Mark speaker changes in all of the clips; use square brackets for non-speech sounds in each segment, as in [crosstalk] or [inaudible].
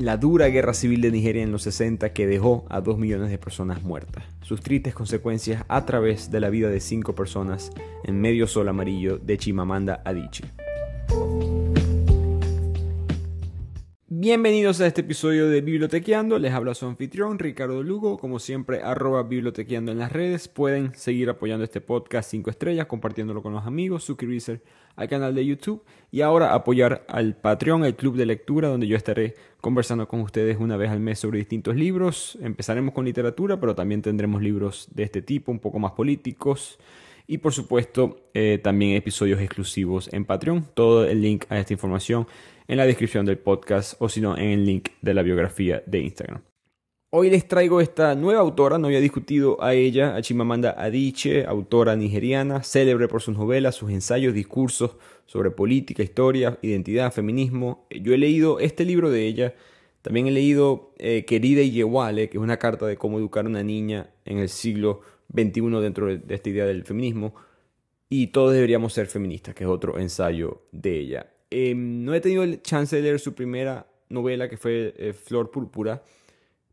Speaker 1: la dura guerra civil de Nigeria en los 60 que dejó a 2 millones de personas muertas, sus tristes consecuencias a través de la vida de cinco personas en medio sol amarillo de Chimamanda Adichie. Bienvenidos a este episodio de Bibliotequeando, les habla su anfitrión Ricardo Lugo, como siempre arroba bibliotequeando en las redes, pueden seguir apoyando este podcast 5 estrellas, compartiéndolo con los amigos, suscribirse al canal de YouTube y ahora apoyar al Patreon, el club de lectura, donde yo estaré conversando con ustedes una vez al mes sobre distintos libros, empezaremos con literatura, pero también tendremos libros de este tipo, un poco más políticos. Y por supuesto, eh, también episodios exclusivos en Patreon. Todo el link a esta información en la descripción del podcast o si no en el link de la biografía de Instagram. Hoy les traigo esta nueva autora, no había discutido a ella, a Chimamanda Adiche, autora nigeriana, célebre por sus novelas, sus ensayos, discursos sobre política, historia, identidad, feminismo. Yo he leído este libro de ella, también he leído eh, Querida y Yewale, que es una carta de cómo educar a una niña en el siglo XXI dentro de esta idea del feminismo, y todos deberíamos ser feministas, que es otro ensayo de ella. Em, no he tenido el chance de leer su primera novela, que fue eh, Flor Púrpura,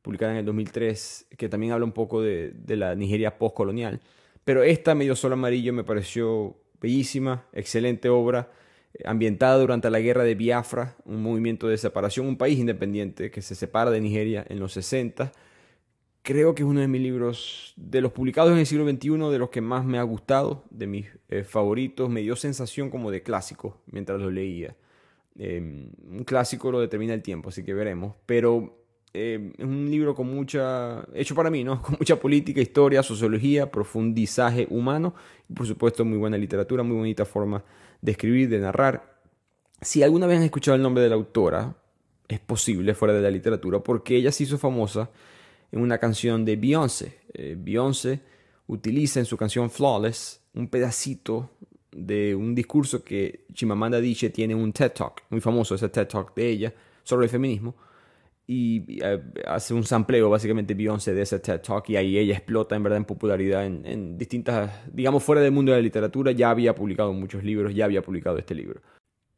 Speaker 1: publicada en el 2003, que también habla un poco de, la Nigeria postcolonial. Pero esta, Medio Sol Amarillo, me pareció bellísima, excelente obra, eh, ambientada durante la guerra de Biafra, un movimiento de separación, un país independiente que se separa de Nigeria en los 60 creo que es uno de mis libros, de los publicados en el siglo XXI, de los que más me ha gustado, de mis eh, favoritos. Me dio sensación como de clásico mientras lo leía. Em, un clásico lo determina el tiempo, así que veremos. Pero em, es un libro con mucha, hecho para mí, ¿no? [laughs] Con mucha política, historia, sociología, profundizaje humano. Y por supuesto, muy buena literatura, muy bonita forma de escribir, de narrar. Si alguna vez han escuchado el nombre de la autora, es posible fuera de la literatura, porque ella se hizo famosa en una canción de Beyoncé. Eh, Beyoncé utiliza en su canción Flawless un pedacito de un discurso que Chimamanda Adichie tiene un TED Talk, muy famoso ese TED Talk de ella, sobre el feminismo. Y eh, hace un sampleo básicamente Beyoncé de ese TED Talk y ahí ella explota en verdad en popularidad en, en distintas, digamos fuera del mundo de la literatura, ya había publicado muchos libros, ya había publicado este libro.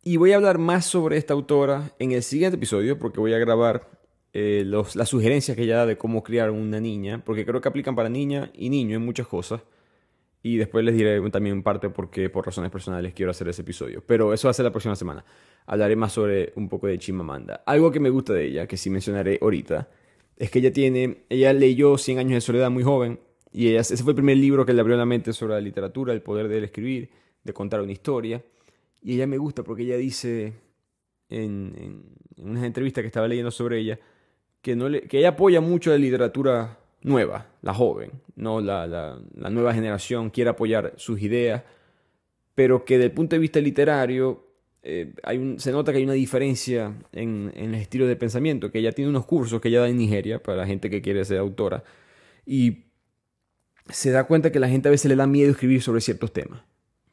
Speaker 1: Y voy a hablar más sobre esta autora en el siguiente episodio porque voy a grabar eh, las sugerencias que ella da de cómo criar una niña, porque creo que aplican para niña y niño en muchas cosas. Y después les diré también parte porque por razones personales quiero hacer ese episodio. Pero eso va a ser la próxima semana. Hablaré más sobre un poco de Chimamanda. Algo que me gusta de ella, que sí mencionaré ahorita, es que ella tiene, ella leyó 100 años de soledad muy joven y ese fue el primer libro que le abrió la mente sobre la literatura, el poder de escribir, de contar una historia. Y ella me gusta porque ella dice en, en, en una entrevista que estaba leyendo sobre ella, que, no ella apoya mucho la literatura nueva, la joven, ¿no? La, nueva generación quiere apoyar sus ideas, pero que desde el punto de vista literario eh, hay se nota que hay una diferencia en, el estilo de pensamiento, que ella tiene unos cursos que ella da en Nigeria para la gente que quiere ser autora, y se da cuenta que la gente a veces le da miedo escribir sobre ciertos temas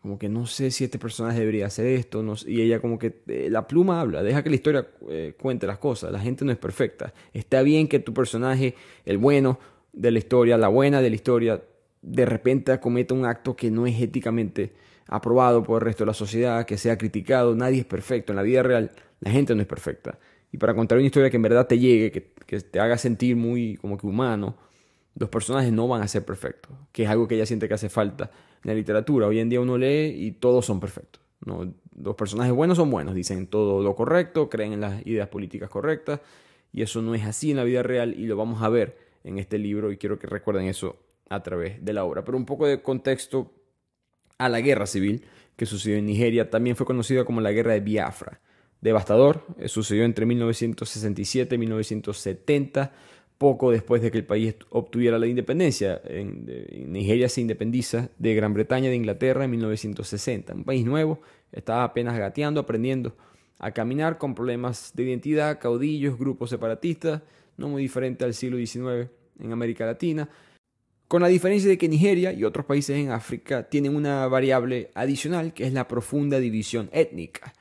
Speaker 1: como que no sé si este personaje debería hacer esto, no y ella como que eh, la pluma habla, deja que la historia eh, cuente las cosas, la gente no es perfecta, está bien que tu personaje, el bueno de la historia, la buena de la historia, de repente cometa un acto que no es éticamente aprobado por el resto de la sociedad, que sea criticado, nadie es perfecto, en la vida real la gente no es perfecta. Y para contar una historia que en verdad te llegue, que, que te haga sentir muy como que humano, los personajes no van a ser perfectos, que es algo que ella siente que hace falta en la literatura. Hoy en día uno lee y todos son perfectos. ¿no? Los personajes buenos son buenos, dicen todo lo correcto, creen en las ideas políticas correctas, y eso no es así en la vida real y lo vamos a ver en este libro y quiero que recuerden eso a través de la obra. Pero un poco de contexto a la guerra civil que sucedió en Nigeria, también fue conocida como la guerra de Biafra devastador. Eh, sucedió entre 1967 y 1970 poco después de que el país obtuviera la independencia. Nigeria se independiza de Gran Bretaña, de Inglaterra en 1960. Un país nuevo, estaba apenas gateando, aprendiendo a caminar con problemas de identidad, caudillos, grupos separatistas, no muy diferente al siglo XIX en América Latina, con la diferencia de que Nigeria y otros países en África tienen una variable adicional que es la profunda división étnica.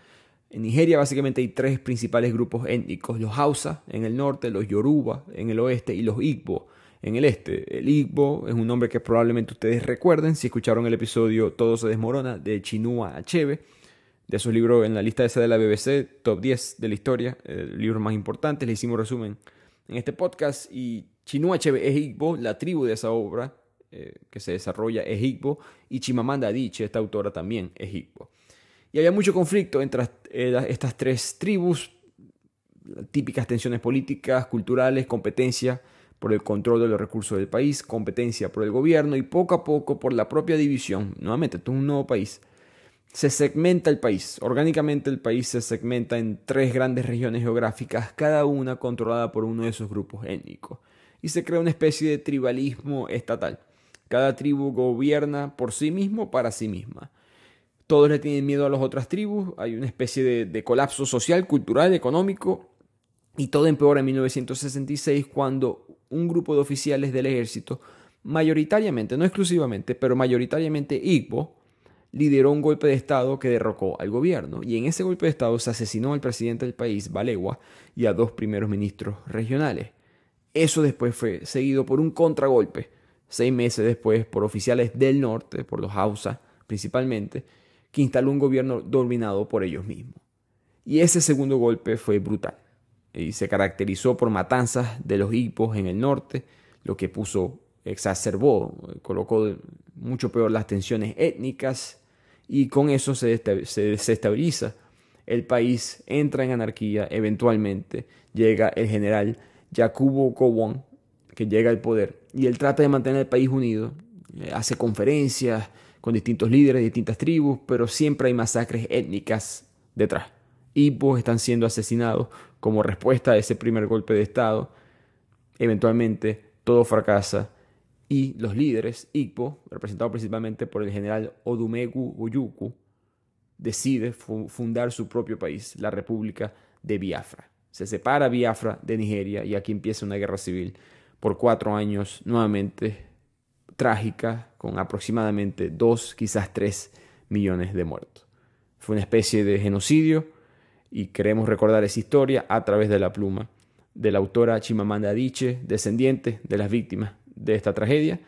Speaker 1: En Nigeria básicamente hay tres principales grupos étnicos, los Hausa en el norte, los Yoruba en el oeste y los Igbo en el este. El Igbo es un nombre que probablemente ustedes recuerden si escucharon el episodio Todo se desmorona de Chinua Achebe. De su libro en la lista esa de la BBC, top 10 de la historia, el libro más importante, le hicimos resumen en este podcast. Y Chinua Achebe es Igbo, la tribu de esa obra eh, que se desarrolla es Igbo, y Chimamanda Adichie, esta autora también es Igbo. Y había mucho conflicto entre eh, estas tres tribus, típicas tensiones políticas, culturales, competencia por el control de los recursos del país, competencia por el gobierno y poco a poco por la propia división. Nuevamente, esto es un nuevo país. Se segmenta el país. Orgánicamente el país se segmenta en tres grandes regiones geográficas, cada una controlada por uno de esos grupos étnicos. Y se crea una especie de tribalismo estatal. Cada tribu gobierna por sí mismo para sí misma todos le tienen miedo a las otras tribus, hay una especie de, colapso social, cultural, económico, y todo empeora en 1966 cuando un grupo de oficiales del ejército, mayoritariamente, no exclusivamente, pero mayoritariamente Igbo, lideró un golpe de Estado que derrocó al gobierno. Y en ese golpe de Estado se asesinó al presidente del país, Balewa, y a dos primeros ministros regionales. Eso después fue seguido por un contragolpe, seis meses después, por oficiales del norte, por los Hausa principalmente, que instaló un gobierno dominado por ellos mismos. Y ese segundo golpe fue brutal y se caracterizó por matanzas de los hipos en el norte, lo que puso, exacerbó, colocó mucho peor las tensiones étnicas y con eso se, desestabiliza. El país entra en anarquía, eventualmente llega el general Jacobo Cobón, que llega al poder, y él trata de mantener el país unido, eh, hace conferencias, con distintos líderes, distintas tribus, pero siempre hay masacres étnicas detrás. igbo están siendo asesinados como respuesta a ese primer golpe de Estado. Eventualmente todo fracasa y los líderes, Igbo, representado principalmente por el general Odumegu Oyuku, decide fundar su propio país, la República de Biafra. Se separa Biafra de Nigeria y aquí empieza una guerra civil por cuatro años nuevamente trágica con aproximadamente dos, quizás tres millones de muertos. Fue una especie de genocidio y queremos recordar esa historia a través de la pluma de la autora Chimamanda Adichie, descendiente de las víctimas de esta tragedia,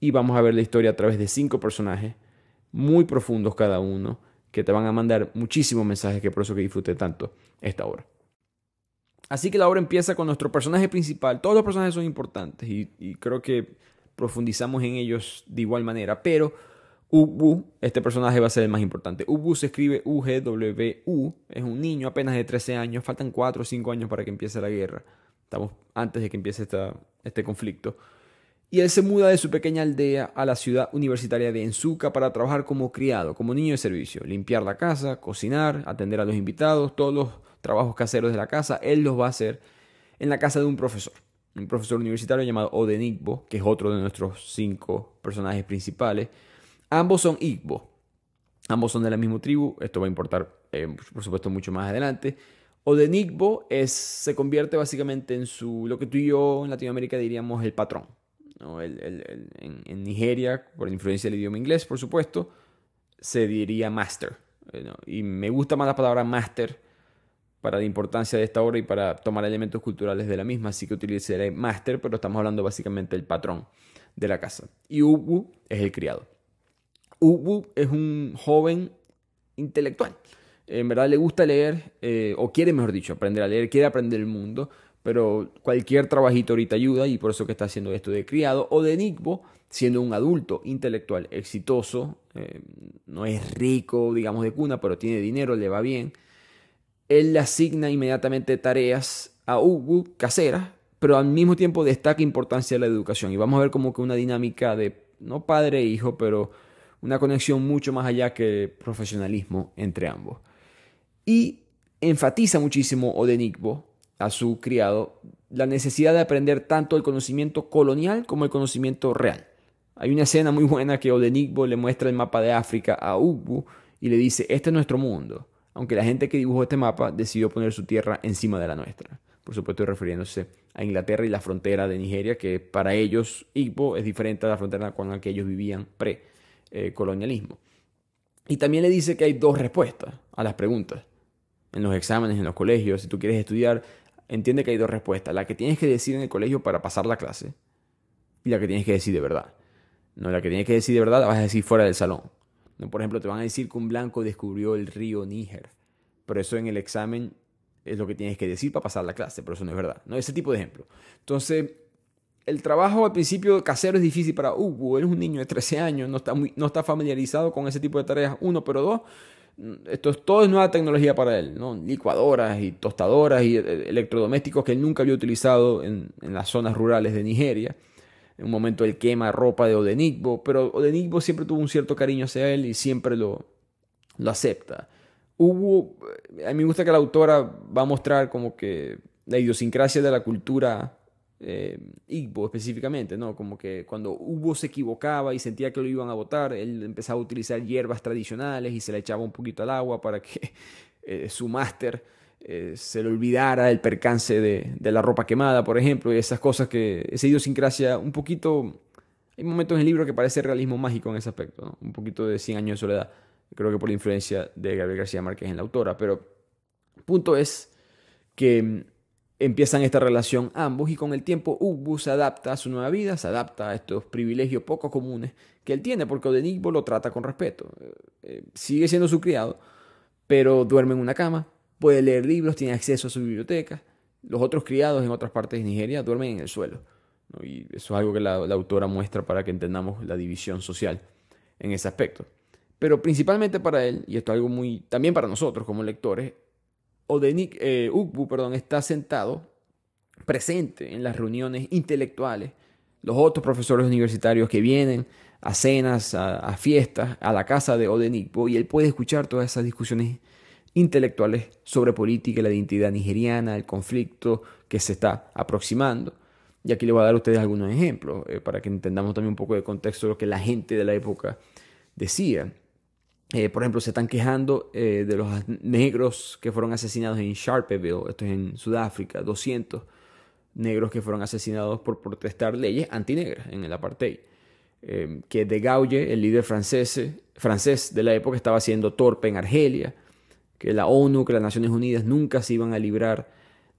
Speaker 1: y vamos a ver la historia a través de cinco personajes, muy profundos cada uno, que te van a mandar muchísimos mensajes, que por eso que disfrute tanto esta obra. Así que la obra empieza con nuestro personaje principal. Todos los personajes son importantes y creo que profundizamos en ellos de igual manera, pero Ubu, este personaje va a ser el más importante. Ubu se escribe U-G-W-U, es un niño apenas de 13 años, faltan 4 o 5 años para que empiece la guerra. Estamos antes de que empiece este conflicto. Y él se muda de su pequeña aldea a la ciudad universitaria de Enzuca para trabajar como criado, como niño de servicio, limpiar la casa, cocinar, atender a los invitados, todos los trabajos caseros de la casa, él los va a hacer en la casa de un profesor un profesor universitario llamado Oden Igbo, que es otro de nuestros cinco personajes principales. Ambos son Igbo. Ambos son de la misma tribu. Esto va a importar, eh, por supuesto, mucho más adelante. Oden Igbo es, se convierte básicamente en su, lo que tú y yo en Latinoamérica diríamos el patrón. en, Nigeria, por influencia del idioma inglés, por supuesto, se diría master. Y me gusta más la palabra master para la importancia de esta obra y para tomar elementos culturales de la misma, así que utilizaré máster pero estamos hablando básicamente del patrón de la casa. Y Ubu es el criado. Ubu es un joven intelectual. En verdad le gusta leer, eh, o quiere, mejor dicho, aprender a leer, quiere aprender el mundo, pero cualquier trabajito ahorita ayuda y por eso que está haciendo esto de criado o de enigmo, siendo un adulto intelectual exitoso, eh, no es rico, digamos, de cuna, pero tiene dinero, le va bien él le asigna inmediatamente tareas a Ugu caseras, pero al mismo tiempo destaca importancia de la educación. Y vamos a ver como que una dinámica de, no padre e hijo, pero una conexión mucho más allá que profesionalismo entre ambos. Y enfatiza muchísimo Odenigbo, a su criado, la necesidad de aprender tanto el conocimiento colonial como el conocimiento real. Hay una escena muy buena que Odenigbo le muestra el mapa de África a Ugu y le dice, este es nuestro mundo aunque la gente que dibujó este mapa decidió poner su tierra encima de la nuestra. Por supuesto, refiriéndose a Inglaterra y la frontera de Nigeria, que para ellos Igbo es diferente a la frontera con la que ellos vivían pre-colonialismo. Y también le dice que hay dos respuestas a las preguntas. En los exámenes, en los colegios, si tú quieres estudiar, entiende que hay dos respuestas. La que tienes que decir en el colegio para pasar la clase y la que tienes que decir de verdad. No, la que tienes que decir de verdad la vas a decir fuera del salón. Por ejemplo, te van a decir que un blanco descubrió el río Níger, pero eso en el examen es lo que tienes que decir para pasar la clase, pero eso no es verdad. ¿no? Ese tipo de ejemplo. Entonces, el trabajo al principio casero es difícil para uh, Hugo, él es un niño de 13 años, no está, no está familiarizado con ese tipo de tareas, uno, pero dos, esto es, todo es nueva tecnología para él, ¿no? licuadoras y tostadoras y eh, electrodomésticos que él nunca había utilizado en las zonas rurales de Nigeria en un momento él quema ropa de Odenigbo, pero Odenigbo siempre tuvo un cierto cariño hacia él y siempre lo, lo acepta. Hubo, eh, a mí me gusta que la autora va a mostrar como que la idiosincrasia de la cultura eh, Igbo específicamente, ¿no? Como que cuando Hugo se equivocaba y sentía que lo iban a votar, él empezaba a utilizar hierbas tradicionales y se le echaba un poquito al agua para que [laughs] eh, su máster eh, se le olvidara el percance de, la ropa quemada, por ejemplo, y esas cosas que, esa idiosincrasia, un poquito, hay momentos en el libro que parece realismo mágico en ese aspecto, un poquito de 100 años de soledad, creo que por la influencia de Gabriel García Márquez en la autora, pero punto es que mm, empiezan esta relación ambos y con el tiempo Ubu se adapta a su nueva vida, se adapta a estos privilegios poco comunes que él tiene porque Odenigbo lo trata con respeto. Eh, eh, sigue siendo su criado, pero duerme en una cama, puede leer libros, tiene acceso a su biblioteca. Los otros criados en otras partes de Nigeria duermen en el suelo. Y eso es algo que la, autora muestra para que entendamos la división social en ese aspecto. Pero principalmente para él, y esto es algo muy. también para nosotros como lectores, Odenik, eh, Ukbu perdón, está sentado, presente en las reuniones intelectuales, los otros profesores universitarios que vienen a cenas, a, fiestas, a la casa de Odenikbo, y él puede escuchar todas esas discusiones intelectuales sobre política y la identidad nigeriana, el conflicto que se está aproximando. Y aquí les voy a dar a ustedes algunos ejemplos eh, para que entendamos también un poco de contexto de lo que la gente de la época decía. Eh, por ejemplo, se están quejando eh, de los negros que fueron asesinados en Sharpeville, esto es en Sudáfrica, 200 negros que fueron asesinados por protestar leyes antinegras en el apartheid. que De Gaulle, el líder francés, francés de la época, estaba siendo torpe en Argelia que la ONU, que las Naciones Unidas nunca se iban a librar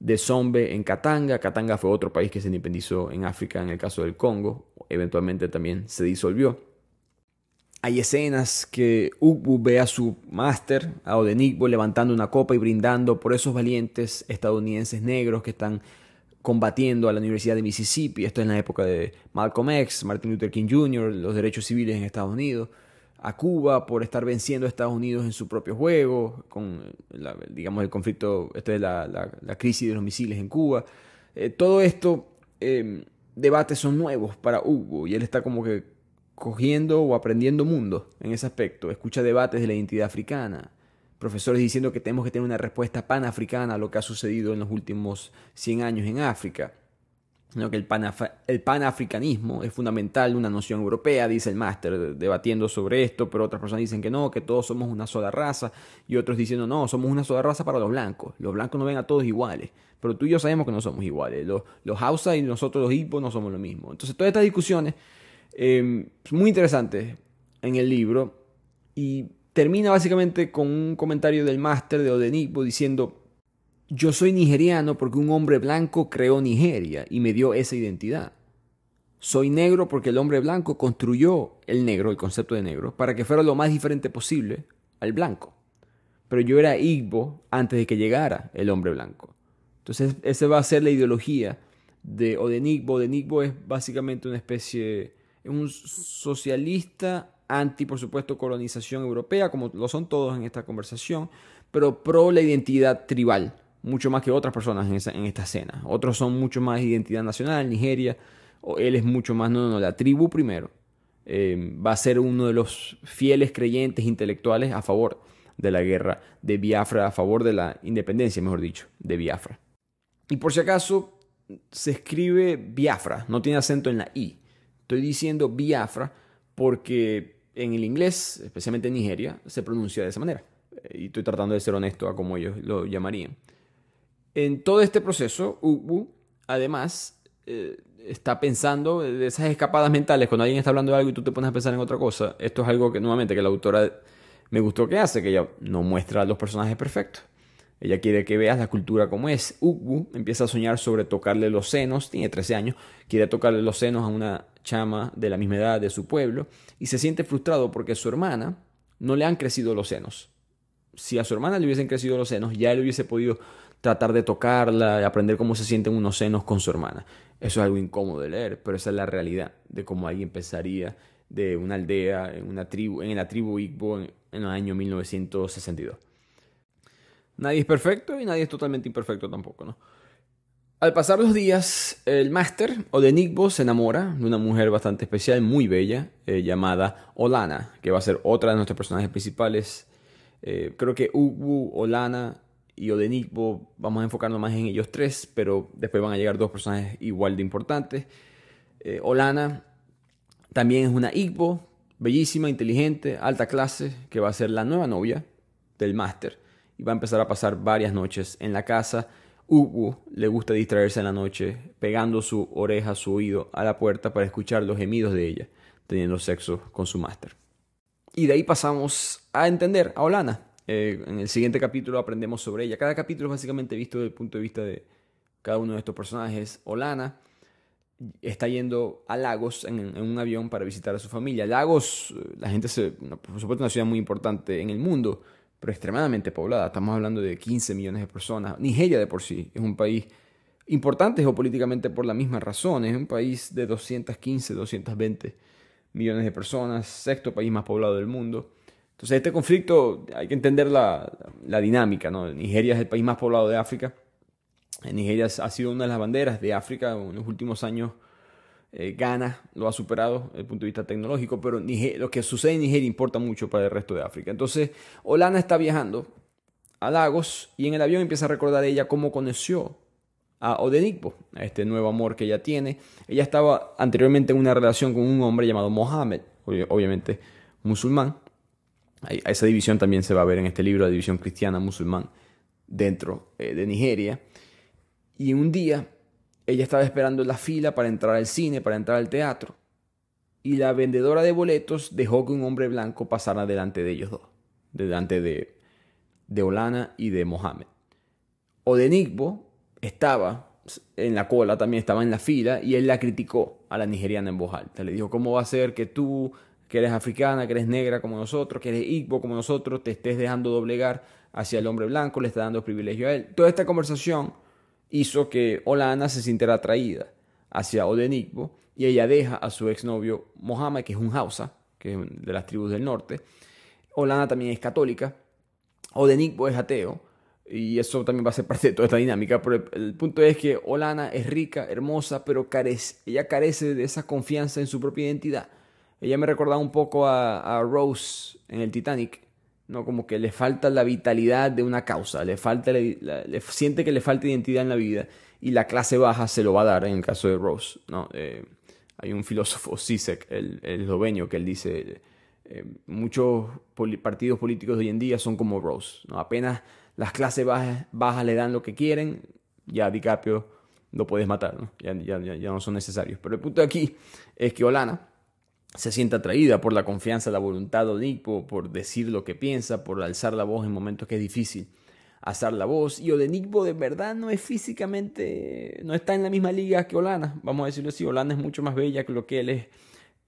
Speaker 1: de Zombe en Katanga. Katanga fue otro país que se independizó en África en el caso del Congo. Eventualmente también se disolvió. Hay escenas que Ugbu ve a su máster, a Odenigbo, levantando una copa y brindando por esos valientes estadounidenses negros que están combatiendo a la Universidad de Mississippi. Esto es en la época de Malcolm X, Martin Luther King Jr., los derechos civiles en Estados Unidos a Cuba por estar venciendo a Estados Unidos en su propio juego, con la, digamos el conflicto, la, crisis de los misiles en Cuba. Eh, todo esto, em, debates son nuevos para Hugo y él está como que cogiendo o aprendiendo mundo en ese aspecto. Escucha debates de la identidad africana, profesores diciendo que tenemos que tener una respuesta panafricana a lo que ha sucedido en los últimos 100 años en África sino que el, el, panafricanismo es fundamental, una noción europea, dice el máster, debatiendo sobre esto, pero otras personas dicen que no, que todos somos una sola raza, y otros diciendo, no, somos una sola raza para los blancos, los blancos no ven a todos iguales, pero tú y yo sabemos que no somos iguales, los, los Hausa y nosotros los Hipos no somos lo mismo. Entonces, todas estas discusiones, em, son muy interesantes en el libro, y termina básicamente con un comentario del máster de Odenipo diciendo, yo soy nigeriano porque un hombre blanco creó Nigeria y me dio esa identidad. Soy negro porque el hombre blanco construyó el negro, el concepto de negro, para que fuera lo más diferente posible al blanco. Pero yo era Igbo antes de que llegara el hombre blanco. Entonces, esa va a ser la ideología de De Igbo es básicamente una especie, es un socialista anti, por supuesto, colonización europea, como lo son todos en esta conversación, pero pro la identidad tribal mucho más que otras personas en, esta escena. Otros son mucho más identidad nacional, Nigeria, o él es mucho más, no, no, la tribu primero. Eh, va a ser uno de los fieles creyentes intelectuales a favor de la guerra de Biafra, a favor de la independencia, mejor dicho, de Biafra. Y por si acaso, se escribe Biafra, no tiene acento en la I. Estoy diciendo Biafra porque en el inglés, especialmente en Nigeria, se pronuncia de esa manera. Eh, y estoy tratando de ser honesto a como ellos lo llamarían. En todo este proceso, Ubu, además, eh, está pensando de esas escapadas mentales, cuando alguien está hablando de algo y tú te pones a pensar en otra cosa, esto es algo que nuevamente que la autora me gustó que hace, que ella no muestra a los personajes perfectos. Ella quiere que veas la cultura como es. Ubu empieza a soñar sobre tocarle los senos, tiene 13 años, quiere tocarle los senos a una chama de la misma edad de su pueblo y se siente frustrado porque a su hermana no le han crecido los senos. Si a su hermana le hubiesen crecido los senos, ya él hubiese podido tratar de tocarla, aprender cómo se sienten unos senos con su hermana. Eso es algo incómodo de leer, pero esa es la realidad de cómo alguien pensaría de una aldea, en una tribu, en la tribu Igbo en, el año 1962. Nadie es perfecto y nadie es totalmente imperfecto tampoco, ¿no? Al pasar los días, el máster o de se enamora de una mujer bastante especial, muy bella, eh, llamada Olana, que va a ser otra de nuestros personajes principales. Eh, creo que Ubu, Olana y Odenigbo, vamos a enfocarnos más en ellos tres, pero después van a llegar dos personajes igual de importantes. Eh, Olana también es una Igbo, bellísima, inteligente, alta clase, que va a ser la nueva novia del máster y va a empezar a pasar varias noches en la casa. Ubu le gusta distraerse en la noche, pegando su oreja, su oído a la puerta para escuchar los gemidos de ella, teniendo sexo con su máster. Y de ahí pasamos a entender a Olana, eh, en el siguiente capítulo aprendemos sobre ella. Cada capítulo es básicamente visto desde el punto de vista de cada uno de estos personajes. Olana está yendo a Lagos en, un avión para visitar a su familia. Lagos, eh, la gente se, por supuesto, una ciudad muy importante en el mundo, pero extremadamente poblada. Estamos hablando de 15 millones de personas. Nigeria de por sí es un país importante geopolíticamente por la misma razón. Es un país de 215, 220 millones de personas, sexto país más poblado del mundo. Entonces, este conflicto hay que entender la, dinámica. ¿no? Nigeria es el país más poblado de África. Nigeria ha sido una de las banderas de África en los últimos años. Eh, Ghana lo ha superado desde el punto de vista tecnológico, pero lo que sucede en Nigeria importa mucho para el resto de África. Entonces, Olana está viajando a Lagos y en el avión empieza a recordar ella cómo conoció a Odenigbo, a este nuevo amor que ella tiene. Ella estaba anteriormente en una relación con un hombre llamado Mohammed, obviamente musulmán, esa división también se va a ver en este libro, la división cristiana-musulmán dentro eh, de Nigeria. Y un día ella estaba esperando en la fila para entrar al cine, para entrar al teatro. Y la vendedora de boletos dejó que un hombre blanco pasara delante de ellos dos, delante de, de Olana y de Mohamed. Odenigbo estaba en la cola, también estaba en la fila, y él la criticó a la nigeriana en voz alta. Le dijo, ¿cómo va a ser que tú que eres africana, que eres negra como nosotros, que eres igbo como nosotros, te estés dejando doblegar hacia el hombre blanco, le está dando privilegio a él. Toda esta conversación hizo que Olana se sintiera atraída hacia Oden Igbo y ella deja a su exnovio Mohammed, que es un Hausa, que es de las tribus del norte. Olana también es católica, Oden Igbo es ateo y eso también va a ser [laughs] parte de toda esta dinámica, pero el punto es que Olana es rica, hermosa, pero carece, ella carece de esa confianza en su propia identidad ella me recordaba un poco a, Rose en el Titanic, ¿no? Como que le falta la vitalidad de una causa, le falta le, siente que le falta identidad en la vida y la clase baja se lo va a dar en el caso de Rose, ¿no? Eh, hay un filósofo, Sisek, el, el que él dice, eh, muchos partidos políticos de hoy en día son como Rose, ¿no? Apenas las clases bajas, le dan lo que quieren, ya DiCaprio lo puedes matar, Ya, no son necesarios. Pero el punto aquí es que Olana se siente atraída por la confianza, la voluntad de Odenikbo, por decir lo que piensa, por alzar la voz en momentos que es difícil alzar la voz. Y Odenigbo de verdad no es físicamente, no está en la misma liga que Olana, vamos a decirlo así. Olana es mucho más bella que lo que él es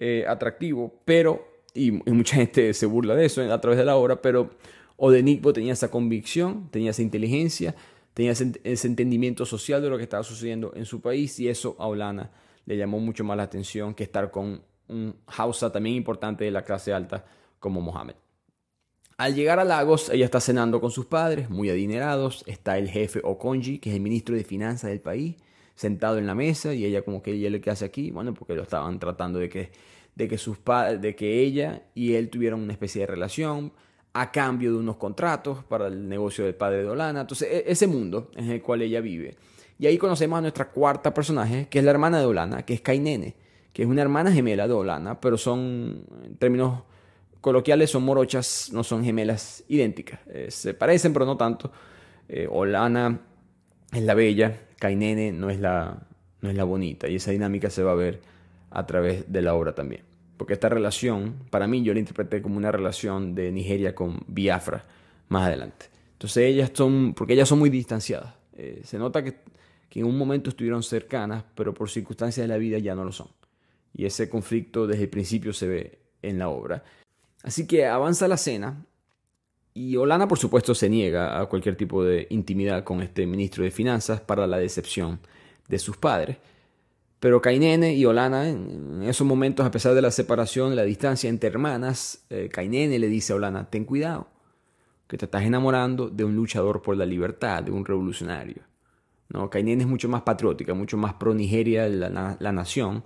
Speaker 1: eh, atractivo, pero, y, mucha gente se burla de eso eh, a través de la obra, pero Odenigbo tenía esa convicción, tenía esa inteligencia, tenía ese, ese entendimiento social de lo que estaba sucediendo en su país y eso a Olana le llamó mucho más la atención que estar con un Hausa también importante de la clase alta como Mohammed. Al llegar a Lagos, ella está cenando con sus padres, muy adinerados. Está el jefe Okonji, que es el ministro de finanzas del país, sentado en la mesa y ella como que ella que hace aquí, bueno, porque lo estaban tratando de que de que sus de que ella y él tuvieran una especie de relación a cambio de unos contratos para el negocio del padre de Olana. Entonces, e, ese mundo en el cual ella vive. Y ahí conocemos a nuestra cuarta personaje, que es la hermana de Olana, que es Kainene, que es una hermana gemela de Olana, pero son, en términos coloquiales, son morochas, no son gemelas idénticas. Eh, se parecen, pero no tanto. Eh, Olana es la bella, Kainene no es la, no es la bonita, y esa dinámica se va a ver a través de la obra también. Porque esta relación, para mí, yo la interpreté como una relación de Nigeria con Biafra más adelante. Entonces ellas son, porque ellas son muy distanciadas. Eh, se nota que, que en un momento estuvieron cercanas, pero por circunstancias de la vida ya no lo son y ese conflicto desde el principio se ve en la obra. Así que avanza la cena y Olana por supuesto se niega a cualquier tipo de intimidad con este ministro de finanzas para la decepción de sus padres. Pero Cainene y Olana, en esos momentos, a pesar de la separación, la distancia entre hermanas, Cainene eh, le dice a Olana, ten cuidado, que te estás enamorando de un luchador por la libertad, de un revolucionario. ¿No? Cainene es mucho más patriótica, mucho más pro Nigeria la nación,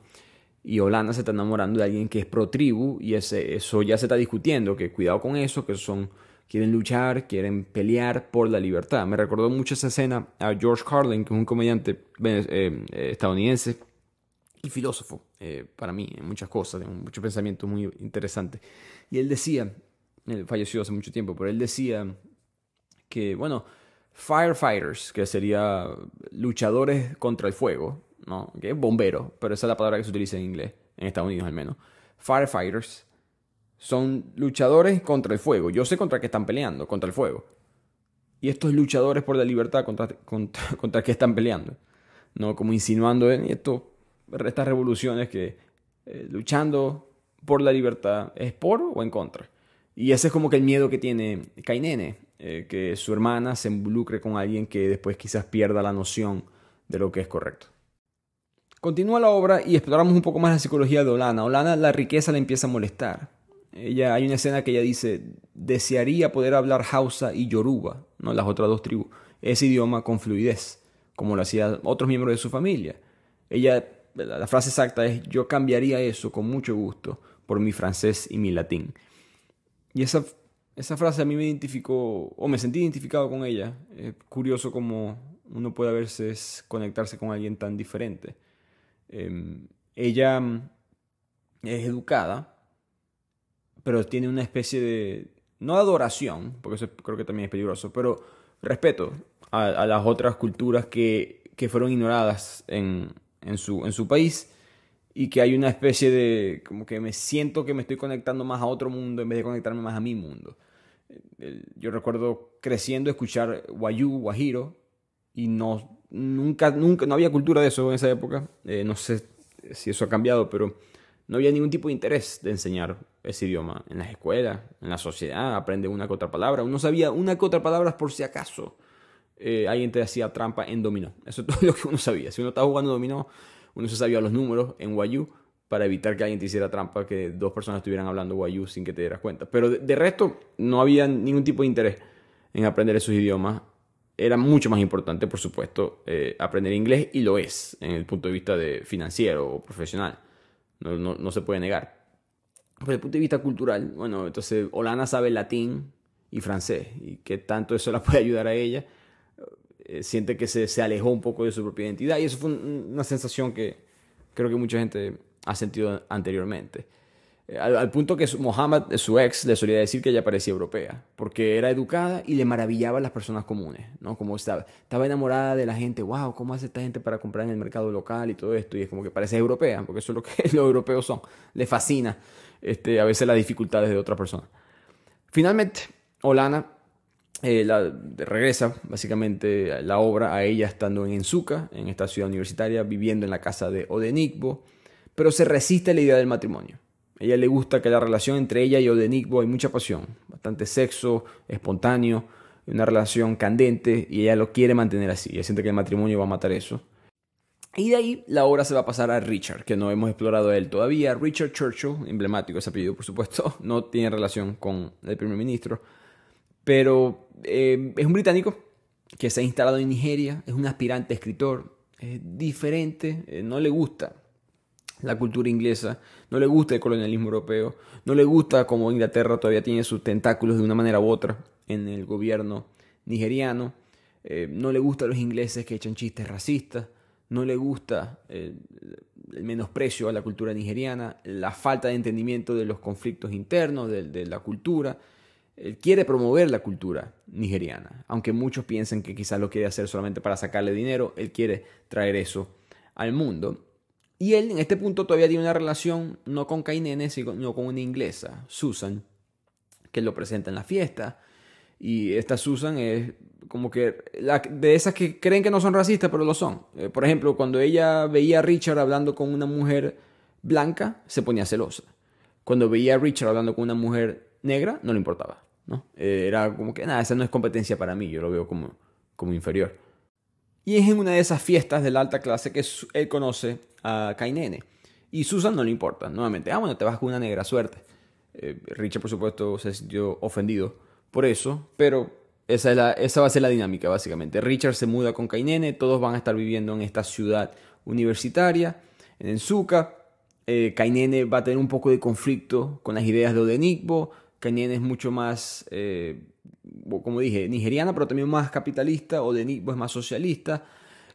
Speaker 1: y Holanda se está enamorando de alguien que es pro tribu y eso ya se está discutiendo, que cuidado con eso, que son quieren luchar, quieren pelear por la libertad. Me recordó mucho esa escena a George Carlin, que es un comediante eh, eh, estadounidense y filósofo, eh, para mí, en muchas cosas, de muchos pensamientos muy interesantes. Y él decía, él falleció hace mucho tiempo, pero él decía que, bueno, firefighters, que sería luchadores contra el fuego, ¿no? es bombero, pero esa es la palabra que se utiliza en inglés, en Estados Unidos al menos. Firefighters son luchadores contra el fuego. Yo sé contra qué están peleando, contra el fuego. Y estos luchadores por la libertad, contra, contra, [laughs] contra qué están peleando. ¿No? Como insinuando en esto, estas revoluciones que eh, luchando por la libertad es por o en contra. Y ese es como que el miedo que tiene Kainene, eh, que su hermana se involucre con alguien que después quizás pierda la noción de lo que es correcto. Continúa la obra y exploramos un poco más la psicología de Olana. Olana la riqueza le empieza a molestar. Ella, hay una escena que ella dice, desearía poder hablar Hausa y Yoruba, ¿no? las otras dos tribus, ese idioma con fluidez, como lo hacían otros miembros de su familia. Ella, la frase exacta es, yo cambiaría eso con mucho gusto por mi francés y mi latín. Y esa, frase a mí me identificó, o me sentí identificado con ella. Es curioso cómo uno puede a veces conectarse con alguien tan diferente. Em, ella mm, es educada, pero tiene una especie de, no adoración, porque eso creo que también es peligroso, pero respeto a, las otras culturas que, que fueron ignoradas en, en, su, en su país y que hay una especie de, como que me siento que me estoy conectando más a otro mundo en vez de conectarme más a mi mundo. Yo recuerdo creciendo escuchar Wayuu, Guajiro, y no, nunca, nunca, no había cultura de eso en esa época. Eh, no sé si eso ha cambiado, pero no había ningún tipo de interés de enseñar ese idioma en las escuelas, en la sociedad, aprende una que otra palabra. Uno sabía una que otra palabra por si acaso eh, alguien te hacía trampa en dominó. Eso es todo [laughs] lo que uno sabía. Si uno estaba jugando dominó, uno se sabía los números en Wayu para evitar que alguien te hiciera trampa, que dos personas estuvieran hablando Wayu sin que te dieras cuenta. Pero de resto, no había ningún tipo de interés en aprender esos idiomas era mucho más importante, por supuesto, eh, aprender inglés y lo es en el punto de vista de financiero o profesional. No, se puede negar. desde el punto de vista cultural, bueno, entonces Holanda sabe latín y francés. ¿Y qué tanto eso la [laughs] puede ayudar a ella? Eh, siente que se, se, alejó un poco de su propia identidad y eso fue una sensación que creo que mucha gente ha sentido anteriormente. Eh, al, punto que Mohammed, eh, su ex, le solía decir que ella parecía europea, porque era educada y le maravillaba a las personas comunes, ¿no? Como estaba, estaba enamorada de la gente, wow, ¿cómo hace esta gente para comprar en el mercado local y todo esto? Y es como que parece europea, porque eso es lo que [laughs] los europeos son, le fascina este, a veces las dificultades de otra persona. Finalmente, Olana eh, regresa básicamente la obra a ella estando en Enzuca, en esta ciudad universitaria, viviendo en la casa de Odenigbo, pero se resiste a la idea del matrimonio a ella le gusta que la relación entre ella y Odenigbo hay mucha pasión, bastante sexo, espontáneo, una relación candente y ella lo quiere mantener así. Ella siente que el matrimonio va a matar eso. Y de ahí la obra se va a pasar a Richard, que no hemos explorado él todavía. Richard Churchill, emblemático ese apellido por supuesto, [laughs] no tiene relación con el primer ministro, pero eh, es un británico que se ha instalado en Nigeria, es un aspirante escritor, es diferente, eh, no le gusta la cultura inglesa, no le gusta el colonialismo europeo, no le gusta como Inglaterra todavía tiene sus tentáculos de una manera u otra en el gobierno nigeriano, eh, no le gusta a los ingleses que echan chistes racistas, no le gusta eh, el menosprecio a la cultura nigeriana, la falta de entendimiento de los conflictos internos, de, de la cultura. Él quiere promover la cultura nigeriana, aunque muchos piensen que quizás lo quiere hacer solamente para sacarle dinero, él quiere traer eso al mundo. Y él en este punto todavía tiene una relación no con Kainene, sino con una inglesa, Susan, que lo presenta en la fiesta. Y esta Susan es como que de esas que creen que no son racistas, pero lo son. Eh, por ejemplo, cuando ella veía a Richard hablando con una mujer blanca, se ponía celosa. Cuando veía a Richard hablando con una mujer negra, no le importaba. ¿no? Eh, era como que, nada, esa no es competencia para mí, yo lo veo como, como inferior. Y es en una de esas fiestas de la alta clase que él conoce a Kainene. Y Susan no le importa, nuevamente. Ah, bueno, te vas con una negra suerte. Eh, Richard, por supuesto, se sintió ofendido por eso, pero esa, es la, esa va a ser la dinámica, básicamente. Richard se muda con Kainene, todos van a estar viviendo en esta ciudad universitaria, en Enzuka. Eh, Kainene va a tener un poco de conflicto con las ideas de Odenigbo. Kainene es mucho más eh, como dije, nigeriana, pero también más capitalista, o pues, más socialista.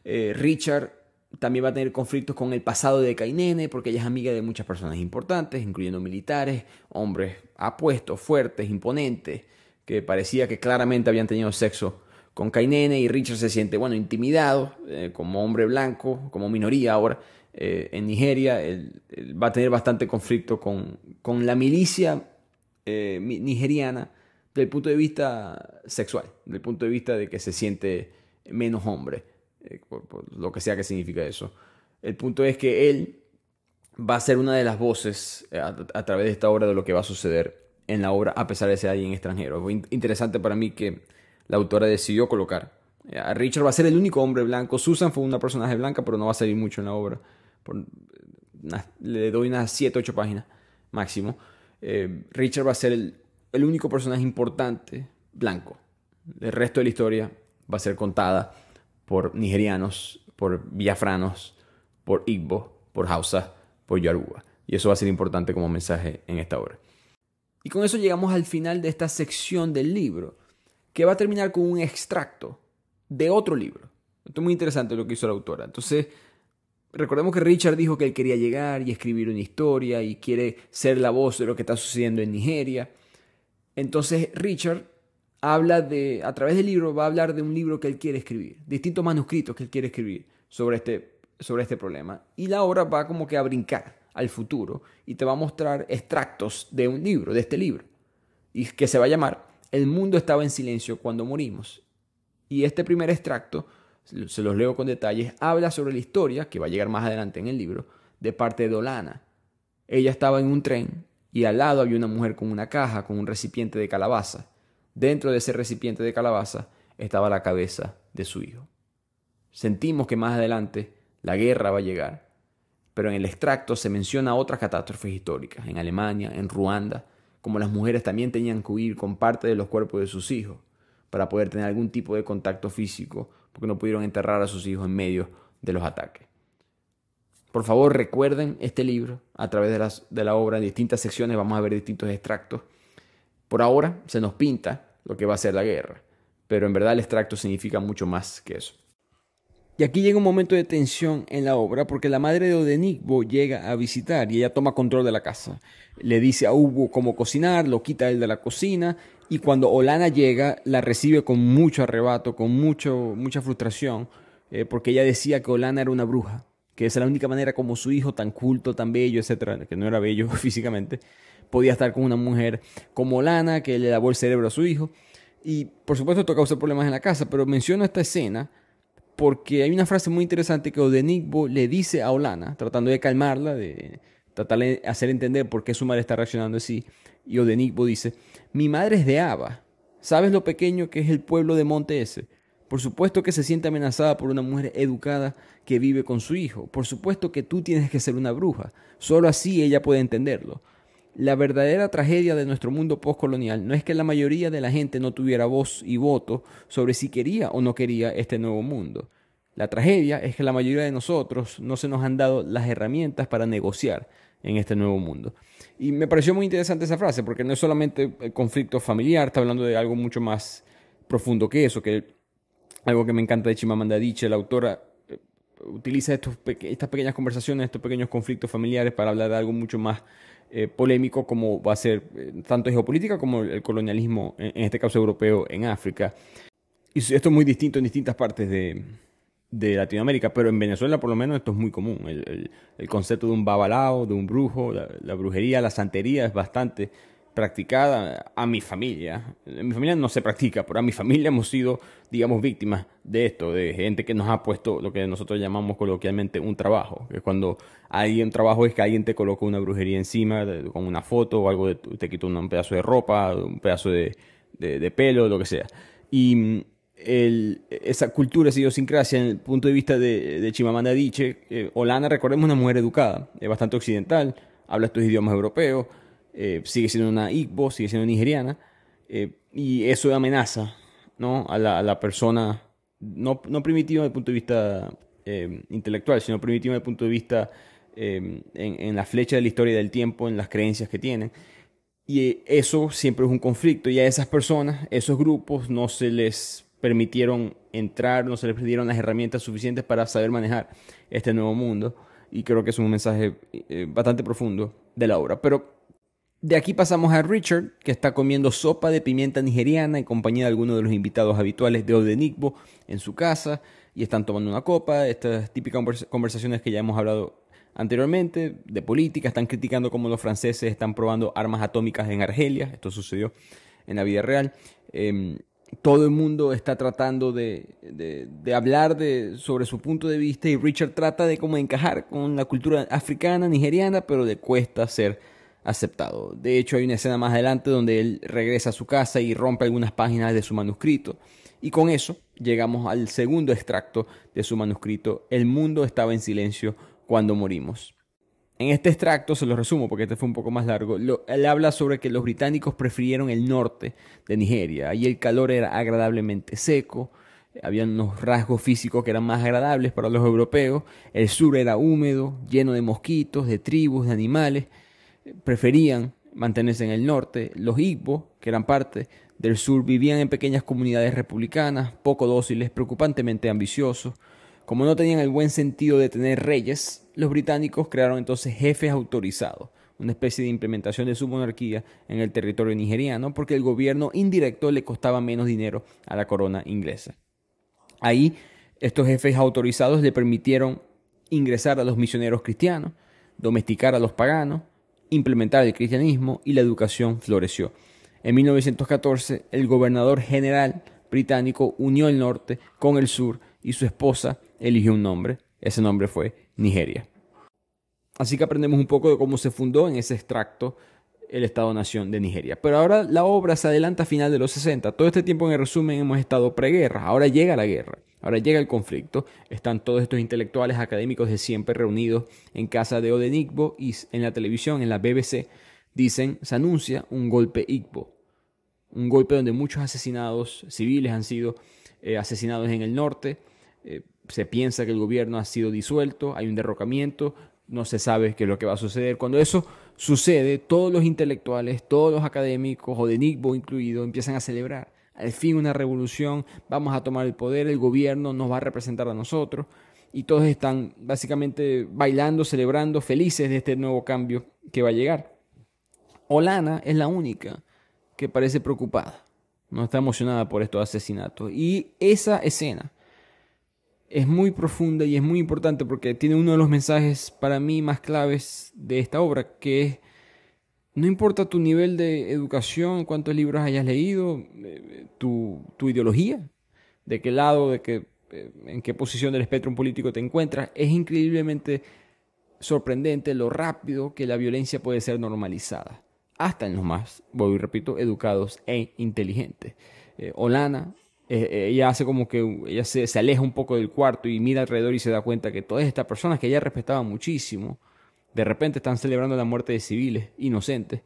Speaker 1: Eh, Richard también va a tener conflictos con el pasado de Kainene, porque ella es amiga de muchas personas importantes, incluyendo militares, hombres apuestos, fuertes, imponentes, que parecía que claramente habían tenido sexo con Kainene y Richard se siente, bueno, intimidado eh, como hombre blanco, como minoría ahora eh, en Nigeria. va a tener bastante conflicto con, la milicia nigeriana del punto de vista sexual, del punto de vista de que se siente menos hombre, eh, por, lo que sea que significa eso. El punto es que él va a ser una de las voces eh, a, través de esta obra de lo que va a suceder en la obra, a pesar de ser alguien extranjero. Fue interesante para mí que la autora decidió colocar. Eh, a Richard va a ser el único hombre blanco. Susan fue una personaje blanca, pero no va a salir mucho en la obra. le doy unas 7, 8 páginas máximo. Richard va a ser el el único personaje importante blanco. El resto de la historia va a ser contada por nigerianos, por biafranos, por Igbo, por Hausa, por Yoruba. Y eso va a ser importante como mensaje en esta obra. Y con eso llegamos al final de esta sección del libro, que va a terminar con un extracto de otro libro. Esto es muy interesante lo que hizo la autora. Entonces, recordemos que Richard dijo que él quería llegar y escribir una historia y quiere ser la voz de lo que está sucediendo en Nigeria. Entonces Richard habla de, a través del libro, va a hablar de un libro que él quiere escribir, distintos manuscritos que él quiere escribir sobre este, sobre este problema. Y la obra va como que a brincar al futuro y te va a mostrar extractos de un libro, de este libro, y que se va a llamar El mundo estaba en silencio cuando morimos. Y este primer extracto, se los leo con detalles, habla sobre la historia, que va a llegar más adelante en el libro, de parte de Dolana. Ella estaba en un tren y al lado había una mujer con una caja, con un recipiente de calabaza. Dentro de ese recipiente de calabaza estaba la cabeza de su hijo. Sentimos que más adelante la guerra va a llegar, pero en el extracto se menciona otras catástrofes históricas, en Alemania, en Ruanda, como las mujeres también tenían que huir con parte de los cuerpos de sus hijos para poder tener algún tipo de contacto físico, porque no pudieron enterrar a sus hijos en medio de los ataques. Por favor, recuerden este libro a través de, las, de la obra en distintas secciones. Vamos a ver distintos extractos. Por ahora se nos pinta lo que va a ser la guerra, pero en verdad el extracto significa mucho más que eso. Y aquí llega un momento de tensión en la obra porque la madre de Odenigbo llega a visitar y ella toma control de la casa. Le dice a Hugo cómo cocinar, lo quita él de la cocina y cuando Olana llega la recibe con mucho arrebato, con mucho, mucha frustración, eh, porque ella decía que Olana era una bruja que es la única manera como su hijo, tan culto, tan bello, etcétera, que no era bello [laughs] físicamente, podía estar con una mujer como Lana, que le lavó el cerebro a su hijo. Y por supuesto, esto causa problemas en la casa, pero menciono esta escena porque hay una frase muy interesante que Odenigbo le dice a Olana, tratando de calmarla, de tratar de hacer entender por qué su madre está reaccionando así. Y Odenigbo dice: Mi madre es de Ava ¿Sabes lo pequeño que es el pueblo de Monte ese? Por supuesto que se siente amenazada por una mujer educada que vive con su hijo. Por supuesto que tú tienes que ser una bruja. Solo así ella puede entenderlo. La verdadera tragedia de nuestro mundo postcolonial no es que la mayoría de la gente no tuviera voz y voto sobre si quería o no quería este nuevo mundo. La tragedia es que la mayoría de nosotros no se nos han dado las herramientas para negociar en este nuevo mundo. Y me pareció muy interesante esa frase, porque no es solamente el conflicto familiar, está hablando de algo mucho más profundo que eso, que algo que me encanta de Chimamanda Adichie, la autora eh, utiliza estos, estas pequeñas conversaciones, estos pequeños conflictos familiares para hablar de algo mucho más eh, polémico como va a ser eh, tanto geopolítica como el colonialismo, en, este caso europeo, en África. Y esto es muy distinto en distintas partes de, Latinoamérica, pero en Venezuela por lo menos esto es muy común. El, concepto de un babalao, de un brujo, la brujería, la santería es bastante practicada a mi familia. En mi familia no se practica, pero a mi familia hemos sido, digamos, víctimas de esto, de gente que nos ha puesto lo que nosotros llamamos coloquialmente un trabajo, que cuando hay un trabajo es que alguien te coloca una brujería encima con una foto o algo, te quita un, pedazo de ropa, un pedazo de, pelo, lo que sea. Y mm, esa cultura, esa idiosincrasia, en el punto de vista de, Chimamanda Diche Olana, recordemos, una mujer educada, es bastante occidental, habla estos idiomas europeos, eh, sigue siendo una Igbo, sigue siendo nigeriana, eh, y eso amenaza ¿no? a, la, persona, no, primitiva desde el punto de vista eh, intelectual, sino primitiva desde el punto de vista en, la flecha de la historia del tiempo, en las creencias que tienen. Y eso siempre es un conflicto, y a esas personas, esos grupos, no se les permitieron entrar, no se les dieron las herramientas suficientes para saber manejar este nuevo mundo. Y creo que es un mensaje bastante profundo de la obra. Pero de aquí pasamos a Richard, que está comiendo sopa de pimienta nigeriana en compañía de alguno de los invitados habituales de Odenigbo en su casa y están tomando una copa. Estas típicas conversaciones que ya hemos hablado anteriormente de política, están criticando cómo los franceses están probando armas atómicas en Argelia. Esto sucedió en la vida real. Em, todo el mundo está tratando de, hablar de, sobre su punto de vista y Richard trata de cómo encajar con la cultura africana, nigeriana, pero le cuesta ser aceptado. De hecho, hay una escena más adelante donde él regresa a su casa y rompe algunas páginas de su manuscrito. Y con eso llegamos al segundo extracto de su manuscrito, El mundo estaba en silencio cuando morimos. En este extracto, se lo resumo porque este fue un poco más largo, él habla sobre que los británicos prefirieron el norte de Nigeria. Ahí el calor era agradablemente seco, había unos rasgos físicos que eran más agradables para los europeos. El sur era húmedo, lleno de mosquitos, de tribus, de animales preferían mantenerse en el norte. Los Igbo, que eran parte del sur, vivían en pequeñas comunidades republicanas, poco dóciles, preocupantemente ambiciosos. Como no tenían el buen sentido de tener reyes, los británicos crearon entonces jefes autorizados, una especie de implementación de su monarquía en el territorio nigeriano, porque el gobierno indirecto le costaba menos dinero a la corona inglesa. Ahí, estos jefes autorizados le permitieron ingresar a los misioneros cristianos, domesticar a los paganos, implementar el cristianismo y la educación floreció. En 1914, el gobernador general británico unió el norte con el sur y su esposa eligió un nombre. Ese nombre fue Nigeria. Así que aprendemos un poco de cómo se fundó en ese extracto el Estado-Nación de Nigeria. Pero ahora la obra se adelanta a final de los 60. Todo este tiempo, en resumen, hemos estado preguerra. Ahora llega la guerra, ahora llega el conflicto. Están todos estos intelectuales académicos de siempre reunidos en casa de Igbo y en la televisión, en la BBC, dicen, se anuncia un golpe Igbo. Un golpe donde muchos asesinados civiles han sido eh, asesinados en el norte. Eh, se piensa que el gobierno ha sido disuelto, hay un derrocamiento, no se sabe qué es lo que va a suceder. Cuando eso sucede, todos los intelectuales, todos los académicos, o de incluido, empiezan a celebrar. Al fin una revolución, vamos a tomar el poder, el gobierno nos va a representar a nosotros. Y todos están básicamente bailando, celebrando, felices de este nuevo cambio que va a llegar. Olana es la única que parece preocupada. No está emocionada por estos asesinatos. Y esa escena es muy profunda y es muy importante porque tiene uno de los mensajes para mí más claves de esta obra, que es, no importa tu nivel de educación, cuántos libros hayas leído, eh, tu, ideología, de qué lado, de qué, eh, en qué posición del espectro político te encuentras, es increíblemente sorprendente lo rápido que la violencia puede ser normalizada, hasta en los más, voy y repito, educados e inteligentes. Eh, Olana eh, eh, ella hace como que ella se, aleja un poco del cuarto y mira alrededor y se da cuenta que todas estas personas que ella respetaba muchísimo, de repente están celebrando la muerte de civiles inocentes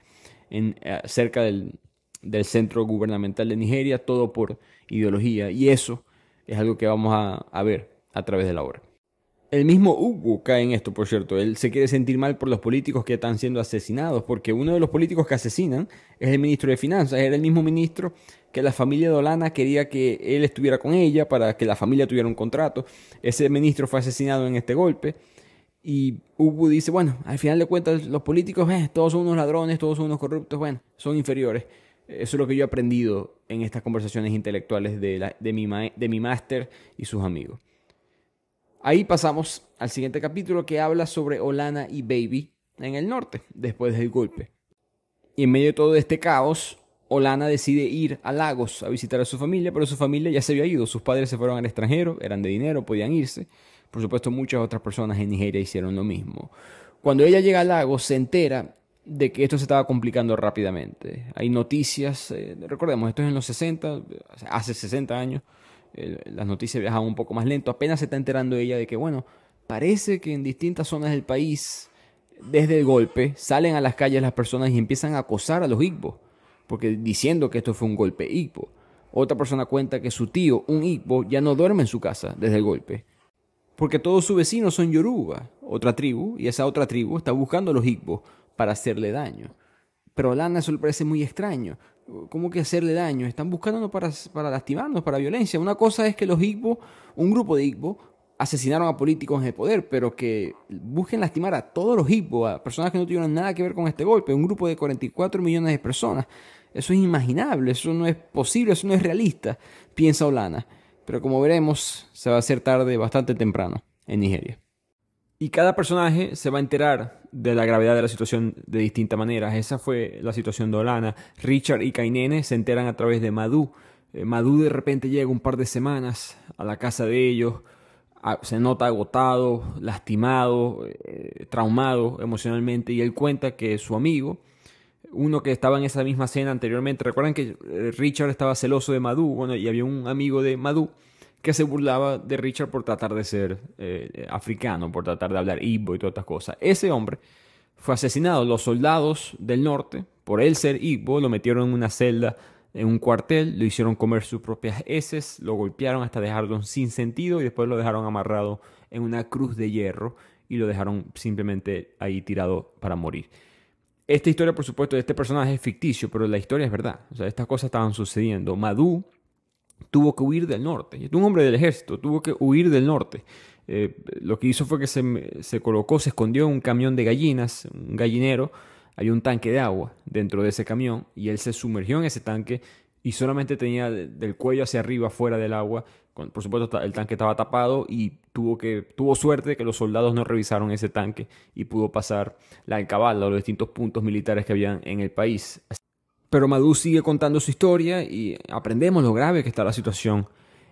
Speaker 1: en, eh, cerca del, centro gubernamental de Nigeria, todo por ideología. Y eso es algo que vamos a, a ver a través de la obra. El mismo Hugo cae en esto, por cierto. Él se quiere sentir mal por los políticos que están siendo asesinados, porque uno de los políticos que asesinan es el ministro de Finanzas. Era el mismo ministro que la familia Dolana quería que él estuviera con ella para que la familia tuviera un contrato. Ese ministro fue asesinado en este golpe. Y Ubu dice, bueno, al final de cuentas los políticos, eh, todos son unos ladrones, todos son unos corruptos, bueno, son inferiores. Eso es lo que yo he aprendido en estas conversaciones intelectuales de, de mi máster y sus amigos. Ahí pasamos al siguiente capítulo que habla sobre Olana y Baby en el norte, después del golpe. Y en medio de todo este caos, Olana decide ir a Lagos a visitar a su familia, pero su familia ya se había ido. Sus padres se fueron al extranjero, eran de dinero, podían irse. Por supuesto, muchas otras personas en Nigeria hicieron lo mismo. Cuando ella llega a Lagos, se entera de que esto se estaba complicando rápidamente. Hay noticias, eh, recordemos, esto es en los 60, hace 60 años, las noticias viajan un poco más lento. Apenas se está enterando ella de que, bueno, parece que en distintas zonas del país, desde el golpe, salen a las calles las personas y empiezan a acosar a los igbos, porque diciendo que esto fue un golpe igbo. Otra persona cuenta que su tío, un igbo, ya no duerme en su casa desde el golpe, porque todos sus vecinos son yoruba, otra tribu, y esa otra tribu está buscando a los igbos para hacerle daño. Pero Lana eso le parece muy extraño como que hacerle daño, están buscándonos para, para lastimarnos, para violencia. Una cosa es que los Igbo, un grupo de Igbo, asesinaron a políticos en el poder, pero que busquen lastimar a todos los Igbo, a personas que no tuvieron nada que ver con este golpe, un grupo de 44 millones de personas. Eso es inimaginable, eso no es posible, eso no es realista, piensa Olana. Pero como veremos, se va a hacer tarde, bastante temprano, en Nigeria. Y cada personaje se va a enterar de la gravedad de la situación de distintas maneras. Esa fue la situación de Olana. Richard y Kainene se enteran a través de Madhu. Eh, madú de repente llega un par de semanas a la casa de ellos. se nota agotado, lastimado, eh, traumado emocionalmente. Y él cuenta que su amigo, uno que estaba en esa misma cena anteriormente, recuerdan que eh, Richard estaba celoso de Madú, Bueno, y había un amigo de Madhu que se burlaba de Richard por tratar de ser eh, africano, por tratar de hablar Igbo y todas estas cosas. Ese hombre fue asesinado. Los soldados del norte, por él ser Igbo, lo metieron en una celda, en un cuartel, lo hicieron comer sus propias heces, lo golpearon hasta dejarlo sin sentido y después lo dejaron amarrado en una cruz de hierro y lo dejaron simplemente ahí tirado para morir. Esta historia, por supuesto, de este personaje es ficticio, pero la historia es verdad. O sea, estas cosas estaban sucediendo. Madu tuvo que huir del norte. Un hombre del ejército tuvo que huir del norte. Eh, lo que hizo fue que se, colocó, se escondió en un camión de gallinas, un gallinero. Hay un tanque de agua dentro de ese camión y él se sumergió en ese tanque y solamente tenía del cuello hacia arriba fuera del agua. Por supuesto, el tanque estaba tapado y tuvo, que, tuvo suerte que los soldados no revisaron ese tanque y pudo pasar la o los distintos puntos militares que habían en el país. Pero Maduro sigue contando su historia y aprendemos lo grave que está la situación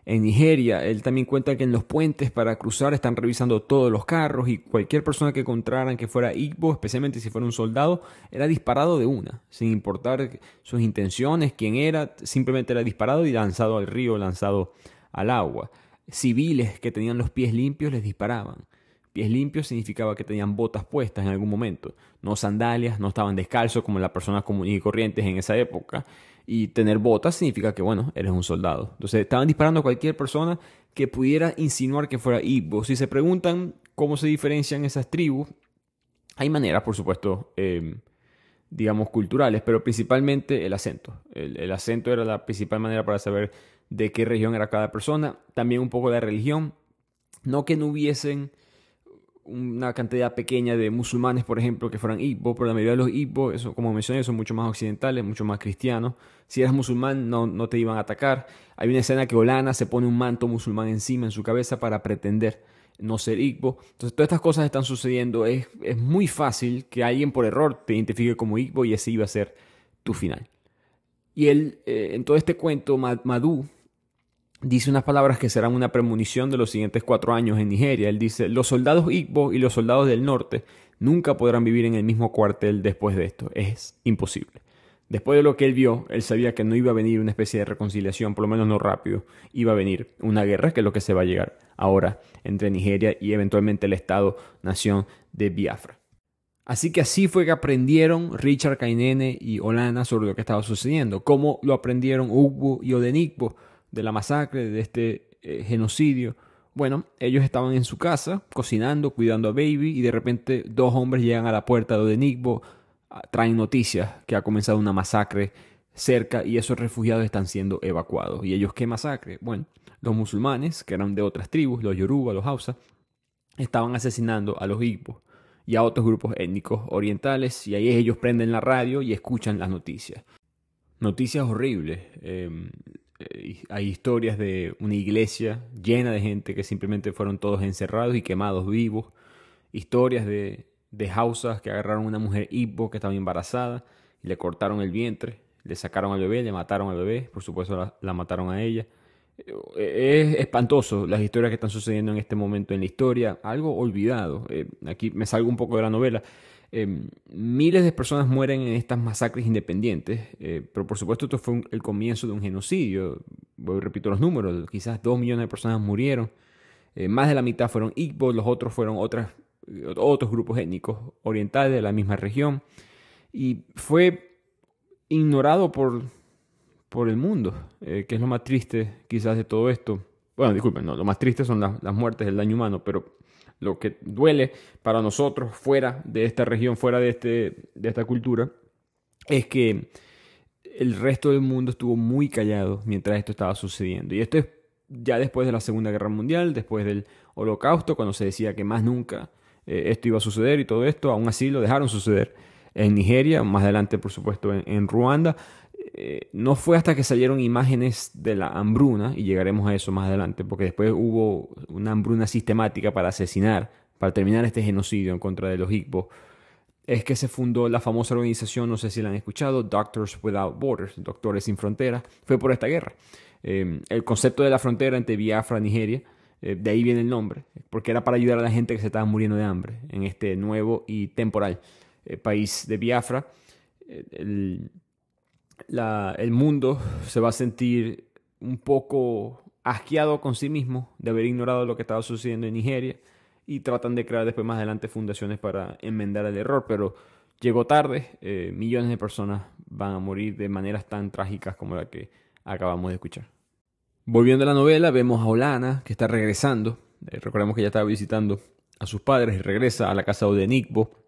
Speaker 1: en Nigeria. Él también cuenta que en los puentes para cruzar están revisando todos los carros y cualquier persona que encontraran que fuera Igbo, especialmente si fuera un soldado, era disparado de una, sin importar sus intenciones, quién era, simplemente era disparado y lanzado al río, lanzado al agua. Civiles que tenían los pies limpios les disparaban. Pies limpios significaba que tenían botas puestas en algún momento, no sandalias, no estaban descalzos como las personas comunes y corrientes en esa época. Y tener botas significa que, bueno, eres un soldado. Entonces estaban disparando a cualquier persona que pudiera insinuar que fuera Igbo. Si se preguntan cómo se diferencian esas tribus, hay maneras, por supuesto, em, digamos, culturales, pero principalmente el acento. El, el acento era la principal manera para saber de qué región era cada persona. También un poco la religión. No que no hubiesen una cantidad pequeña de musulmanes, por ejemplo, que fueran Igbo, pero la mayoría de los Igbo, eso, como mencioné, son mucho más occidentales, mucho más cristianos. Si eras musulmán, no, no te iban a atacar. Hay una escena que Olana se pone un manto musulmán encima en su cabeza para pretender no ser Igbo. Entonces, todas estas cosas están sucediendo. Es, muy fácil que alguien por error te identifique como Igbo y ese iba a ser tu final. Y él, eh, en todo este cuento, Madhu, dice unas palabras que serán una premonición de los siguientes cuatro años en Nigeria. Él dice, los soldados Igbo y los soldados del norte nunca podrán vivir en el mismo cuartel después de esto. Es imposible. Después de lo que él vio, él sabía que no iba a venir una especie de reconciliación, por lo menos no rápido. Iba a venir una guerra, que es lo que se va a llegar ahora entre Nigeria y eventualmente el Estado-nación de Biafra. Así que así fue que aprendieron Richard Kainene y Olana sobre lo que estaba sucediendo. ¿Cómo lo aprendieron Ugbo y Odenigbo? de la masacre, de este eh, genocidio. Bueno, ellos estaban en su casa, cocinando, cuidando a Baby, y de repente dos hombres llegan a la puerta de Nigbo, ah, traen noticias que ha comenzado una masacre cerca y esos refugiados están siendo evacuados. ¿Y ellos qué masacre? Bueno, los musulmanes, que eran de otras tribus, los yoruba, los hausa, estaban asesinando a los Igbo y a otros grupos étnicos orientales y ahí ellos prenden la radio y escuchan las noticias. Noticias horribles. Em, eh, hay historias de una iglesia llena de gente que simplemente fueron todos encerrados y quemados vivos. Historias de, de hausas que agarraron a una mujer hipo que estaba embarazada y le cortaron el vientre, le sacaron al bebé, le mataron al bebé, por supuesto la, mataron a ella. Eh, es espantoso las historias que están sucediendo en este momento en la historia, algo olvidado. Eh, aquí me salgo un poco de la novela. Em, miles de personas mueren en estas masacres independientes, eh, pero por supuesto esto fue el comienzo de un genocidio. repito los números, quizás dos millones de personas murieron, eh, más de la mitad fueron Igbo, los otros fueron eh, otros grupos étnicos orientales de la misma región, y fue ignorado por, por el mundo, que es lo más triste quizás de todo esto. Bueno, disculpen, lo más triste son las, muertes el daño humano, pero lo que duele para nosotros fuera de esta región, fuera de, este, de esta cultura, es que el resto del mundo estuvo muy callado mientras esto estaba sucediendo. Y esto es ya después de la Segunda Guerra Mundial, después del Holocausto, cuando se decía que más nunca eh, esto iba a suceder y todo esto, aún así lo dejaron suceder en Nigeria, más adelante por supuesto en Ruanda, eh, no fue hasta que salieron imágenes de la hambruna, y llegaremos a eso más adelante, porque después hubo una hambruna sistemática para asesinar, para terminar este genocidio en contra de los Igbo, es que se fundó la famosa organización, no sé si la han escuchado, Doctors Without Borders, Doctores Sin Fronteras, fue por esta guerra. Em, el concepto de la frontera entre Biafra y Nigeria, eh, de ahí viene el nombre, porque era para ayudar a la gente que se estaba muriendo de hambre en este nuevo y temporal eh, país de Biafra. El, el mundo se va a sentir un poco asqueado con sí mismo de haber ignorado lo que estaba sucediendo en Nigeria y tratan de crear después más adelante fundaciones para enmendar el error, pero llegó tarde, eh, millones de personas van a morir de maneras tan trágicas como la que acabamos de escuchar. Volviendo a la novela, vemos a Olana que está regresando, eh, recordemos que ya estaba visitando a sus padres y regresa a la casa de Odenigbo,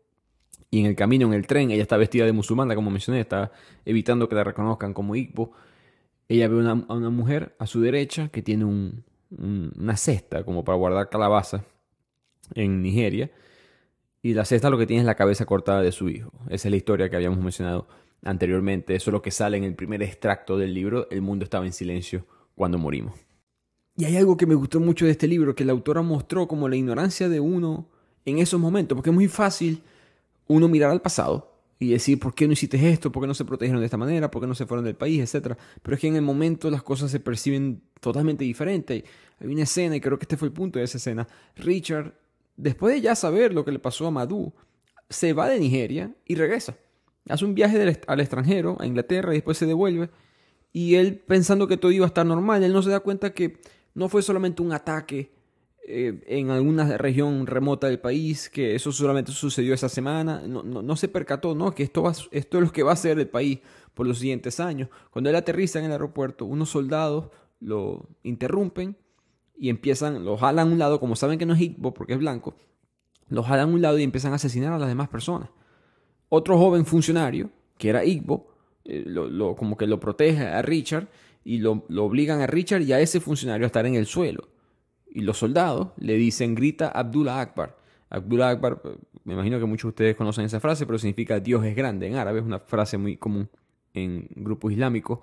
Speaker 1: y en el camino, en el tren, ella está vestida de musulmana, como mencioné, está evitando que la reconozcan como Igbo. Ella ve una, a una mujer a su derecha que tiene una cesta como para guardar calabaza en Nigeria. Y la cesta lo que tiene es la cabeza cortada de su hijo. Esa es la historia que habíamos mencionado anteriormente. Eso es lo que sale en el primer extracto del libro. El mundo estaba en silencio cuando morimos. Y hay algo que me gustó mucho de este libro, que la autora mostró como la ignorancia de uno en esos momentos, porque es muy fácil uno mirar al pasado y decir, ¿por qué no hiciste esto? ¿Por qué no se protegieron de esta manera? ¿Por qué no se fueron del país? Etcétera. Pero es que en el momento las cosas se perciben totalmente diferentes. Hay una escena, y creo que este fue el punto de esa escena. Richard, después de ya saber lo que le pasó a Madhu, se va de Nigeria y regresa. Hace un viaje al extranjero, a Inglaterra, y después se devuelve. Y él pensando que todo iba a estar normal, él no se da cuenta que no fue solamente un ataque eh, en alguna región remota del país, que eso solamente sucedió esa semana, no, se percató, ¿no? Que esto, va, esto es lo que va a ser el país por los siguientes años. Cuando él aterriza en el aeropuerto, unos soldados lo interrumpen y empiezan, lo jalan a un lado, como saben que no es Igbo porque es blanco, lo jalan a un lado y empiezan a asesinar a las demás personas. Otro joven funcionario, que era Igbo, eh, como que lo protege a Richard y lo obligan a Richard y a ese funcionario a estar en el suelo. Y los soldados le dicen, grita Abdullah Akbar. Abdullah Akbar, eh, me imagino que muchos de ustedes conocen esa frase, pero significa Dios es grande en árabe, es una frase muy común en grupos islámicos.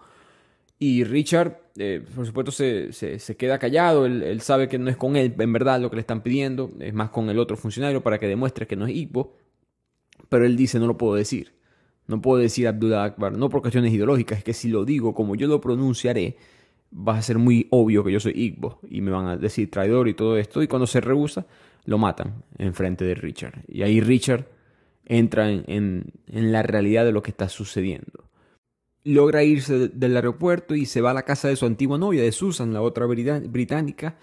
Speaker 1: Y Richard, eh, por supuesto, se, se, queda callado, él, él, sabe que no es con él, en verdad, lo que le están pidiendo, es más con el otro funcionario para que demuestre que no es Igbo, pero él dice, no lo puedo decir, no puedo decir Abdullah Akbar, no por cuestiones ideológicas, es que si lo digo como yo lo pronunciaré, vas a ser muy obvio que yo soy Igbo y me van a decir traidor y todo esto. Y cuando se rehúsa, lo matan en frente de Richard. Y ahí Richard entra en, la realidad de lo que está sucediendo. Logra irse del aeropuerto y se va a la casa de su antigua novia, de Susan, la otra británica.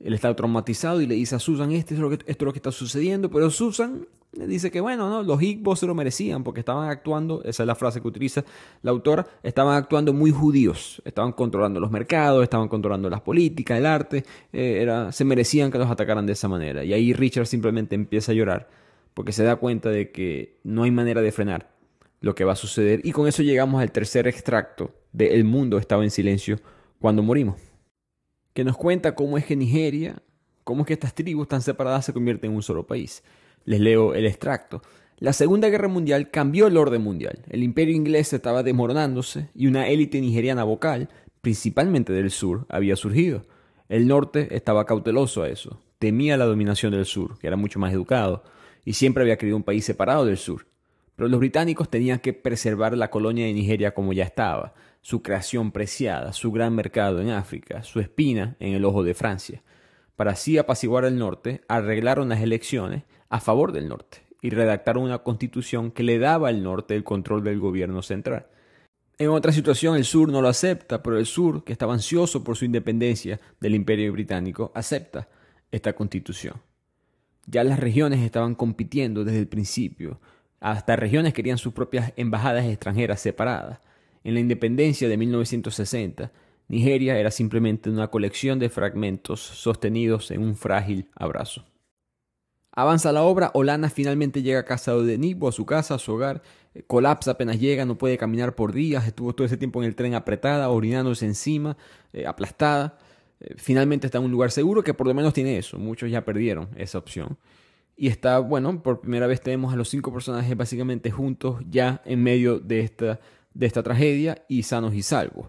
Speaker 1: Él está traumatizado y le dice a Susan, este es lo que, esto es lo que está sucediendo, pero Susan dice que bueno, no, los Igbos se lo merecían porque estaban actuando, esa es la frase que utiliza la autora, estaban actuando muy judíos, estaban controlando los mercados, estaban controlando las políticas, el arte, eh, era, se merecían que los atacaran de esa manera. Y ahí Richard simplemente empieza a llorar porque se da cuenta de que no hay manera de frenar lo que va a suceder. Y con eso llegamos al tercer extracto de El mundo estaba en silencio cuando morimos, que nos cuenta cómo es que Nigeria, cómo es que estas tribus tan separadas se convierten en un solo país. Les leo el extracto. La Segunda Guerra Mundial cambió el orden mundial. El imperio inglés estaba desmoronándose y una élite nigeriana vocal, principalmente del sur, había surgido. El norte estaba cauteloso a eso. Temía la dominación del sur, que era mucho más educado, y siempre había querido un país separado del sur. Pero los británicos tenían que preservar la colonia de Nigeria como ya estaba, su creación preciada, su gran mercado en África, su espina en el ojo de Francia. Para así apaciguar al norte, arreglaron las elecciones a favor del norte y redactaron una constitución que le daba al norte el control del gobierno central. En otra situación el sur no lo acepta, pero el sur, que estaba ansioso por su independencia del imperio británico, acepta esta constitución. Ya las regiones estaban compitiendo desde el principio, hasta regiones querían sus propias embajadas extranjeras separadas. En la independencia de 1960, Nigeria era simplemente una colección de fragmentos sostenidos en un frágil abrazo. Avanza la obra, Olana finalmente llega a casa de nibo a su casa, a su hogar, eh, colapsa apenas llega, no puede caminar por días, estuvo todo ese tiempo en el tren apretada, orinándose encima, eh, aplastada. Eh, finalmente está en un lugar seguro que por lo menos tiene eso, muchos ya perdieron esa opción. Y está, bueno, por primera vez tenemos a los cinco personajes básicamente juntos ya en medio de esta, de esta tragedia y sanos y salvos.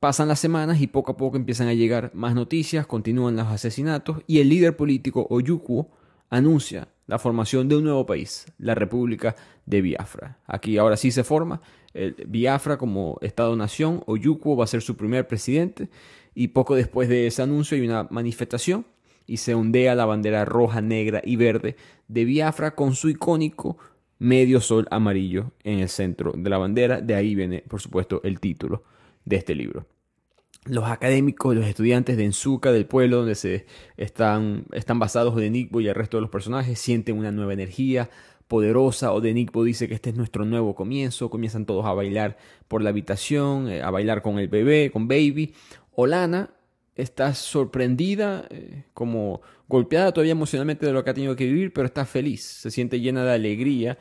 Speaker 1: Pasan las semanas y poco a poco empiezan a llegar más noticias, continúan los asesinatos y el líder político Oyukuo, anuncia la formación de un nuevo país, la República de Biafra. Aquí ahora sí se forma el Biafra como Estado-Nación. Oyukuo va a ser su primer presidente y poco después de ese anuncio hay una manifestación y se ondea la bandera roja, negra y verde de Biafra con su icónico medio sol amarillo en el centro de la bandera. De ahí viene, por supuesto, el título de este libro los académicos, los estudiantes de Enzuka, del pueblo donde se están, están basados Odenigbo y el resto de los personajes, sienten una nueva energía poderosa. Odenigbo dice que este es nuestro nuevo comienzo. Comienzan todos a bailar por la habitación, eh, a bailar con el bebé, con Baby. Olana está sorprendida, eh, como golpeada todavía emocionalmente de lo que ha tenido que vivir, pero está feliz, se siente llena de alegría.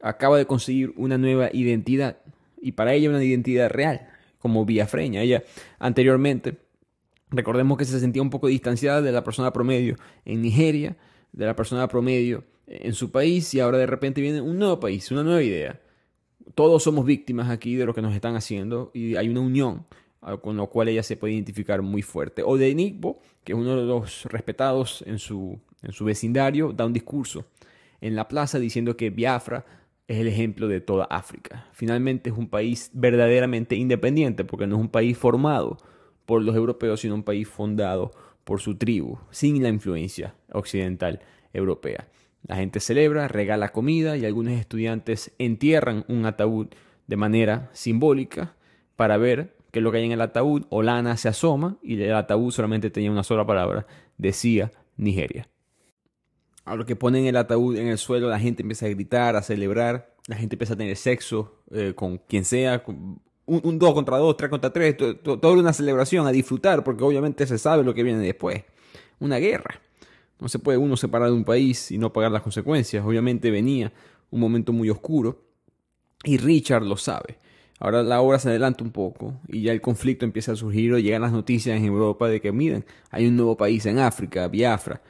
Speaker 1: Acaba de conseguir una nueva identidad y para ella una identidad real, como Biafreña Ella anteriormente, recordemos que se sentía un poco distanciada de la persona promedio en Nigeria, de la persona promedio en su país y ahora de repente viene un nuevo país, una nueva idea. Todos somos víctimas aquí de lo que nos están haciendo y hay una unión ah, con lo cual ella se puede identificar muy fuerte. O de Nigbo, que es uno de los respetados en su, en su vecindario, da un discurso en la plaza diciendo que Biafra es el ejemplo de toda África. Finalmente es un país verdaderamente independiente, porque no es un país formado por los europeos, sino un país fundado por su tribu, sin la influencia occidental europea. La gente celebra, regala comida y algunos estudiantes entierran un ataúd de manera simbólica para ver que lo que hay en el ataúd, lana se asoma y el ataúd solamente tenía una sola palabra, decía Nigeria a lo que ponen el ataúd en el suelo, la gente empieza a gritar, a celebrar, la gente empieza a tener sexo eh, con quien sea, un, dos contra dos, tres contra tres, todo una celebración a disfrutar, porque obviamente se sabe lo que viene después, una guerra. No se puede uno separar de un país y no pagar las consecuencias. Obviamente venía un momento muy oscuro y Richard lo sabe. Ahora la obra se adelanta un poco y ya el conflicto empieza a surgir o llegan las noticias en Europa de que miren, hay un nuevo país en África, Biafra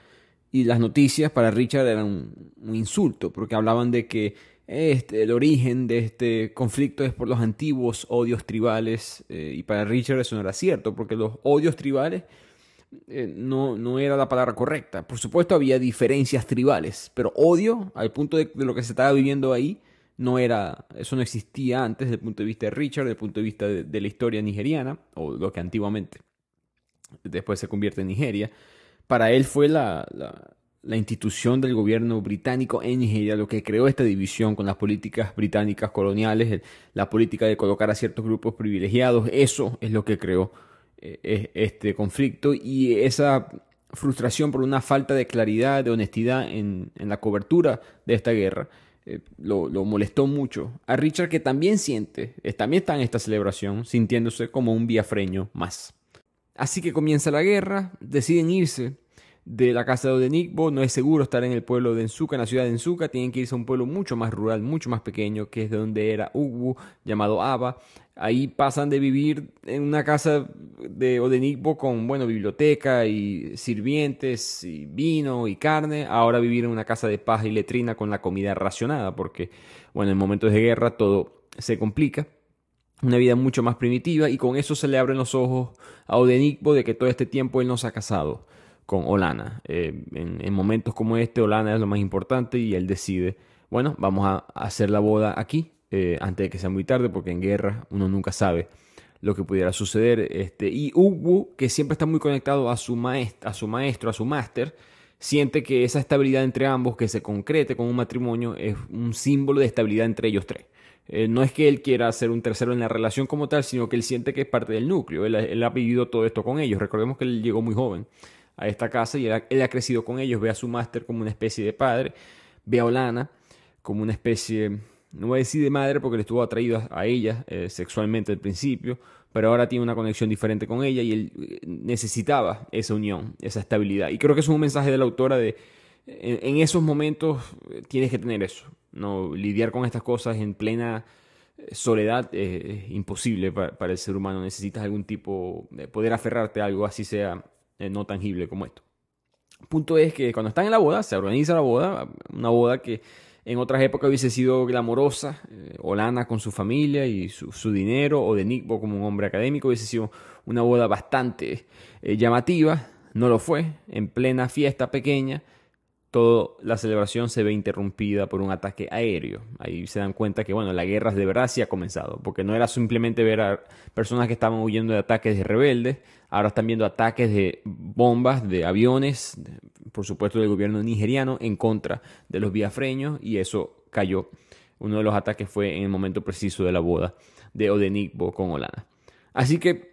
Speaker 1: y las noticias para Richard eran un, insulto, porque hablaban de que este, el origen de este conflicto es por los antiguos odios tribales, eh, y para Richard eso no era cierto, porque los odios tribales eh, no, era la palabra correcta. Por supuesto había diferencias tribales, pero odio, al punto de, lo que se estaba viviendo ahí, no era, eso no existía antes desde el punto de vista de Richard, desde el punto de vista de la historia nigeriana, o lo que antiguamente después se convierte en Nigeria. Para él fue la, institución del gobierno británico en Nigeria lo que creó esta división con las políticas británicas coloniales, la política de colocar a ciertos grupos privilegiados. Eso es lo que creó eh, este conflicto y esa frustración por una falta de claridad, de honestidad en, la cobertura de esta guerra. Eh, lo, molestó mucho. A Richard que también siente, eh, también está en esta celebración, sintiéndose como un biafreño más. Así que comienza la guerra, deciden irse de la casa de Odenigbo, no es seguro estar en el pueblo de Enzuka, en la ciudad de Enzuka, tienen que irse a un pueblo mucho más rural, mucho más pequeño, que es de donde era Ugu, llamado Aba. Ahí pasan de vivir en una casa de Odenigbo con, bueno, biblioteca y sirvientes y vino y carne, ahora vivir en una casa de paja y letrina con la comida racionada, porque, bueno, en momentos de guerra todo se complica una vida mucho más primitiva y con eso se le abren los ojos a Odenigbo de que todo este tiempo él no se ha casado con Olana. Eh, en, momentos como este Olana es lo más importante y él decide, bueno, vamos a hacer la boda aquí eh, antes de que sea muy tarde porque en guerra uno nunca sabe lo que pudiera suceder. Este, y Ubu, que siempre está muy conectado a su, a su maestro, a su máster, siente que esa estabilidad entre ambos, que se concrete con un matrimonio, es un símbolo de estabilidad entre ellos tres. Eh, no es que él quiera ser un tercero en la relación como tal, sino que él siente que es parte del núcleo. Él, ha vivido todo esto con ellos. Recordemos que él llegó muy joven a esta casa y él ha, crecido con ellos. Ve a su máster como una especie de padre, ve a Olana como una especie, no voy a decir de madre porque le estuvo atraído a, ella eh, sexualmente al principio, pero ahora tiene una conexión diferente con ella y él eh, necesitaba esa unión, esa estabilidad. Y creo que es un mensaje de la autora de en, esos momentos eh, tienes que tener eso. ¿no? Lidiar con estas cosas en plena eh, soledad es imposible para, el ser humano. Necesitas algún tipo de poder aferrarte a algo, así sea eh, no tangible como esto. Punto es que cuando están en la boda, se organiza la boda, una boda que en otras épocas hubiese sido glamorosa, eh, Olana con su familia y su, dinero, o de Nickbo como un hombre académico, hubiese sido una boda bastante llamativa, no lo fue, en plena fiesta pequeña, toda la celebración se ve interrumpida por un ataque aéreo. Ahí se dan cuenta que, bueno, la guerra de verdad sí ha comenzado, porque no era simplemente ver a personas que estaban huyendo de ataques de rebeldes, ahora están viendo ataques de bombas, de aviones, por supuesto del gobierno nigeriano, en contra de los biafreños, y eso cayó. Uno de los ataques fue en el momento preciso de la boda de Odenigbo con Olana. Así que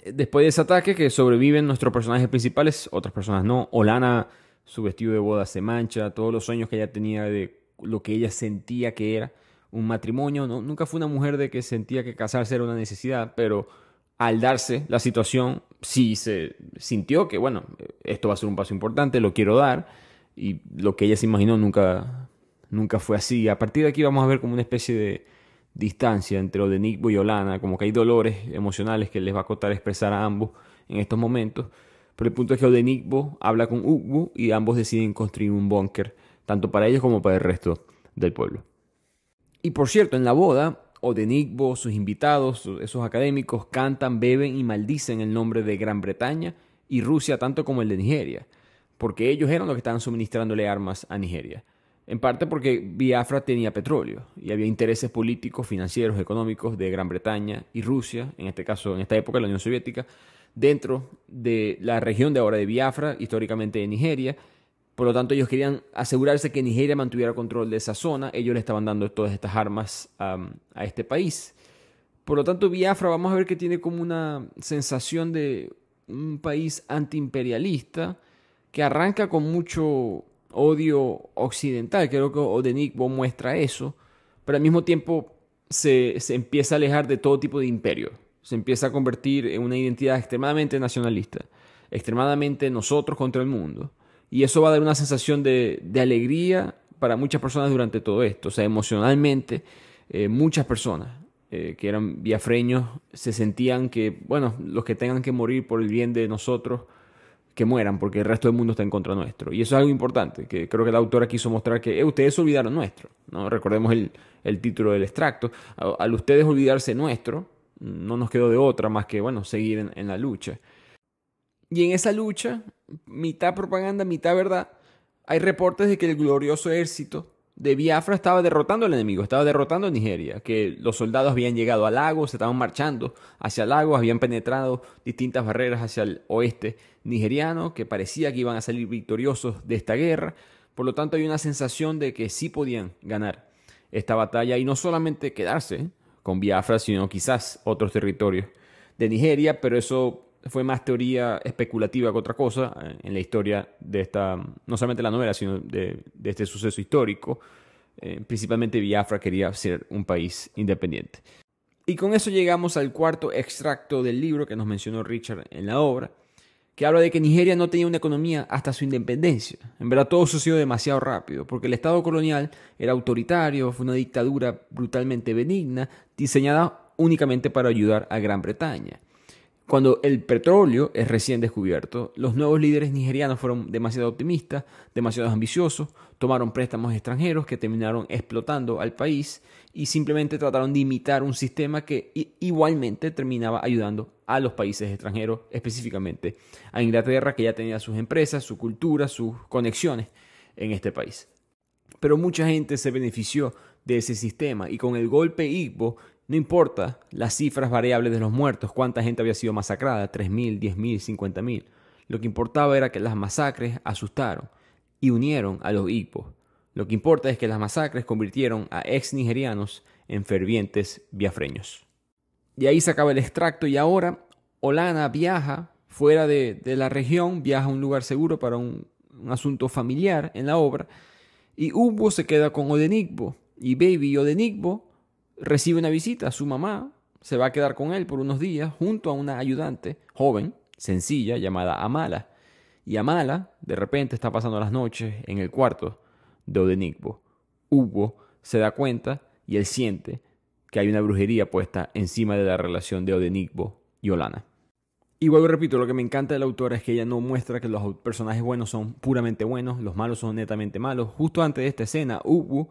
Speaker 1: eh, después de ese ataque que sobreviven nuestros personajes principales, otras personas no. Olana su vestido de boda se mancha, todos los sueños que ella tenía de lo que ella sentía que era un matrimonio. No, nunca fue una mujer de que sentía que casarse era una necesidad, pero al darse la situación, sí se sintió que, bueno, esto va a ser un paso importante, lo quiero dar. Y lo que ella se imaginó nunca, nunca fue así. A partir de aquí vamos a ver como una especie de distancia entre lo Nick y Olana, como que hay dolores emocionales que les va a costar expresar a ambos en estos momentos. Pero el punto es que Odenigbo habla con Ugbu y ambos deciden construir un búnker, tanto para ellos como para el resto del pueblo. Y por cierto, en la boda, Odenigbo, sus invitados, esos académicos, cantan, beben y maldicen el nombre de Gran Bretaña y Rusia tanto como el de Nigeria, porque ellos eran los que estaban suministrándole armas a Nigeria. En parte porque Biafra tenía petróleo y había intereses políticos, financieros, económicos de Gran Bretaña y Rusia, en este caso, en esta época, la Unión Soviética, dentro de la región de ahora de Biafra, históricamente de Nigeria. Por lo tanto, ellos querían asegurarse que Nigeria mantuviera control de esa zona. Ellos le estaban dando todas estas armas a este país. Por lo tanto, Biafra vamos a ver que tiene como una sensación de un país antiimperialista que arranca con mucho odio occidental. Creo que Odenigbo muestra eso, pero al mismo tiempo se empieza a alejar de todo tipo de imperio se empieza a convertir en una identidad extremadamente nacionalista, extremadamente nosotros contra el mundo. Y eso va a dar una sensación de, alegría para muchas personas durante todo esto. O sea, emocionalmente, eh, muchas personas eh, que eran viafreños se sentían que, bueno, los que tengan que morir por el bien de nosotros, que mueran, porque el resto del mundo está en contra nuestro. Y eso es algo importante, que creo que la autora quiso mostrar que eh, ustedes olvidaron nuestro. ¿no? Recordemos el, el título del extracto. Al ustedes olvidarse nuestro, no nos quedó de otra más que, bueno, seguir en, la lucha. Y en esa lucha, mitad propaganda, mitad verdad, hay reportes de que el glorioso ejército de Biafra estaba derrotando al enemigo, estaba derrotando a Nigeria, que los soldados habían llegado lago, se estaban marchando hacia el lago, habían penetrado distintas barreras hacia el oeste nigeriano, que parecía que iban a salir victoriosos de esta guerra. Por lo tanto, hay una sensación de que sí podían ganar esta batalla y no solamente quedarse, con Biafra, sino quizás otros territorios de Nigeria, pero eso fue más teoría especulativa que otra cosa eh, en la historia de esta, no solamente la novela, sino de, este suceso histórico. Eh, principalmente Biafra quería ser un país independiente. Y con eso llegamos al cuarto extracto del libro que nos mencionó Richard en la obra, que habla de que Nigeria no tenía una economía hasta su independencia. En verdad todo sucedió demasiado rápido, porque el Estado colonial era autoritario, fue una dictadura brutalmente benigna, diseñada únicamente para ayudar a Gran Bretaña. Cuando el petróleo es recién descubierto, los nuevos líderes nigerianos fueron demasiado optimistas, demasiado ambiciosos, tomaron préstamos extranjeros que terminaron explotando al país y simplemente trataron de imitar un sistema que igualmente terminaba ayudando a los países extranjeros, específicamente a Inglaterra, que ya tenía sus empresas, su cultura, sus conexiones en este país. Pero mucha gente se benefició de ese sistema y con el golpe Igbo no importa las cifras variables de los muertos, cuánta gente había sido masacrada, 3.000, 10.000, 50.000. Lo que importaba era que las masacres asustaron y unieron a los Igbo. Lo que importa es que las masacres convirtieron a ex nigerianos en fervientes biafreños. Y ahí se acaba el extracto y ahora Olana viaja fuera de, la región, viaja a un lugar seguro para un, asunto familiar en la obra y Hugo se queda con Odenigbo y Baby y Odenigbo recibe una visita, su mamá se va a quedar con él por unos días junto a una ayudante joven, sencilla, llamada Amala. Y Amala, de repente, está pasando las noches en el cuarto de Odenigbo. Hugo se da cuenta y él siente que hay una brujería puesta encima de la relación de Odenigbo y Olana. Y vuelvo y repito, lo que me encanta de la autora es que ella no muestra que los personajes buenos son puramente buenos, los malos son netamente malos. Justo antes de esta escena, Ubu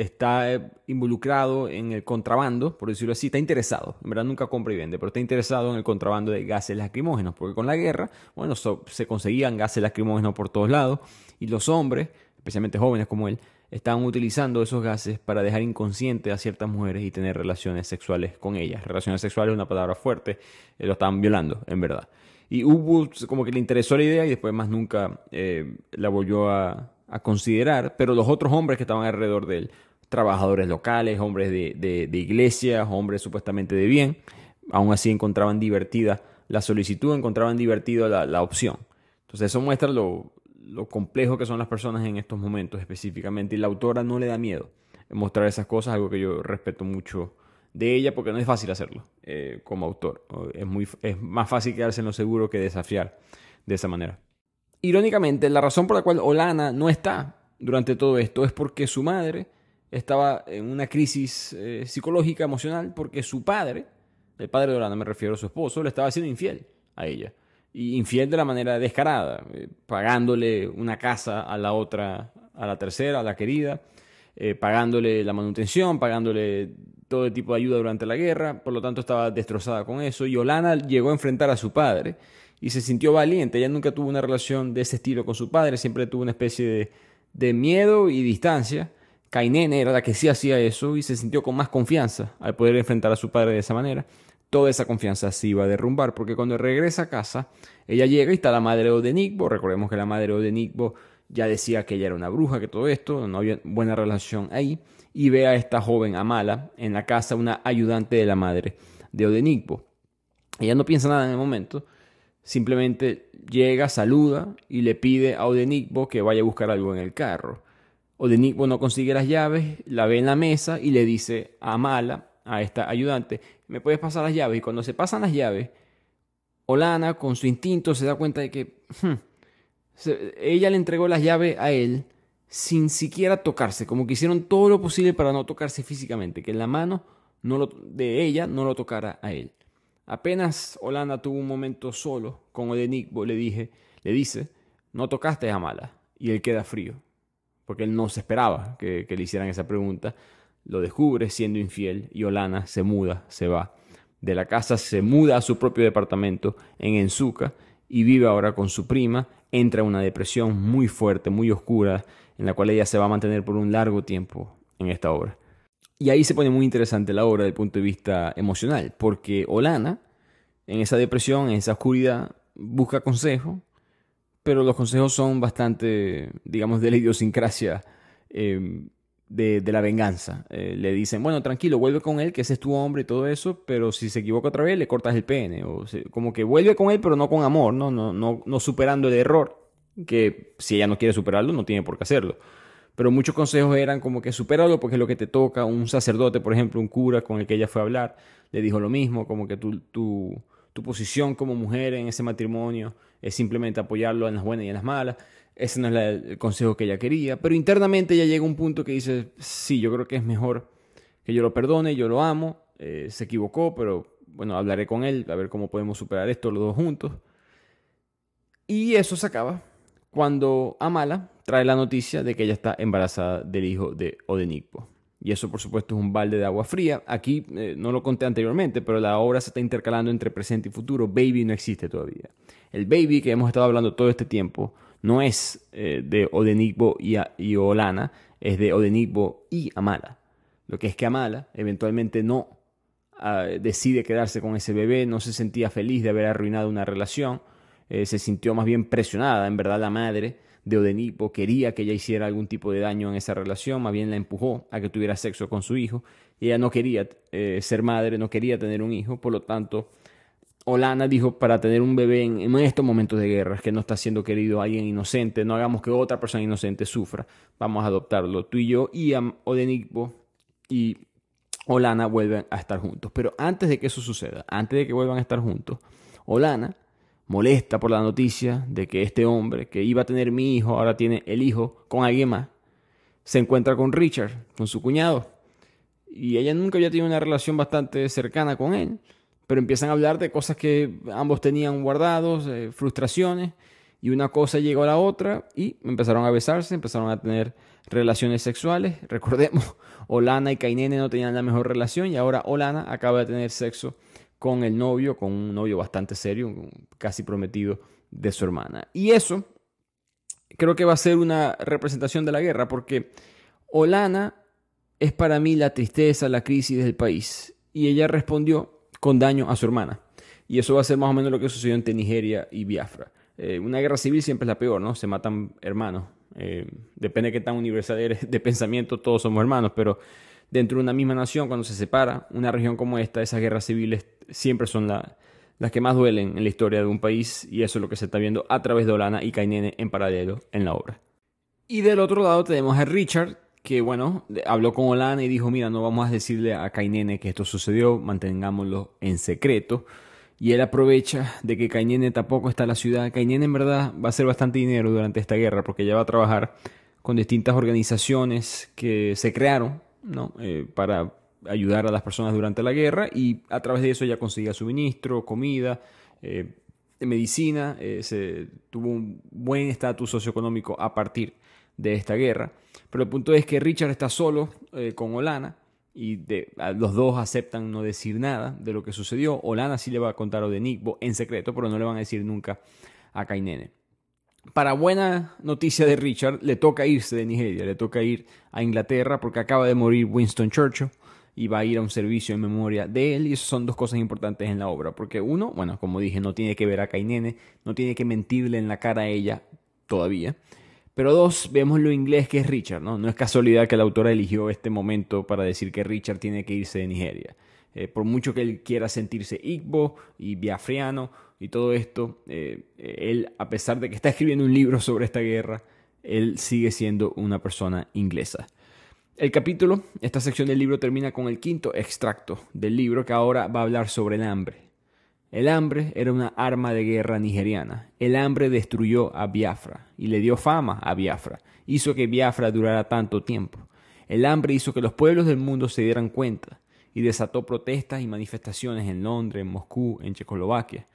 Speaker 1: está eh, involucrado en el contrabando, por decirlo así, está interesado, en verdad nunca compra y vende, pero está interesado en el contrabando de gases lacrimógenos, porque con la guerra, bueno, se conseguían gases lacrimógenos por todos lados y los hombres, especialmente jóvenes como él, estaban utilizando esos gases para dejar inconscientes a ciertas mujeres y tener relaciones sexuales con ellas. Relaciones sexuales es una palabra fuerte, eh, lo estaban violando, en verdad. Y hubo como que le interesó la idea y después más nunca eh, la volvió a considerar, pero los otros hombres que estaban alrededor de él trabajadores locales, hombres de, iglesias, hombres supuestamente de bien. Aún así encontraban divertida la solicitud, encontraban divertida la, opción. Entonces eso muestra lo, complejo que son las personas en estos momentos específicamente. Y la autora no le da miedo mostrar esas cosas, algo que yo respeto mucho de ella porque no es fácil hacerlo eh, como autor. Es, muy, es más fácil quedarse en lo seguro que desafiar de esa manera. Irónicamente, la razón por la cual Olana no está durante todo esto es porque su madre estaba en una crisis eh, psicológica, emocional, porque su padre, el padre de Olana me refiero a su esposo, le estaba siendo infiel a ella. Y infiel de la manera descarada, eh, pagándole una casa a la otra, a la tercera, a la querida, eh, pagándole la manutención, pagándole todo tipo de ayuda durante la guerra, por lo tanto estaba destrozada con eso. Y Olana llegó a enfrentar a su padre y se sintió valiente. Ella nunca tuvo una relación de ese estilo con su padre, siempre tuvo una especie de miedo y distancia Kainene era la que sí hacía eso y se sintió con más confianza al poder enfrentar a su padre de esa manera. Toda esa confianza se iba a derrumbar porque cuando regresa a casa, ella llega y está la madre de Odenigbo. Recordemos que la madre de Odenigbo ya decía que ella era una bruja, que todo esto, no había buena relación ahí. Y ve a esta joven Amala en la casa, una ayudante de la madre de Odenigbo. Ella no piensa nada en el momento, simplemente llega, saluda y le pide a Odenigbo que vaya a buscar algo en el carro. Odenikbo no consigue las llaves, la ve en la mesa y le dice a Mala, a esta ayudante, me puedes pasar las llaves. Y cuando se pasan las llaves, Olana con su instinto se da cuenta de que hmm, ella le entregó las llaves a él sin siquiera tocarse, como que hicieron todo lo posible para no tocarse físicamente, que la mano no de ella no lo tocara a él. Apenas Olana tuvo un momento solo con Odenikbo, le dije, le dice, no tocaste a Mala, y él queda frío porque él no se esperaba que, le hicieran esa pregunta, lo descubre siendo infiel y Olana se muda, se va. De la casa se muda a su propio departamento en Enzuca y vive ahora con su prima. Entra en una depresión muy fuerte, muy oscura, en la cual ella se va a mantener por un largo tiempo en esta obra. Y ahí se pone muy interesante la obra desde el punto de vista emocional, porque Olana, en esa depresión, en esa oscuridad, busca consejo pero los consejos son bastante, digamos, de la idiosincrasia em, de, la venganza. Eh, le dicen, bueno, tranquilo, vuelve con él, que ese es tu hombre y todo eso, pero si se equivoca otra vez, le cortas el pene. O como que vuelve con él, pero no con amor, ¿no? No, no, no superando el error, que si ella no quiere superarlo, no tiene por qué hacerlo pero muchos consejos eran como que superarlo porque es lo que te toca. Un sacerdote, por ejemplo, un cura con el que ella fue a hablar, le dijo lo mismo, como que tú, tú tu posición como mujer en ese matrimonio es simplemente apoyarlo en las buenas y en las malas. Ese no es el consejo que ella quería. Pero internamente ya llega un punto que dice, sí, yo creo que es mejor que yo lo perdone, yo lo amo, eh, se equivocó, pero bueno, hablaré con él, a ver cómo podemos superar esto los dos juntos. Y eso se acaba cuando Amala trae la noticia de que ella está embarazada del hijo de Odenikpo. Y eso, por supuesto, es un balde de agua fría. Aquí eh, no lo conté anteriormente, pero la obra se está intercalando entre presente y futuro. Baby no existe todavía. El baby que hemos estado hablando todo este tiempo no es eh, de Odenigbo y, es de Odenigbo y Amala. Lo que es que Amala eventualmente no ah, decide quedarse con ese bebé, no se sentía feliz de haber arruinado una relación, eh, se sintió más bien presionada, en verdad, la madre de Odenipo quería que ella hiciera algún tipo de daño en esa relación, más bien la empujó a que tuviera sexo con su hijo. ella no quería eh, ser madre, no quería tener un hijo, por lo tanto, Olana dijo para tener un bebé en, estos momentos de guerra, que no está siendo querido alguien inocente, no hagamos que otra persona inocente sufra, vamos a adoptarlo tú y yo y Odenipo y Olana vuelven a estar juntos. Pero antes de que eso suceda, antes de que vuelvan a estar juntos, Olana molesta por la noticia de que este hombre que iba a tener mi hijo, ahora tiene el hijo con alguien más, se encuentra con Richard, con su cuñado. Y ella nunca había tenido una relación bastante cercana con él, pero empiezan a hablar de cosas que ambos tenían guardados, eh, frustraciones, y una cosa llegó a la otra y empezaron a besarse, empezaron a tener relaciones sexuales. [laughs] Recordemos, Olana y Kainene no tenían la mejor relación y ahora Olana acaba de tener sexo con el novio, con un novio bastante serio, casi prometido de su hermana. Y eso creo que va a ser una representación de la guerra, porque Olana es para mí la tristeza, la crisis del país. Y ella respondió con daño a su hermana. Y eso va a ser más o menos lo que sucedió entre Nigeria y Biafra. Eh, una guerra civil siempre es la peor, ¿no? Se matan hermanos. Eh, depende de qué tan universal eres de pensamiento, todos somos hermanos, pero dentro de una misma nación, cuando se separa una región como esta, esas guerras civiles siempre son las que más duelen en la historia de un país y eso es lo que se está viendo a través de Olana y Kainene en paralelo en la obra. Y del otro lado tenemos a Richard, que bueno, habló con Olana y dijo, mira, no vamos a decirle a Kainene que esto sucedió, mantengámoslo en secreto. Y él aprovecha de que Kainene tampoco está en la ciudad. Kainene en verdad va a hacer bastante dinero durante esta guerra porque ella va a trabajar con distintas organizaciones que se crearon ¿no? Eh, para ayudar a las personas durante la guerra y a través de eso ya conseguía suministro, comida, eh, medicina, eh, se tuvo un buen estatus socioeconómico a partir de esta guerra. Pero el punto es que Richard está solo eh, con Olana y de, los dos aceptan no decir nada de lo que sucedió. Olana sí le va a contar a Odenigbo en secreto, pero no le van a decir nunca a Kainene. Para buena noticia de Richard, le toca irse de Nigeria, le toca ir a Inglaterra porque acaba de morir Winston Churchill y va a ir a un servicio en memoria de él. Y eso son dos cosas importantes en la obra. Porque uno, bueno, como dije, no tiene que ver a Kainene, no tiene que mentirle en la cara a ella todavía. Pero dos, vemos lo inglés que es Richard, ¿no? No es casualidad que la autora eligió este momento para decir que Richard tiene que irse de Nigeria. Eh, por mucho que él quiera sentirse Igbo y biafriano y todo esto, eh, él, a pesar de que está escribiendo un libro sobre esta guerra, él sigue siendo una persona inglesa. El capítulo, esta sección del libro termina con el quinto extracto del libro que ahora va a hablar sobre el hambre. El hambre era una arma de guerra nigeriana. El hambre destruyó a Biafra y le dio fama a Biafra. Hizo que Biafra durara tanto tiempo. El hambre hizo que los pueblos del mundo se dieran cuenta y desató protestas y manifestaciones en Londres, en Moscú, en Checoslovaquia.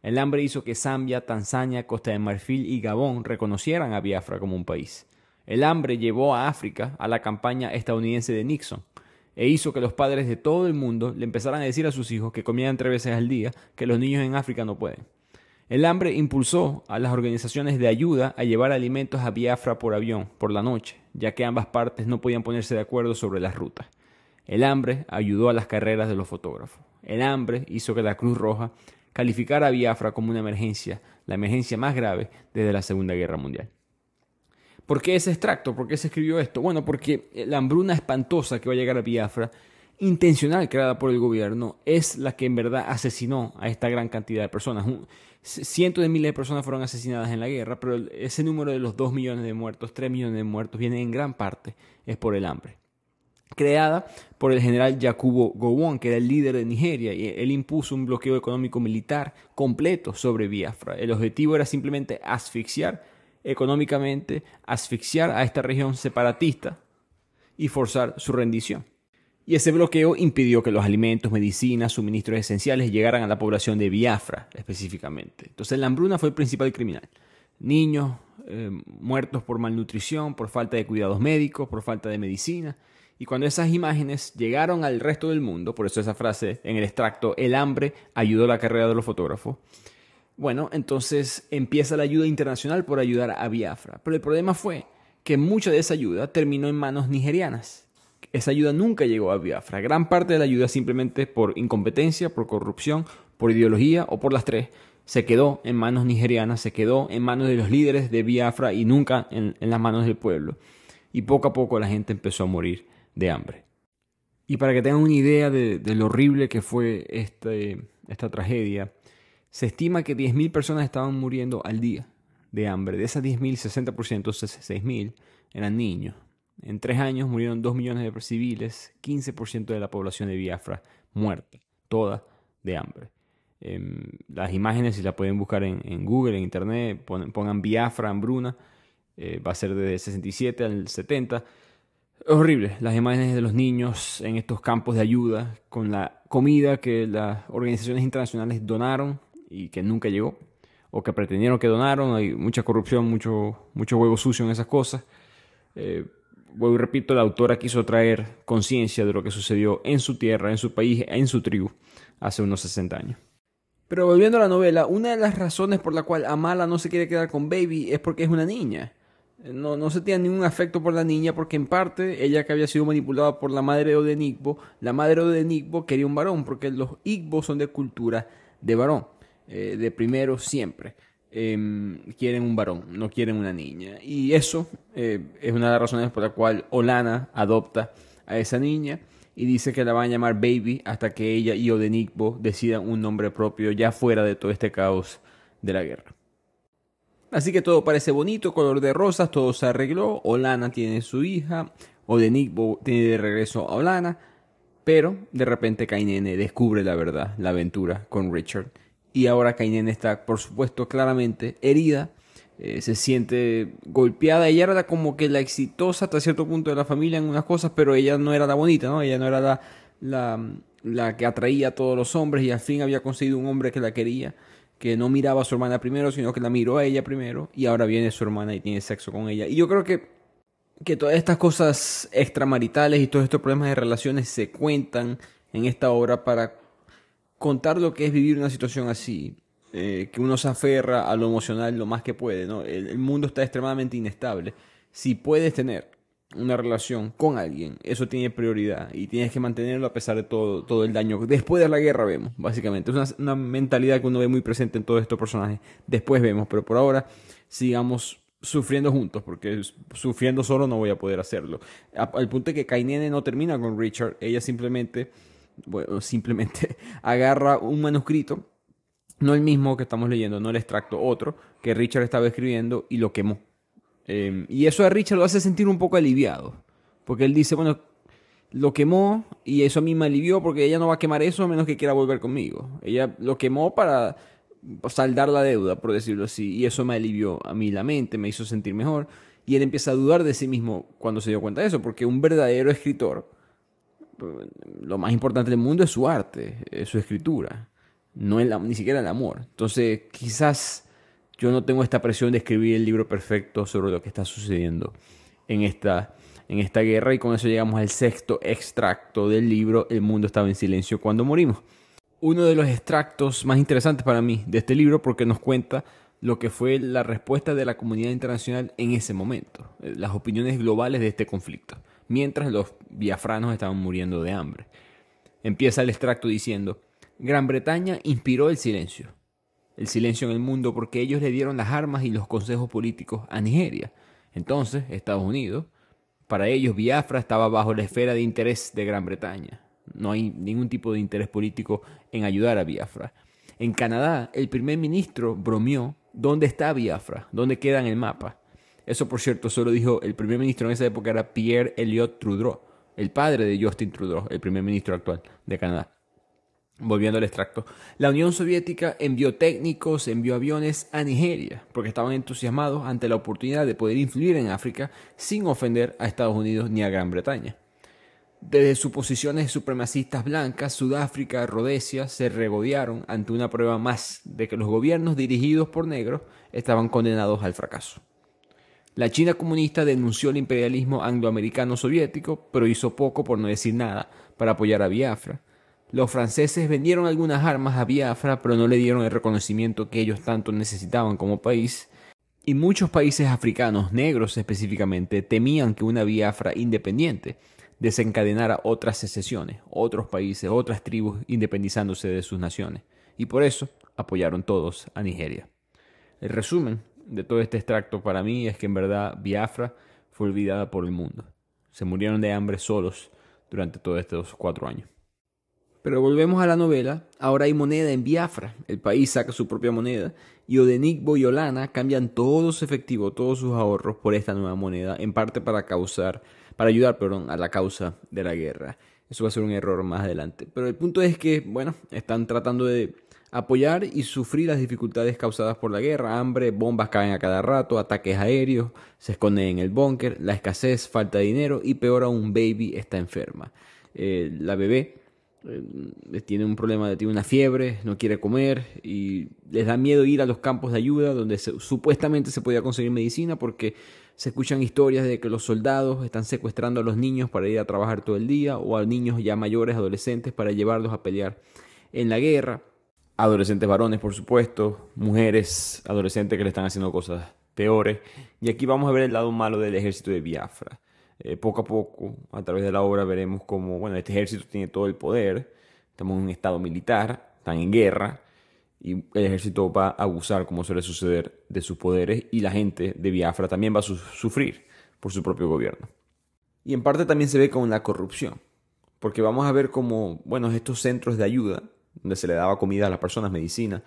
Speaker 1: El hambre hizo que Zambia, Tanzania, Costa de Marfil y Gabón reconocieran a Biafra como un país. El hambre llevó a África a la campaña estadounidense de Nixon e hizo que los padres de todo el mundo le empezaran a decir a sus hijos que comían tres veces al día, que los niños en África no pueden. El hambre impulsó a las organizaciones de ayuda a llevar alimentos a Biafra por avión, por la noche, ya que ambas partes no podían ponerse de acuerdo sobre las rutas. El hambre ayudó a las carreras de los fotógrafos. El hambre hizo que la Cruz Roja calificara a Biafra como una emergencia, la emergencia más grave desde la Segunda Guerra Mundial. ¿Por qué ese extracto? ¿Por qué se escribió esto? Bueno, porque la hambruna espantosa que va a llegar a Biafra, intencional creada por el gobierno, es la que en verdad asesinó a esta gran cantidad de personas. Cientos de miles de personas fueron asesinadas en la guerra, pero ese número de los 2 millones de muertos, 3 millones de muertos, viene en gran parte es por el hambre. Creada por el general Yakubo Gowon, que era el líder de Nigeria, y él impuso un bloqueo económico militar completo sobre Biafra. El objetivo era simplemente asfixiar económicamente, asfixiar a esta región separatista y forzar su rendición. Y ese bloqueo impidió que los alimentos, medicinas, suministros esenciales llegaran a la población de Biafra específicamente. Entonces la hambruna fue el principal criminal. Niños eh, muertos por malnutrición, por falta de cuidados médicos, por falta de medicina. Y cuando esas imágenes llegaron al resto del mundo, por eso esa frase en el extracto, el hambre ayudó la carrera de los fotógrafos, bueno, entonces empieza la ayuda internacional por ayudar a Biafra. Pero el problema fue que mucha de esa ayuda terminó en manos nigerianas. Esa ayuda nunca llegó a Biafra. Gran parte de la ayuda simplemente por incompetencia, por corrupción, por ideología o por las tres, se quedó en manos nigerianas, se quedó en manos de los líderes de Biafra y nunca en, las manos del pueblo. Y poco a poco la gente empezó a morir de hambre. Y para que tengan una idea de, lo horrible que fue este, esta tragedia, se estima que 10.000 personas estaban muriendo al día de hambre. De esas 10.000, 60%, 6.000 eran niños. En tres años murieron 2 millones de civiles, 15% de la población de Biafra muerta, toda de hambre. Em, las imágenes, si las pueden buscar en, Google, en Internet, pongan Biafra, hambruna, eh, va a ser de 67 al 70. Horrible, las imágenes de los niños en estos campos de ayuda, con la comida que las organizaciones internacionales donaron y que nunca llegó, o que pretendieron que donaron, hay mucha corrupción, mucho, mucho huevo sucio en esas cosas. Eh, vuelvo y repito, la autora quiso traer conciencia de lo que sucedió en su tierra, en su país, en su tribu, hace unos 60 años. Pero volviendo a la novela, una de las razones por la cual Amala no se quiere quedar con Baby es porque es una niña. Eh, no, no se tiene ningún afecto por la niña porque en parte ella que había sido manipulada por la madre de Odenigbo, la madre de Odenigbo quería un varón porque los Igbo son de cultura de varón. Eh, de primero siempre. Em, quieren un varón, no quieren una niña. Y eso eh, es una de las razones por la cual Olana adopta a esa niña y dice que la van a llamar Baby hasta que ella y Odenigbo decidan un nombre propio ya fuera de todo este caos de la guerra. Así que todo parece bonito, color de rosas, todo se arregló, Olana tiene su hija, Odenigbo tiene de regreso a Olana, pero de repente Kainene descubre la verdad, la aventura con Richard y ahora Kainen está, por supuesto, claramente herida. Eh, se siente golpeada. Ella era como que la exitosa hasta cierto punto de la familia en unas cosas, pero ella no era la bonita, ¿no? Ella no era la, la, la que atraía a todos los hombres y al fin había conseguido un hombre que la quería, que no miraba a su hermana primero, sino que la miró a ella primero y ahora viene su hermana y tiene sexo con ella. Y yo creo que, que todas estas cosas extramaritales y todos estos problemas de relaciones se cuentan en esta obra para contar lo que es vivir una situación así, eh, que uno se aferra a lo emocional lo más que puede, ¿no? El, mundo está extremadamente inestable. Si puedes tener una relación con alguien, eso tiene prioridad y tienes que mantenerlo a pesar de todo, todo el daño. Después de la guerra vemos, básicamente. Es una, una mentalidad que uno ve muy presente en todos estos personajes. Después vemos, pero por ahora sigamos sufriendo juntos, porque sufriendo solo no voy a poder hacerlo. Al punto de que Kainene no termina con Richard, ella simplemente [laughs] simplemente agarra un manuscrito, no el mismo que estamos leyendo, no el extracto, otro, que Richard estaba escribiendo y lo quemó. Em, y eso a Richard lo hace sentir un poco aliviado, porque él dice, bueno, lo quemó y eso a mí me alivió porque ella no va a quemar eso a menos que quiera volver conmigo. Ella lo quemó para saldar la deuda, por decirlo así, y eso me alivió a mí la mente, me hizo sentir mejor. Y él empieza a dudar de sí mismo cuando se dio cuenta de eso, porque un verdadero escritor lo más importante del mundo es su arte, es su escritura, no ni siquiera el amor. Entonces, quizás yo no tengo esta presión de escribir el libro perfecto sobre lo que está sucediendo en esta, en esta guerra y con eso llegamos al sexto extracto del libro El mundo estaba en silencio cuando morimos. Uno de los extractos más interesantes para mí de este libro porque nos cuenta lo que fue la respuesta de la comunidad internacional en ese momento, las opiniones globales de este conflicto mientras los biafranos estaban muriendo de hambre. Empieza el extracto diciendo, Gran Bretaña inspiró el silencio, el silencio en el mundo porque ellos le dieron las armas y los consejos políticos a Nigeria. Entonces, Estados Unidos, para ellos Biafra estaba bajo la esfera de interés de Gran Bretaña. No hay ningún tipo de interés político en ayudar a Biafra. En Canadá, el primer ministro bromeó, ¿dónde está Biafra? ¿Dónde queda en el mapa? Eso, por cierto, solo dijo el primer ministro en esa época era Pierre Elliott Trudeau, el padre de Justin Trudeau, el primer ministro actual de Canadá. Volviendo al extracto, la Unión Soviética envió técnicos, envió aviones a Nigeria, porque estaban entusiasmados ante la oportunidad de poder influir en África sin ofender a Estados Unidos ni a Gran Bretaña. Desde sus posiciones supremacistas blancas, Sudáfrica, Rhodesia se regodearon ante una prueba más de que los gobiernos dirigidos por negros estaban condenados al fracaso. La China comunista denunció el imperialismo angloamericano soviético, pero hizo poco, por no decir nada, para apoyar a Biafra. Los franceses vendieron algunas armas a Biafra, pero no le dieron el reconocimiento que ellos tanto necesitaban como país. Y muchos países africanos, negros específicamente, temían que una Biafra independiente desencadenara otras secesiones, otros países, otras tribus independizándose de sus naciones. Y por eso apoyaron todos a Nigeria. El resumen de todo este extracto para mí es que en verdad Biafra fue olvidada por el mundo. Se murieron de hambre solos durante todos estos cuatro años. Pero volvemos a la novela. Ahora hay moneda en Biafra. El país saca su propia moneda. Y Odenigbo y Olana cambian todo su efectivo, todos sus ahorros por esta nueva moneda, en parte para causar, para ayudar, perdón, a la causa de la guerra. Eso va a ser un error más adelante. Pero el punto es que, bueno, están tratando de apoyar y sufrir las dificultades causadas por la guerra, hambre, bombas caen a cada rato, ataques aéreos, se esconden en el búnker, la escasez, falta de dinero y peor aún, Baby está enferma. Eh, la bebé eh, tiene un problema, tiene una fiebre, no quiere comer y les da miedo ir a los campos de ayuda donde supuestamente se podía conseguir medicina porque se escuchan historias de que los soldados están secuestrando a los niños para ir a trabajar todo el día o a niños ya mayores, adolescentes, para llevarlos a pelear en la guerra adolescentes varones, por supuesto, mujeres, adolescentes que le están haciendo cosas peores. Y aquí vamos a ver el lado malo del ejército de Biafra. Eh, poco a poco, a través de la obra, veremos cómo, bueno, este ejército tiene todo el poder, estamos en un estado militar, están en guerra, y el ejército va a abusar, como suele suceder, de sus poderes, y la gente de Biafra también va a sufrir por su propio gobierno. Y en parte también se ve con la corrupción, porque vamos a ver cómo, bueno, estos centros de ayuda, donde se le daba comida a las personas, medicina.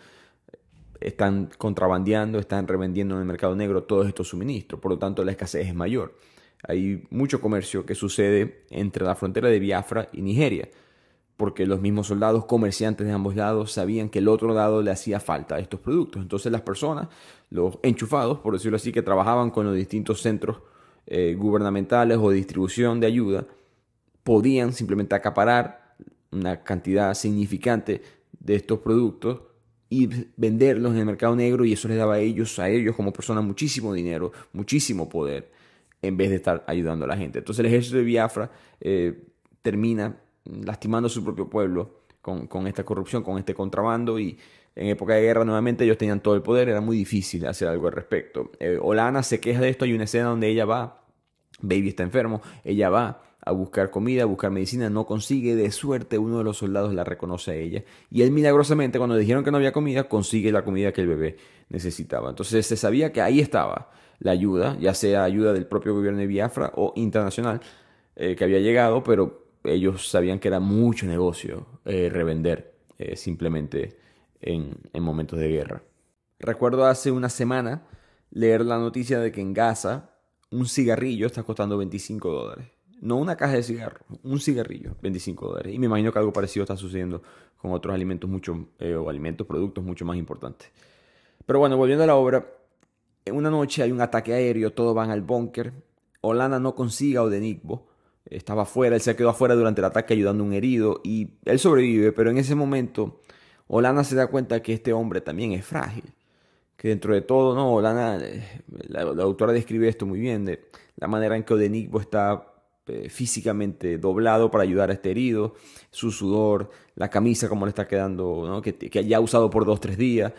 Speaker 1: Están contrabandeando, están revendiendo en el mercado negro todos estos suministros, por lo tanto la escasez es mayor. Hay mucho comercio que sucede entre la frontera de Biafra y Nigeria, porque los mismos soldados comerciantes de ambos lados sabían que el otro lado le hacía falta a estos productos. Entonces las personas, los enchufados, por decirlo así, que trabajaban con los distintos centros eh, gubernamentales o distribución de ayuda, podían simplemente acaparar una cantidad significante de estos productos y venderlos en el mercado negro y eso les daba a ellos, a ellos como personas muchísimo dinero, muchísimo poder, en vez de estar ayudando a la gente. Entonces el ejército de Biafra eh, termina lastimando a su propio pueblo con, esta corrupción, con este contrabando y en época de guerra nuevamente ellos tenían todo el poder, era muy difícil hacer algo al respecto. Holana eh, Olana se queja de esto, hay una escena donde ella va, Baby está enfermo, ella va a buscar comida, a buscar medicina, no consigue, de suerte uno de los soldados la reconoce a ella y él milagrosamente cuando le dijeron que no había comida consigue la comida que el bebé necesitaba. Entonces se sabía que ahí estaba la ayuda, ya sea ayuda del propio gobierno de Biafra o internacional eh, que había llegado, pero ellos sabían que era mucho negocio eh, revender eh, simplemente en, en momentos de guerra. Recuerdo hace una semana leer la noticia de que en Gaza un cigarrillo está costando 25 dólares no una caja de cigarro, un cigarrillo, 25 dólares. Y me imagino que algo parecido está sucediendo con otros alimentos mucho, eh, o alimentos, productos mucho más importantes. Pero bueno, volviendo a la obra, en una noche hay un ataque aéreo, todos van al búnker. Olana no consigue a Odenigbo, estaba afuera, él se quedó afuera durante el ataque ayudando a un herido y él sobrevive, pero en ese momento Olana se da cuenta que este hombre también es frágil que dentro de todo, no, eh, la, autora describe esto muy bien, de la manera en que Odenigbo está eh, físicamente doblado para ayudar a este herido, su sudor, la camisa como le está quedando, que, que ha usado por dos, tres días,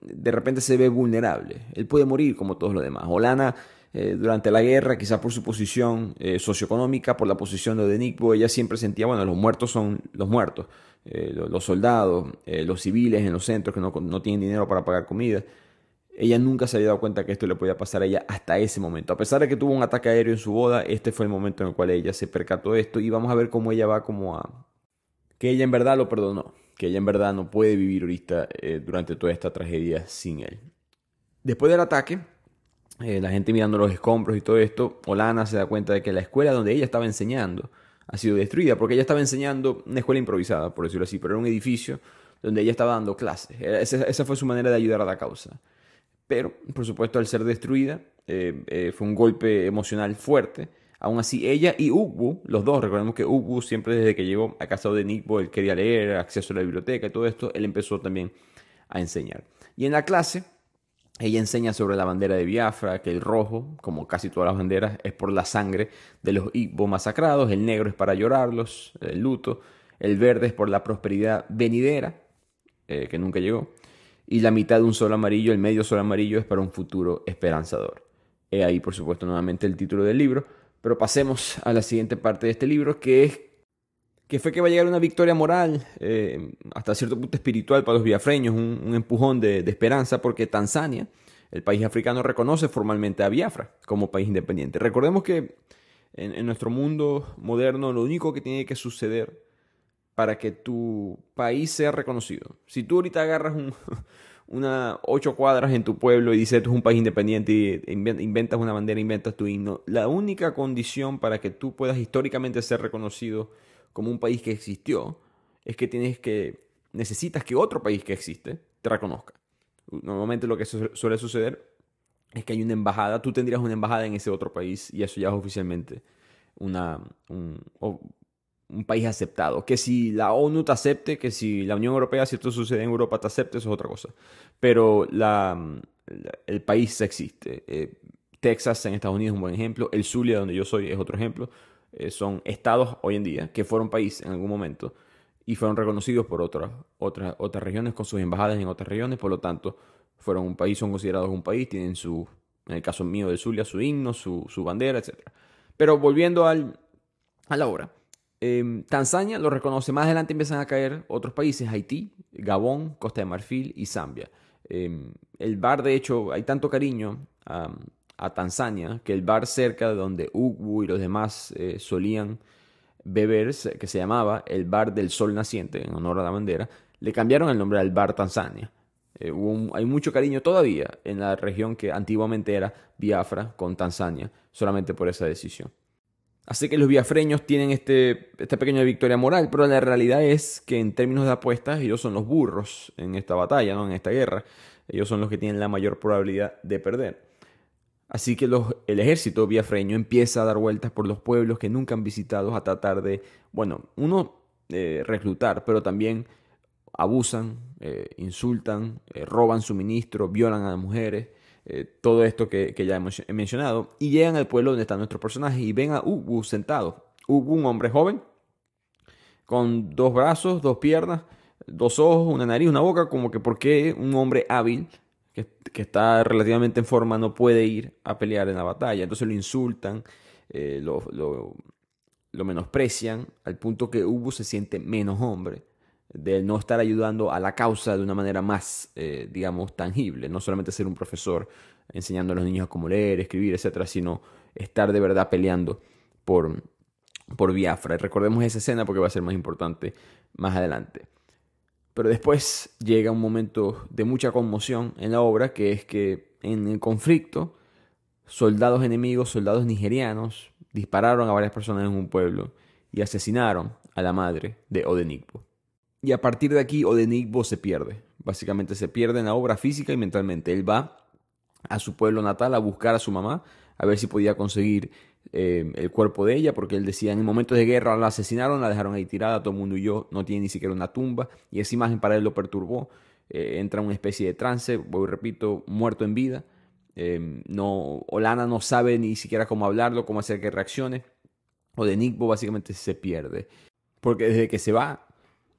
Speaker 1: de repente se ve vulnerable. Él puede morir como todos los demás. Olana eh, durante la guerra, quizás por su posición eh, socioeconómica, por la posición de Denicbo, ella siempre sentía, bueno, los muertos son los muertos, los, soldados, los civiles en los centros que no, no, tienen dinero para pagar comida. Ella nunca se había dado cuenta que esto le podía pasar a ella hasta ese momento. A pesar de que tuvo un ataque aéreo en su boda, este fue el momento en el cual ella se percató de esto y vamos a ver cómo ella va como a... que ella en verdad lo perdonó, que ella en verdad no puede vivir ahorita eh, durante toda esta tragedia sin él. Después del ataque, eh, la gente mirando los escombros y todo esto, Olana se da cuenta de que la escuela donde ella estaba enseñando ha sido destruida, porque ella estaba enseñando una escuela improvisada, por decirlo así, pero era un edificio donde ella estaba dando clases. esa fue su manera de ayudar a la causa. Pero, por supuesto, al ser destruida, eh, eh, fue un golpe emocional fuerte. Aún así, ella y Ubu, los dos, recordemos que Ubu siempre desde que llegó a casa de Nickbo, él quería leer, acceso a la biblioteca y todo esto, él empezó también a enseñar. Y en la clase, ella enseña sobre la bandera de Biafra, que el rojo, como casi todas las banderas, es por la sangre de los Igbo masacrados, el negro es para llorarlos, el luto, el verde es por la prosperidad venidera, eh, que nunca llegó, y la mitad de un sol amarillo, el medio sol amarillo es para un futuro esperanzador. He ahí, por supuesto, nuevamente el título del libro, pero pasemos a la siguiente parte de este libro, que es que fue que va a llegar una victoria moral, eh, hasta cierto punto espiritual para los biafreños, un, empujón de, esperanza, porque Tanzania, el país africano, reconoce formalmente a Biafra como país independiente. Recordemos que en nuestro mundo moderno lo único que tiene que suceder para que tu país sea reconocido. Si tú ahorita agarras [laughs] una ocho cuadras en tu pueblo y dices tú es un país independiente y inventas una bandera, inventas tu himno, la única condición para que tú puedas históricamente ser reconocido como un país que existió es que tienes que necesitas que otro país que existe te reconozca. Normalmente lo que suele suceder es que hay una embajada, tú tendrías una embajada en ese otro país y eso ya es oficialmente una, un, un país aceptado. Que si la ONU te acepte, que si la Unión Europea, si esto sucede en Europa, te acepte, eso es otra cosa. Pero el país existe. Eh, Texas en Estados Unidos es un buen ejemplo. El Zulia, donde yo soy, es otro ejemplo. Eh, son estados hoy en día que fueron país en algún momento y fueron reconocidos por otras, otras, otras regiones con sus embajadas en otras regiones. Por lo tanto, fueron un país, son considerados un país, tienen su, en el caso mío de Zulia, su himno, su, bandera, etc. Pero volviendo al, a la obra. Em, Tanzania lo reconoce. Más adelante empiezan a caer otros países, Haití, Gabón, Costa de Marfil y Zambia. Em, el bar, de hecho, hay tanto cariño a, Tanzania que el bar cerca de donde Ugu y los demás eh, solían beber, que se llamaba el Bar del Sol Naciente, en honor a la bandera, le cambiaron el nombre al Bar Tanzania. Eh, hay mucho cariño todavía en la región que antiguamente era Biafra con Tanzania, solamente por esa decisión. Así que los viafreños tienen este, esta pequeña victoria moral, pero la realidad es que en términos de apuestas ellos son los burros en esta batalla, ¿no? en esta guerra. Ellos son los que tienen la mayor probabilidad de perder. Así que el ejército viafreño empieza a dar vueltas por los pueblos que nunca han visitado a tratar de, bueno, uno, eh, reclutar, pero también abusan, eh, insultan, eh, roban suministro, violan a las mujeres eh, todo esto que, ya hemos, mencionado, y llegan al pueblo donde están nuestros personajes y ven a Ubu sentado. Ubu, un hombre joven, con dos brazos, dos piernas, dos ojos, una nariz, una boca, como que porque un hombre hábil que, está relativamente en forma no puede ir a pelear en la batalla. Entonces lo insultan, eh, lo, lo, menosprecian, al punto que Ubu se siente menos hombre de no estar ayudando a la causa de una manera más, eh, digamos, tangible, no solamente ser un profesor enseñando a los niños a cómo leer, escribir, etcétera, sino estar de verdad peleando por, por Biafra. recordemos esa escena porque va a ser más importante más adelante. Pero después llega un momento de mucha conmoción en la obra, que es que en el conflicto, soldados enemigos, soldados nigerianos, dispararon a varias personas en un pueblo y asesinaron a la madre de Odenigbo. Y a partir de aquí, Odenigbo se pierde. Básicamente se pierde en la obra física y mentalmente. Él va a su pueblo natal a buscar a su mamá, a ver si podía conseguir eh, el cuerpo de ella, porque él decía, en el momento de guerra la asesinaron, la dejaron ahí tirada, todo el mundo yo. no tiene ni siquiera una tumba, y esa imagen para él lo perturbó, eh, entra en una especie de trance, voy, repito, muerto en vida, eh, no, Olana no sabe ni siquiera cómo hablarlo, cómo hacer que reaccione, o de Nickbo básicamente se pierde, porque desde que se va,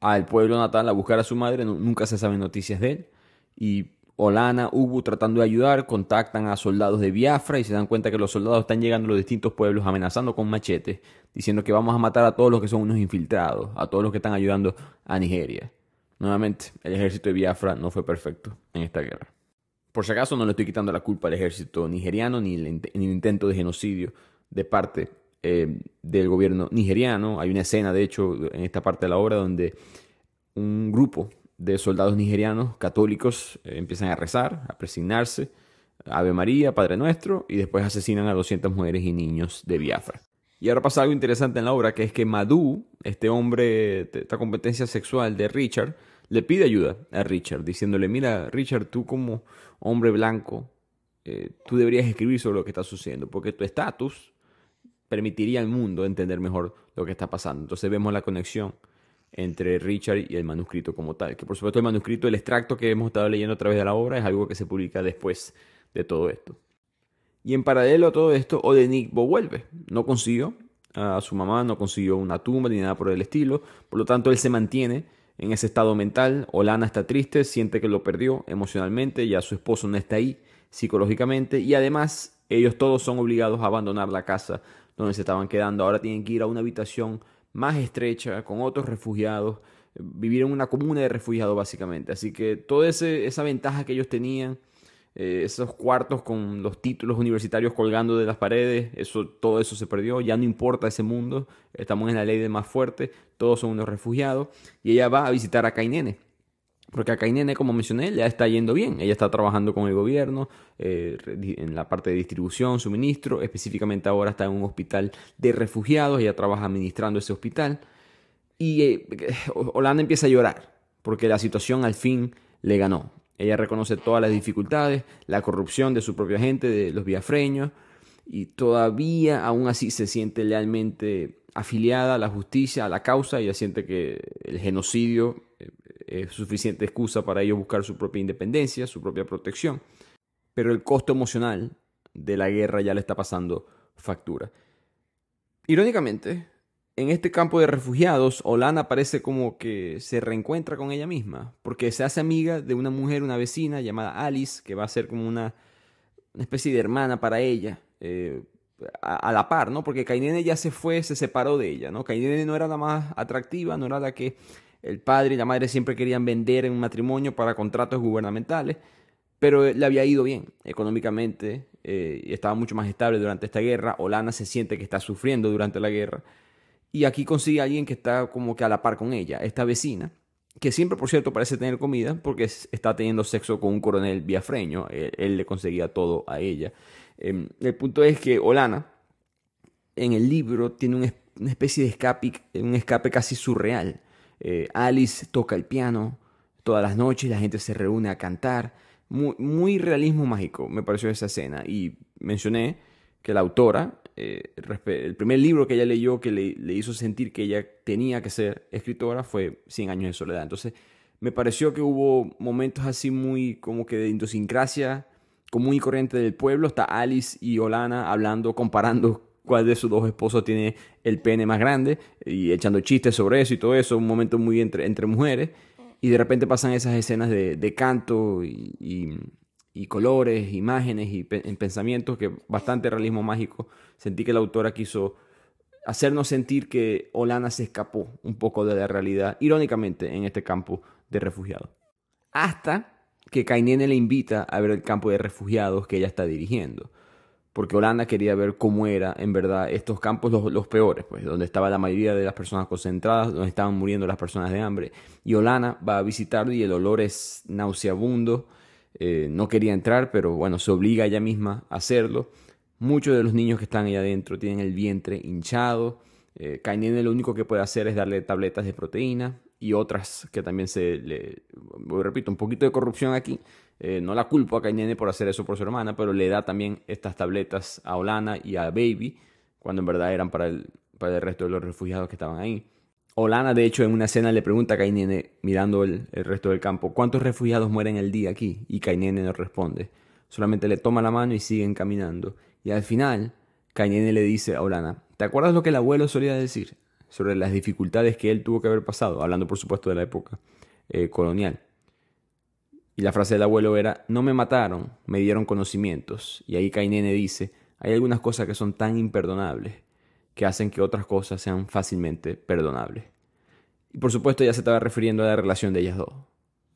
Speaker 1: al pueblo natal a buscar a su madre, nunca se saben noticias de él. Y Olana, Ubu tratando de ayudar, contactan a soldados de Biafra y se dan cuenta que los soldados están llegando a los distintos pueblos amenazando con machetes, diciendo que vamos a matar a todos los que son unos infiltrados, a todos los que están ayudando a Nigeria. Nuevamente, el ejército de Biafra no fue perfecto en esta guerra. Por si acaso no le estoy quitando la culpa al ejército nigeriano ni el, el intento de genocidio de parte eh, del gobierno nigeriano. Hay una escena, de hecho, en esta parte de la obra donde un grupo de soldados nigerianos católicos eh, empiezan a rezar, a presignarse, Ave María, Padre Nuestro, y después asesinan a 200 mujeres y niños de Biafra. Y ahora pasa algo interesante en la obra, que es que Madhu, este hombre, esta competencia sexual de Richard, le pide ayuda a Richard, diciéndole, mira, Richard, tú como hombre blanco, eh, tú deberías escribir sobre lo que está sucediendo, porque tu estatus permitiría al mundo entender mejor lo que está pasando. Entonces vemos la conexión entre Richard y el manuscrito como tal, que por supuesto el manuscrito, el extracto que hemos estado leyendo a través de la obra es algo que se publica después de todo esto. Y en paralelo a todo esto, Odenigbo vuelve, no consiguió a su mamá, no consiguió una tumba ni nada por el estilo, por lo tanto él se mantiene en ese estado mental, Olana está triste, siente que lo perdió emocionalmente, ya su esposo no está ahí psicológicamente y además ellos todos son obligados a abandonar la casa donde se estaban quedando. Ahora tienen que ir a una habitación más estrecha con otros refugiados, vivir en una comuna de refugiados básicamente. Así que toda esa ventaja que ellos tenían, eh, esos cuartos con los títulos universitarios colgando de las paredes, eso, todo eso se perdió, ya no importa ese mundo, estamos en la ley de más fuerte, todos son unos refugiados, y ella va a visitar a Cainene. Porque a Kainene, como mencioné, ya está yendo bien. Ella está trabajando con el gobierno eh, en la parte de distribución, suministro. Específicamente ahora está en un hospital de refugiados. Ella trabaja administrando ese hospital. Y eh, eh, Holanda empieza a llorar porque la situación al fin le ganó. Ella reconoce todas las dificultades, la corrupción de su propia gente, de los viafreños. Y todavía, aún así, se siente lealmente afiliada a la justicia, a la causa. Ella siente que el genocidio es eh, suficiente excusa para ellos buscar su propia independencia, su propia protección. Pero el costo emocional de la guerra ya le está pasando factura. Irónicamente, en este campo de refugiados, Olana parece como que se reencuentra con ella misma, porque se hace amiga de una mujer, una vecina llamada Alice, que va a ser como una, especie de hermana para ella, eh, a, a, la par, ¿no? Porque Kainene ya se fue, se separó de ella, ¿no? Kainene no era la más atractiva, no era la que el padre y la madre siempre querían vender en un matrimonio para contratos gubernamentales, pero eh, le había ido bien económicamente, eh, y estaba mucho más estable durante esta guerra. Olana se siente que está sufriendo durante la guerra. Y aquí consigue a alguien que está como que a la par con ella, esta vecina, que siempre, por cierto, parece tener comida porque está teniendo sexo con un coronel viafreño. Él, le conseguía todo a ella. Em, el punto es que Olana, en el libro, tiene una especie de escape, un escape casi surreal eh, Alice toca el piano todas las noches, la gente se reúne a cantar. Muy, muy realismo mágico me pareció esa escena. Y mencioné que la autora, eh, el primer libro que ella leyó que le, hizo sentir que ella tenía que ser escritora fue Cien años de soledad. Entonces, me pareció que hubo momentos así muy como que de idiosincrasia común y corriente del pueblo. Está Alice y Olana hablando, comparando cuál de sus dos esposos tiene el pene más grande y echando chistes sobre eso y todo eso, un momento muy entre, mujeres. Y de repente pasan esas escenas de, canto y, colores, imágenes y pensamientos que bastante realismo mágico. Sentí que la autora quiso hacernos sentir que Olana se escapó un poco de la realidad, irónicamente, en este campo de refugiados. Hasta que Kainene le invita a ver el campo de refugiados que ella está dirigiendo porque Holanda quería ver cómo era, en verdad, estos campos los, peores, pues, donde estaba la mayoría de las personas concentradas, donde estaban muriendo las personas de hambre. Y Holanda va a visitarlo y el olor es nauseabundo. Eh, no quería entrar, pero bueno, se obliga ella misma a hacerlo. Muchos de los niños que están ahí adentro tienen el vientre hinchado. Eh, lo único que puede hacer es darle tabletas de proteína y otras que también se le, repito, un poquito de corrupción aquí, eh, no la culpo a Kainene por hacer eso por su hermana, pero le da también estas tabletas a Olana y a Baby, cuando en verdad eran para el, para el resto de los refugiados que estaban ahí. Olana, de hecho, en una escena le pregunta a Kainene, mirando el, resto del campo, ¿cuántos refugiados mueren el día aquí? Y Kainene no responde. Solamente le toma la mano y siguen caminando. Y al final, Kainene le dice a Olana, ¿te acuerdas lo que el abuelo solía decir sobre las dificultades que él tuvo que haber pasado? Hablando, por supuesto, de la época eh, colonial. Y la frase del abuelo era, no me mataron, me dieron conocimientos. Y ahí Kainene dice, hay algunas cosas que son tan imperdonables que hacen que otras cosas sean fácilmente perdonables. Y por supuesto ya se estaba refiriendo a la relación de ellas dos.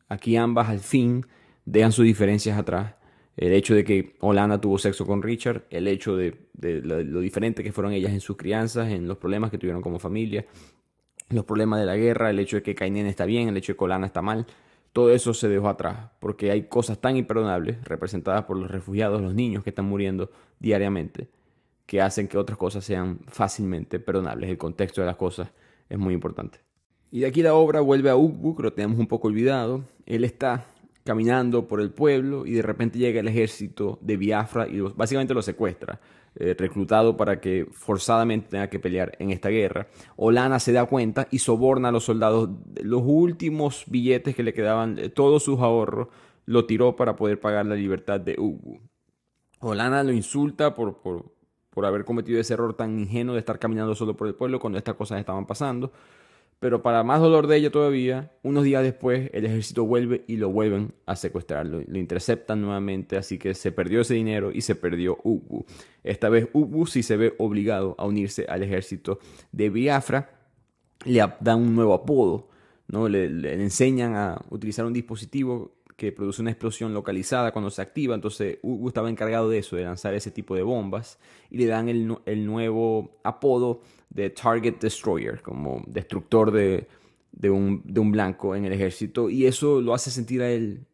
Speaker 1: Aquí ambas al fin dejan sus diferencias atrás. El hecho de que Holanda tuvo sexo con Richard, el hecho de, lo, diferente que fueron ellas en sus crianzas, en los problemas que tuvieron como familia, los problemas de la guerra, el hecho de que Kainene está bien, el hecho de que Olana está mal todo eso se dejó atrás, porque hay cosas tan imperdonables representadas por los refugiados, los niños que están muriendo diariamente, que hacen que otras cosas sean fácilmente perdonables. El contexto de las cosas es muy importante. Y de aquí la obra vuelve a Ubu, que lo tenemos un poco olvidado. Él está caminando por el pueblo y de repente llega el ejército de Biafra y básicamente lo secuestra. Eh, reclutado para que forzadamente tenga que pelear en esta guerra. Olana se da cuenta y soborna a los soldados. Los últimos billetes que le quedaban, eh, todos sus ahorros, lo tiró para poder pagar la libertad de Ubu. Olana lo insulta por, por, por haber cometido ese error tan ingenuo de estar caminando solo por el pueblo cuando estas cosas estaban pasando. Pero para más dolor de ella todavía, unos días después el ejército vuelve y lo vuelven a secuestrar, lo, interceptan nuevamente, así que se perdió ese dinero y se perdió Ubu. Esta vez Ubu sí se ve obligado a unirse al ejército de Biafra, le dan un nuevo apodo, ¿no? le, enseñan a utilizar un dispositivo que produce una explosión localizada cuando se activa. Entonces Ubu estaba encargado de eso, de lanzar ese tipo de bombas. Y le dan el, el nuevo apodo de Target Destroyer, como destructor de, de, un, de un blanco en el ejército, y eso lo hace sentir a él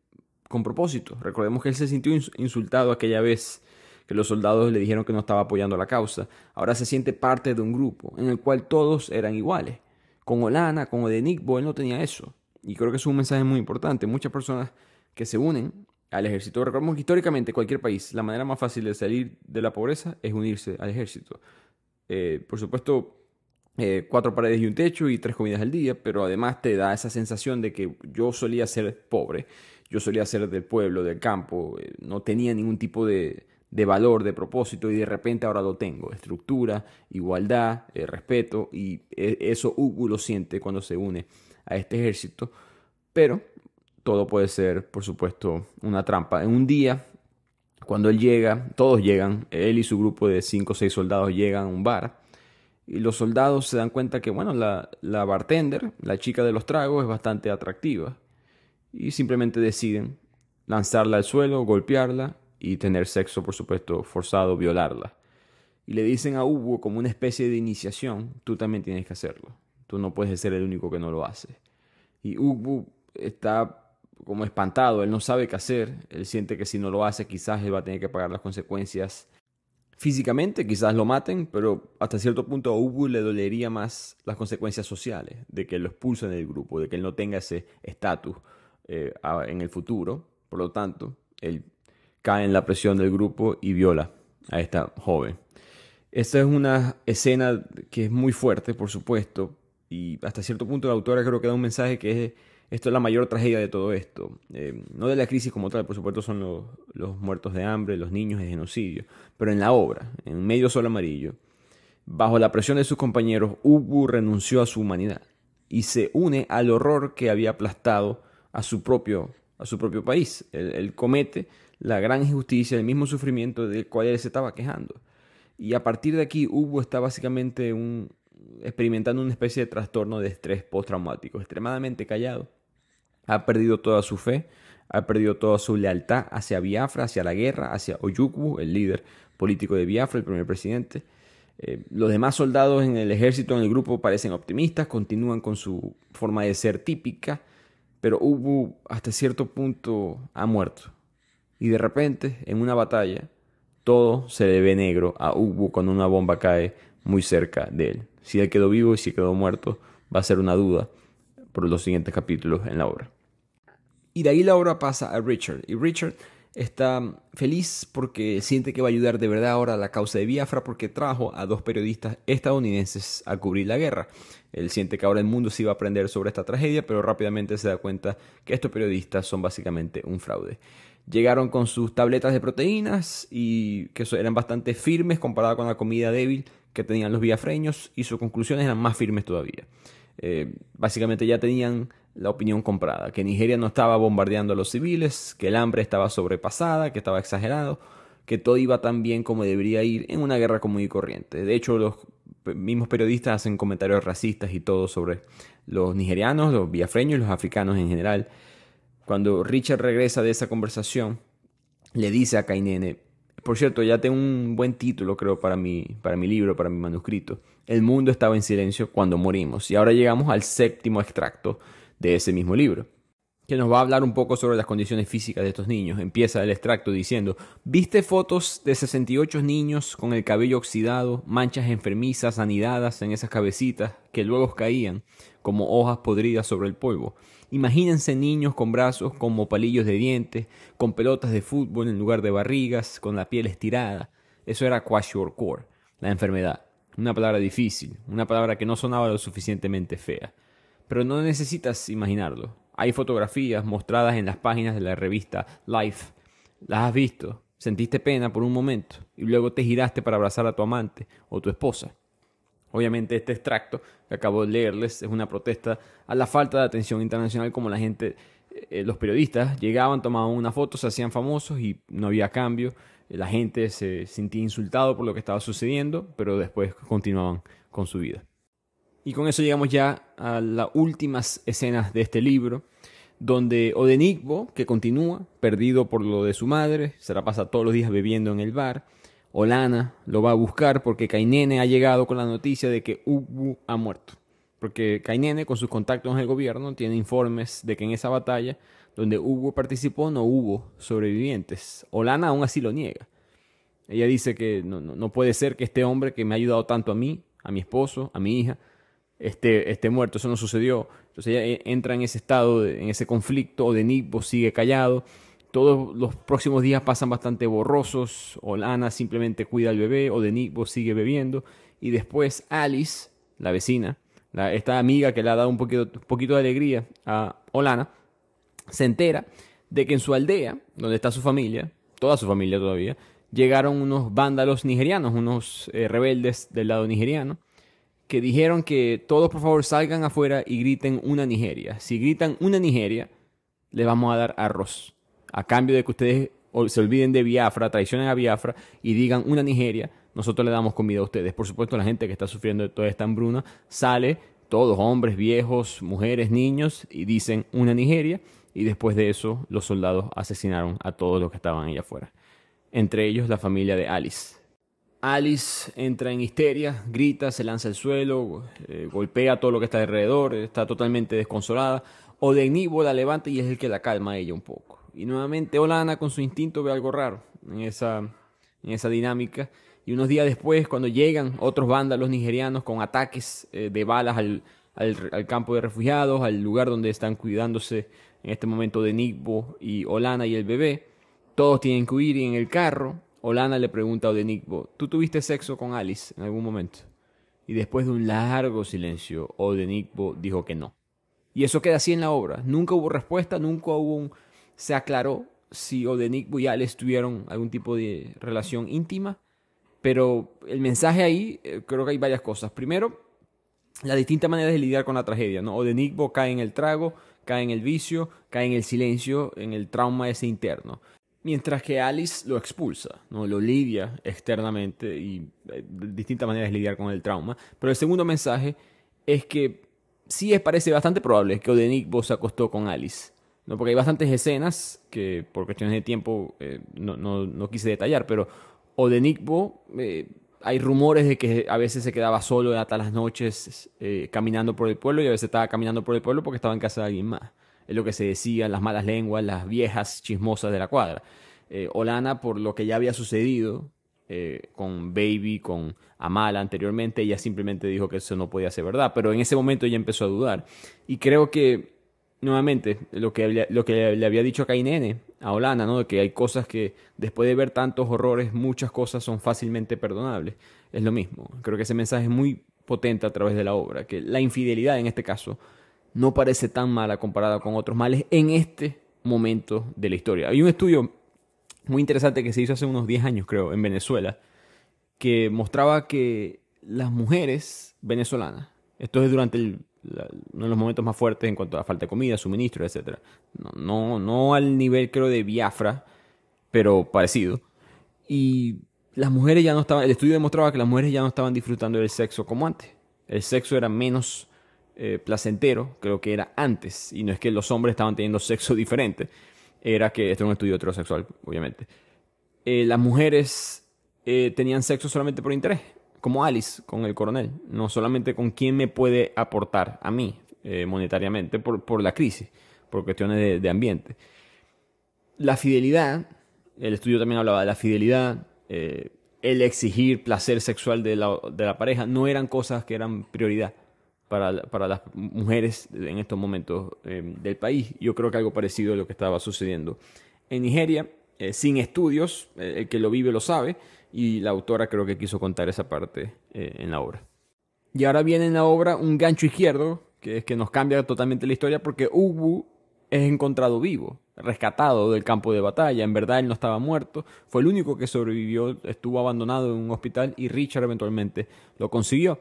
Speaker 1: con propósito. Recordemos que él se sintió insultado aquella vez que los soldados le dijeron que no estaba apoyando la causa. Ahora se siente parte de un grupo en el cual todos eran iguales. Con Olana, con Odenikbo, él no tenía eso. Y creo que es un mensaje muy importante. Muchas personas que se unen al ejército. Recordemos que históricamente cualquier país, la manera más fácil de salir de la pobreza es unirse al ejército. Eh, por supuesto, eh, cuatro paredes y un techo y tres comidas al día, pero además te da esa sensación de que yo solía ser pobre, yo solía ser del pueblo, del campo, eh, no tenía ningún tipo de, valor, de propósito y de repente ahora lo tengo, estructura, igualdad, respeto y e, eso Hugo lo siente cuando se une a este ejército, pero todo puede ser, por supuesto, una trampa. En un día cuando él llega, todos llegan, él y su grupo de 5 o 6 soldados llegan a un bar. Y los soldados se dan cuenta que, bueno, la, la bartender, la chica de los tragos, es bastante atractiva. Y simplemente deciden lanzarla al suelo, golpearla y tener sexo, por supuesto, forzado, violarla. Y le dicen a Hugo como una especie de iniciación, tú también tienes que hacerlo. Tú no puedes ser el único que no lo hace. Y Hugo está como espantado, él no sabe qué hacer, él siente que si no lo hace quizás él va a tener que pagar las consecuencias físicamente, quizás lo maten, pero hasta cierto punto a Ubu le dolería más las consecuencias sociales, de que lo expulsen del grupo, de que él no tenga ese estatus eh, en el futuro, por lo tanto, él cae en la presión del grupo y viola a esta joven. Esta es una escena que es muy fuerte, por supuesto, y hasta cierto punto la autora creo que da un mensaje que es esto es la mayor tragedia de todo esto. Eh, no de la crisis como tal, por supuesto son los, muertos de hambre, los niños, el genocidio. Pero en la obra, en medio sol amarillo, bajo la presión de sus compañeros, Ubu renunció a su humanidad y se une al horror que había aplastado a su propio, a su propio país. Él, comete la gran injusticia, el mismo sufrimiento del cual él se estaba quejando. Y a partir de aquí, Ubu está básicamente un, experimentando una especie de trastorno de estrés postraumático, extremadamente callado, ha perdido toda su fe, ha perdido toda su lealtad hacia Biafra, hacia la guerra, hacia Oyukwu, el líder político de Biafra, el primer presidente. Eh, los demás soldados en el ejército, en el grupo, parecen optimistas, continúan con su forma de ser típica, pero Ubu hasta cierto punto ha muerto. Y de repente, en una batalla, todo se le ve negro a Ubu cuando una bomba cae muy cerca de él. Si él quedó vivo y si quedó muerto, va a ser una duda por los siguientes capítulos en la obra. Y de ahí la obra pasa a Richard. Y Richard está feliz porque siente que va a ayudar de verdad ahora a la causa de Biafra porque trajo a dos periodistas estadounidenses a cubrir la guerra. Él siente que ahora el mundo se iba a aprender sobre esta tragedia, pero rápidamente se da cuenta que estos periodistas son básicamente un fraude. Llegaron con sus tabletas de proteínas y que eran bastante firmes comparada con la comida débil que tenían los biafreños y sus conclusiones eran más firmes todavía. Eh, básicamente ya tenían la opinión comprada, que Nigeria no estaba bombardeando a los civiles, que el hambre estaba sobrepasada, que estaba exagerado, que todo iba tan bien como debería ir en una guerra común y corriente. De hecho, los mismos periodistas hacen comentarios racistas y todo sobre los nigerianos, los biafreños y los africanos en general. Cuando Richard regresa de esa conversación, le dice a Kainene, por cierto, ya tengo un buen título, creo, para mi, para mi libro, para mi manuscrito. El mundo estaba en silencio cuando morimos. Y ahora llegamos al séptimo extracto de ese mismo libro, que nos va a hablar un poco sobre las condiciones físicas de estos niños. Empieza el extracto diciendo, viste fotos de 68 niños con el cabello oxidado, manchas enfermizas anidadas en esas cabecitas que luego caían como hojas podridas sobre el polvo. Imagínense niños con brazos como palillos de dientes, con pelotas de fútbol en lugar de barrigas, con la piel estirada. Eso era kwashiorkor, la enfermedad. Una palabra difícil, una palabra que no sonaba lo suficientemente fea. Pero no necesitas imaginarlo. Hay fotografías mostradas en las páginas de la revista Life. Las has visto, sentiste pena por un momento y luego te giraste para abrazar a tu amante o tu esposa. Obviamente este extracto que acabo de leerles es una protesta a la falta de atención internacional como la gente, eh, los periodistas llegaban, tomaban una foto, se hacían famosos y no había cambio. Eh, la gente se sentía insultado por lo que estaba sucediendo, pero después continuaban con su vida. Y con eso llegamos ya a las últimas escenas de este libro, donde Odenigbo, que continúa, perdido por lo de su madre, se la pasa todos los días bebiendo en el bar, Olana lo va a buscar porque Kainene ha llegado con la noticia de que Ubu ha muerto. Porque Kainene, con sus contactos en el gobierno, tiene informes de que en esa batalla donde Ubu participó no hubo sobrevivientes. Olana aún así lo niega. Ella dice que no, puede ser que este hombre que me ha ayudado tanto a mí, a mi esposo, a mi hija, esté, esté muerto. Eso no sucedió. Entonces ella eh, entra en ese estado, en ese conflicto. o Odenip sigue callado todos los próximos días pasan bastante borrosos. Olana simplemente cuida al bebé o sigue bebiendo. Y después Alice, la vecina, esta amiga que le ha dado un poquito, de alegría a Olana, se entera de que en su aldea, donde está su familia, toda su familia todavía, llegaron unos vándalos nigerianos, unos eh, rebeldes del lado nigeriano, que dijeron que todos por favor salgan afuera y griten una Nigeria. Si gritan una Nigeria, le vamos a dar arroz a cambio de que ustedes se olviden de Biafra, traicionen a Biafra y digan una Nigeria, nosotros le damos comida a ustedes. Por supuesto, la gente que está sufriendo de toda esta hambruna sale, todos, hombres, viejos, mujeres, niños, y dicen una Nigeria, y después de eso los soldados asesinaron a todos los que estaban allá afuera, entre ellos la familia de Alice. Alice entra en histeria, grita, se lanza al suelo, golpea eh, golpea todo lo que está alrededor, está totalmente desconsolada. Odeníbo la levanta y es el que la calma a ella un poco. Y nuevamente Olana con su instinto ve algo raro en esa, en esa dinámica. Y unos días después, cuando llegan otros vándalos nigerianos con ataques eh, de balas al, campo de refugiados, al lugar donde están cuidándose en este momento de Nickbo y Olana y el bebé, todos tienen que huir y en el carro, Olana le pregunta a Odenigbo, ¿tú tuviste sexo con Alice en algún momento? Y después de un largo silencio, Odenigbo dijo que no. Y eso queda así en la obra. Nunca hubo respuesta, nunca hubo un se aclaró si Odenik y Alice tuvieron algún tipo de relación íntima, pero el mensaje ahí eh, creo que hay varias cosas. Primero, la distinta manera de lidiar con la tragedia, ¿no? cae en el trago, cae en el vicio, cae en el silencio, en el trauma ese interno. Mientras que Alice lo expulsa, ¿no? lo lidia externamente y distinta eh, distintas maneras de lidiar con el trauma. Pero el segundo mensaje es que sí es, parece bastante probable que Odenikbo se acostó con Alice. No, porque hay bastantes escenas que por cuestiones de tiempo eh, no, quise detallar, pero o de Nickbo eh, hay rumores de que a veces se quedaba solo hasta las noches eh, caminando por el pueblo y a veces estaba caminando por el pueblo porque estaba en casa de alguien más. Es lo que se decía, las malas lenguas, las viejas chismosas de la cuadra. Olana, por lo que ya había sucedido con Baby, con Amala anteriormente, ella simplemente dijo que eso no podía ser verdad, pero en ese momento ella empezó a dudar. Y creo que nuevamente, lo que, lo que le había dicho a Kainene, a Holanda, ¿no? Que hay cosas que después de ver tantos horrores, muchas cosas son fácilmente perdonables. Es lo mismo. Creo que ese mensaje es muy potente a través de la obra, que la infidelidad en este caso no parece tan mala comparada con otros males en este momento de la historia. Hay un estudio muy interesante que se hizo hace unos 10 años, creo, en Venezuela, que mostraba que las mujeres venezolanas, esto es durante el uno de los momentos más fuertes en cuanto a la falta de comida, suministro, etc. No, no, al nivel, creo, de Biafra, pero parecido. Y las mujeres ya no estaban, el estudio demostraba que las mujeres ya no estaban disfrutando del sexo como antes. El sexo era menos eh, placentero creo que era antes. Y no es que los hombres estaban teniendo sexo [laughs] diferente. Era que esto es un estudio heterosexual, obviamente. Eh, las mujeres eh, tenían sexo solamente por interés como Alice con el coronel, no solamente con quién me puede aportar a mí eh, monetariamente por, la crisis, por cuestiones de, ambiente. La fidelidad, el estudio también hablaba de la fidelidad, eh, el exigir placer sexual de la, pareja, no eran cosas que eran prioridad para, las mujeres en estos momentos eh, del país. Yo creo que algo parecido a lo que estaba sucediendo en Nigeria, sin estudios, el que lo vive lo sabe, y la autora creo que quiso contar esa parte eh, en la obra. Y ahora viene en la obra un gancho izquierdo, que es que nos cambia totalmente la historia porque Ubu es encontrado vivo, rescatado del campo de batalla. En verdad él no estaba muerto, fue el único que sobrevivió, estuvo abandonado en un hospital y Richard eventualmente lo consiguió.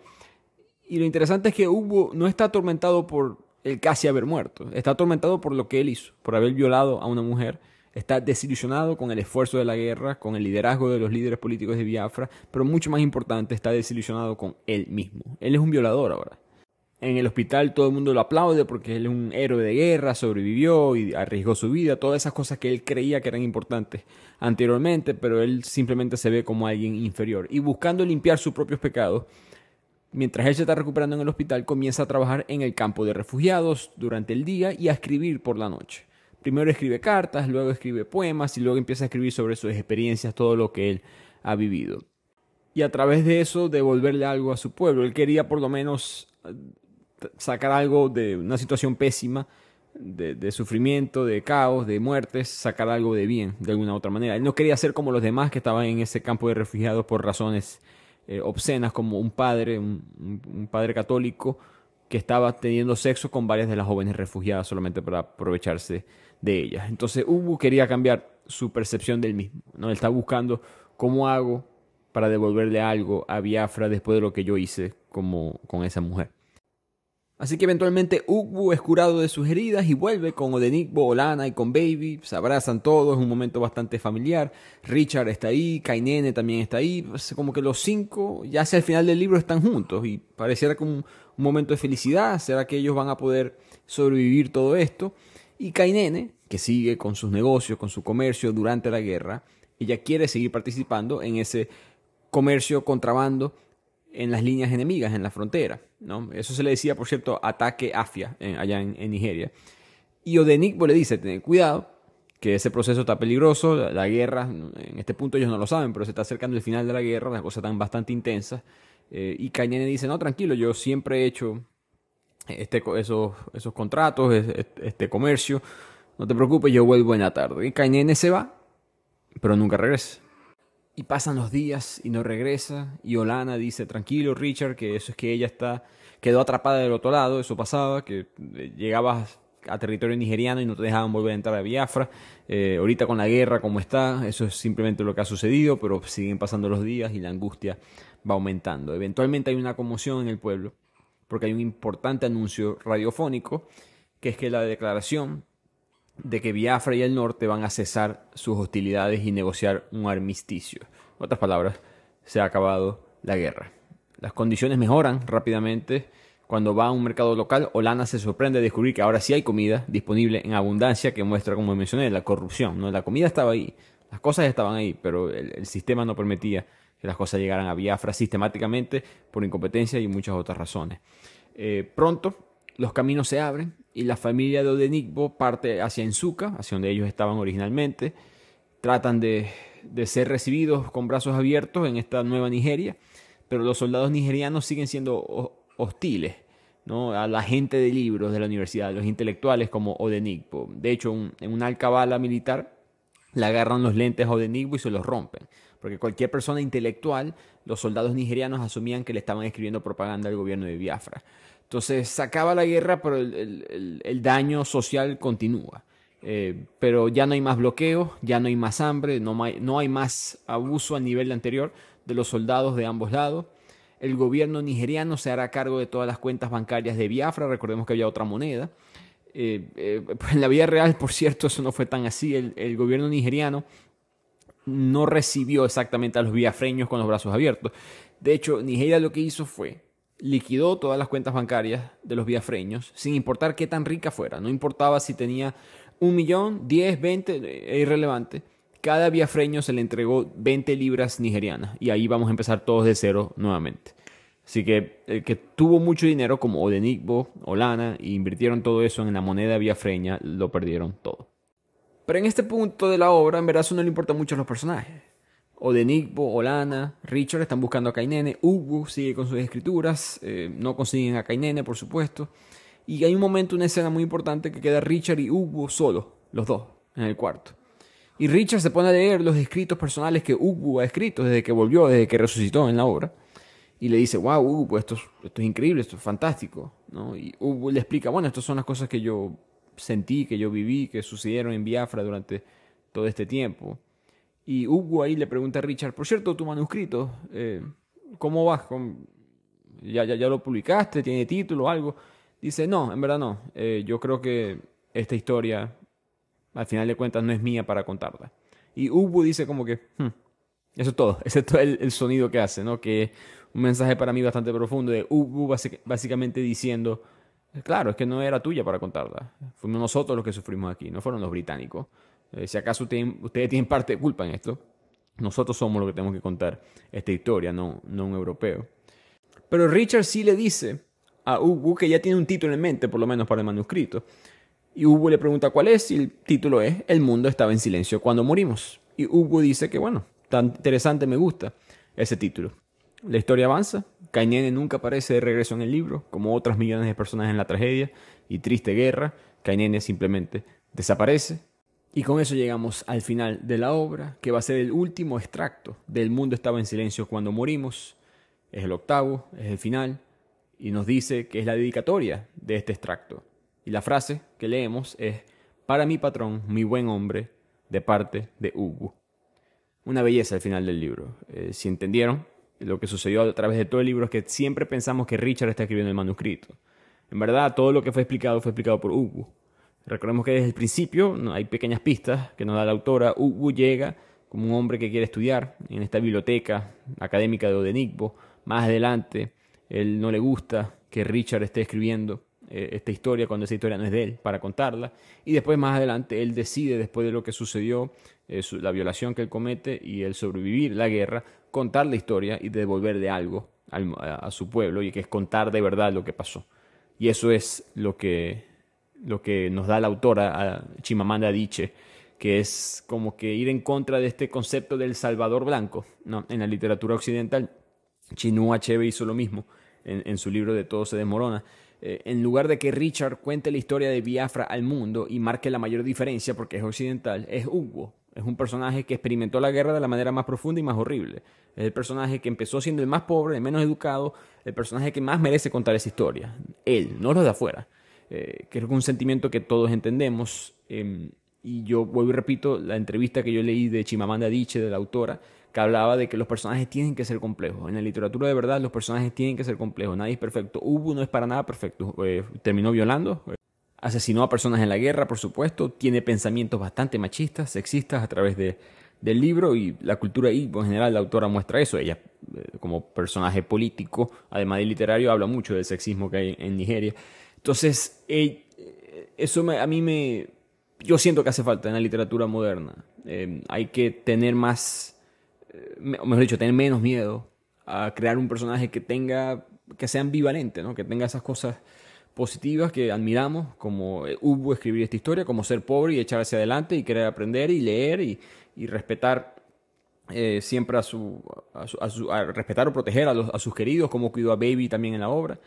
Speaker 1: Y lo interesante es que Ubu no está atormentado por el casi haber muerto, está atormentado por lo que él hizo, por haber violado a una mujer Está desilusionado con el esfuerzo de la guerra, con el liderazgo de los líderes políticos de Biafra, pero mucho más importante, está desilusionado con él mismo. Él es un violador ahora. En el hospital todo el mundo lo aplaude porque él es un héroe de guerra, sobrevivió y arriesgó su vida, todas esas cosas que él creía que eran importantes anteriormente, pero él simplemente se ve como alguien inferior. Y buscando limpiar sus propios pecados, mientras él se está recuperando en el hospital, comienza a trabajar en el campo de refugiados durante el día y a escribir por la noche primero escribe cartas, luego escribe poemas y luego empieza a escribir sobre sus experiencias, todo lo que él ha vivido. Y a través de eso devolverle algo a su pueblo. Él quería por lo menos sacar algo de una situación pésima, de, sufrimiento, de caos, de muertes, sacar algo de bien, de alguna otra manera. Él no quería ser como los demás que estaban en ese campo de refugiados por razones eh, obscenas, como un padre, un, un padre católico que estaba teniendo sexo con varias de las jóvenes refugiadas solamente para aprovecharse de ellas. Entonces Ubu quería cambiar su percepción del mismo. ¿no? Él está buscando cómo hago para devolverle algo a Biafra después de lo que yo hice como, con esa mujer. Así que eventualmente Ugbu es curado de sus heridas y vuelve con Odenigbo, Olana y con Baby. Se abrazan todos, es un momento bastante familiar. Richard está ahí, Kainene también está ahí. Como que los cinco ya hacia el final del libro están juntos y pareciera como un momento de felicidad. ¿Será que ellos van a poder sobrevivir todo esto? Y Kainene, que sigue con sus negocios, con su comercio durante la guerra, ella quiere seguir participando en ese comercio contrabando en las líneas enemigas, en la frontera. ¿no? Eso se le decía, por cierto, ataque Afia, allá en, Nigeria. Y Odenigbo le dice, ten cuidado, que ese proceso está peligroso, la, guerra, en este punto ellos no lo saben, pero se está acercando el final de la guerra, las cosas están bastante intensas. Eh, y Kainene dice, no, tranquilo, yo siempre he hecho este esos, contratos, este, comercio. No te preocupes, yo vuelvo en la tarde. Y Cainene se va, pero nunca regresa. Y pasan los días y no regresa. Y Olana dice, tranquilo Richard, que eso es que ella está, quedó atrapada del otro lado. Eso pasaba, que eh, llegabas a territorio nigeriano y no te dejaban volver a entrar a Biafra. Eh, ahorita con la guerra como está, eso es simplemente lo que ha sucedido, pero siguen pasando los días y la angustia va aumentando. Eventualmente hay una conmoción en el pueblo porque hay un importante anuncio radiofónico, que es que la declaración de que Biafra y el norte van a cesar sus hostilidades y negociar un armisticio. En otras palabras, se ha acabado la guerra. Las condiciones mejoran rápidamente. Cuando va a un mercado local, Holanda se sorprende de descubrir que ahora sí hay comida disponible en abundancia que muestra, como mencioné, la corrupción. ¿no? La comida estaba ahí, las cosas estaban ahí, pero el sistema no permitía que las cosas llegaran a Biafra sistemáticamente por incompetencia y muchas otras razones. Eh, pronto los caminos se abren y la familia de Odenigbo parte hacia Enzuka, hacia donde ellos estaban originalmente. Tratan de, ser recibidos con brazos abiertos en esta nueva Nigeria, pero los soldados nigerianos siguen siendo hostiles. ¿no? a la gente de libros de la universidad, a los intelectuales como Odenigbo. De hecho, en una alcabala militar le agarran los lentes a Odenigbo y se los rompen porque cualquier persona intelectual, los soldados nigerianos asumían que le estaban escribiendo propaganda al gobierno de Biafra. Entonces se acaba la guerra, pero el, daño social continúa. Eh, pero ya no hay más bloqueos, ya no hay más hambre, no hay, más abuso a nivel anterior de los soldados de ambos lados. El gobierno nigeriano se hará cargo de todas las cuentas bancarias de Biafra, recordemos que había otra moneda. Eh, eh, pues en la vida real, por cierto, eso no fue tan así. el gobierno nigeriano no recibió exactamente a los viafreños con los brazos abiertos. De hecho, Nigeria lo que hizo fue liquidó todas las cuentas bancarias de los viafreños, sin importar qué tan rica fuera. No importaba si tenía un millón, 10, 20, eh, irrelevante. Cada viafreño se le entregó 20 libras nigerianas y ahí vamos a empezar todos de cero nuevamente. Así que el que tuvo mucho dinero como Odenigbo, lana e invirtieron todo eso en la moneda viafreña lo perdieron todo. Pero en este punto de la obra, en verdad, eso no le importa mucho a los personajes. O de o Lana, Richard están buscando a Kainene, Ubu sigue con sus escrituras, eh, no consiguen a Kainene, por supuesto. Y hay un momento, una escena muy importante que queda Richard y Ubu solos, los dos, en el cuarto. Y Richard se pone a leer los escritos personales que Ubu ha escrito desde que volvió, desde que resucitó en la obra. Y le dice, wow, Hugo pues esto esto es increíble, esto es fantástico. ¿no? Y Ubu le explica, bueno, estas son las cosas que yo sentí, que yo viví, que sucedieron en Biafra durante todo este tiempo. Y Hugo ahí le pregunta a Richard, por cierto, tu manuscrito, eh, ¿cómo vas? ¿Ya, ya, ya, lo publicaste? ¿Tiene título o algo? Dice, no, en verdad no. Eh, yo creo que esta historia, al final de cuentas, no es mía para contarla. Y Hugo dice como que, hmm, eso es todo, [laughs] ese es todo el, sonido que hace, ¿no? Que un mensaje para mí bastante profundo de Ubu básicamente diciendo eh, claro, es que no era tuya para contarla. Fuimos nosotros los que sufrimos aquí, no fueron los británicos. Eh, si acaso ustedes, tienen parte de culpa en esto, nosotros somos los que tenemos que contar esta historia, no, no un europeo. Pero Richard sí le dice a Hugo que ya tiene un título en mente, por lo menos para el manuscrito. Y Hugo le pregunta cuál es y el título es El mundo estaba en silencio cuando morimos. Y Hugo dice que bueno, tan interesante me gusta ese título. La historia avanza Cañene nunca aparece de regreso en el libro, como otras millones de personas en la tragedia y triste guerra. Cañene simplemente desaparece. Y con eso llegamos al final de la obra, que va a ser el último extracto del mundo estaba en silencio cuando morimos. Es el octavo, es el final, y nos dice que es la dedicatoria de este extracto. Y la frase que leemos es, para mi patrón, mi buen hombre, de parte de Hugo. Una belleza al final del libro. Eh, si entendieron lo que sucedió a través de todo el libro es que siempre pensamos que Richard está escribiendo el manuscrito. En verdad, todo lo que fue explicado fue explicado por Hugo. Recordemos que desde el principio hay pequeñas pistas que nos da la autora. Hugo llega como un hombre que quiere estudiar en esta biblioteca académica de Odenigbo. Más adelante, él no le gusta que Richard esté escribiendo eh, esta historia cuando esa historia no es de él para contarla. Y después, más adelante, él decide, después de lo que sucedió, eh, la violación que él comete y el sobrevivir la guerra, contar la historia y devolverle algo a, su pueblo, y que es contar de verdad lo que pasó. Y eso es lo que, lo que nos da la autora Chimamanda Adichie, que es como que ir en contra de este concepto del Salvador Blanco. ¿no? En la literatura occidental, Chinua Achebe hizo lo mismo en, su libro de Todo se desmorona. Eh, en lugar de que Richard cuente la historia de Biafra al mundo y marque la mayor diferencia porque es occidental, es Hugo es un personaje que experimentó la guerra de la manera más profunda y más horrible. Es el personaje que empezó siendo el más pobre, el menos educado, el personaje que más merece contar esa historia. Él, no los de afuera. Eh, que es un sentimiento que todos entendemos. Em, y yo vuelvo y repito la entrevista que yo leí de Chimamanda Adichie, de la autora, que hablaba de que los personajes tienen que ser complejos. En la literatura de verdad los personajes tienen que ser complejos. Nadie es perfecto. hubo no es para nada perfecto. Eh, terminó violando, eh, asesinó a personas en la guerra, por supuesto, tiene pensamientos bastante machistas, sexistas a través de, del libro y la cultura y en general la autora muestra eso. Ella eh, como personaje político, además de literario, habla mucho del sexismo que hay en Nigeria. Entonces, eh, eh, eso a mí me... Yo siento que hace falta en la literatura moderna. hay que tener más, O mejor dicho, tener menos miedo a crear un personaje que tenga, que sea ambivalente, ¿no? que tenga esas cosas positivas que admiramos, como eh, hubo escribir esta historia, como ser pobre y echar hacia adelante y querer aprender y leer y, y respetar eh, siempre a su, a, su, a, respetar o proteger a, los, a sus queridos, como cuidó a Baby también en la obra.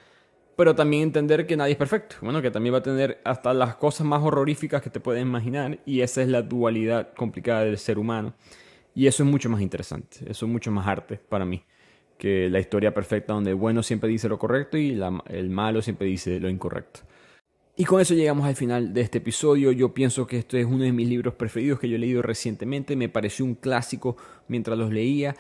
Speaker 1: Pero también entender que nadie es perfecto, bueno, que también va a tener hasta las cosas más horroríficas que te puedes imaginar y esa es la dualidad complicada del ser humano. Y eso es mucho más interesante, eso es mucho más arte para mí que la historia perfecta donde el bueno siempre dice lo correcto y el malo siempre dice lo incorrecto. Y con eso llegamos al final de este episodio. Yo pienso que este es uno de mis libros preferidos que yo he leído recientemente. Me pareció un clásico mientras los leía.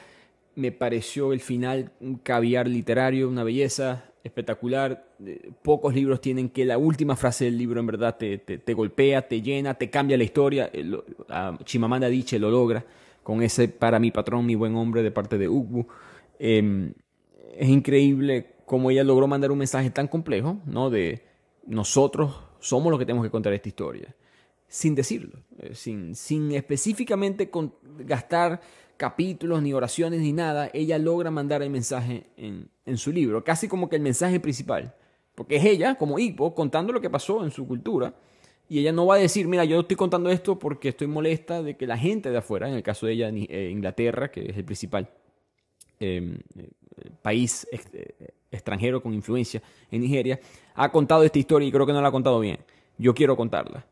Speaker 1: Me pareció el final un caviar literario, una belleza espectacular. Eh, pocos libros tienen que la última frase del libro en verdad te, golpea, te llena, te cambia la historia. Eh, Chimamanda Diche lo logra con ese para mi patrón, mi buen hombre de parte de Ubu. Em, es increíble cómo ella logró mandar un mensaje tan complejo, ¿no? De nosotros somos los que tenemos que contar esta historia, sin decirlo, eh, sin, sin específicamente gastar capítulos, ni oraciones, ni nada, ella logra mandar el mensaje en, su libro, casi como que el mensaje principal, porque es ella, como hipó contando lo que pasó en su cultura, y ella no va a decir, mira, yo estoy contando esto porque estoy molesta de que la gente de afuera, en el caso de ella, eh, Inglaterra, que es el principal Em, país eh, extranjero con influencia en Nigeria, ha contado esta historia y creo que no la ha contado bien. Yo quiero contarla.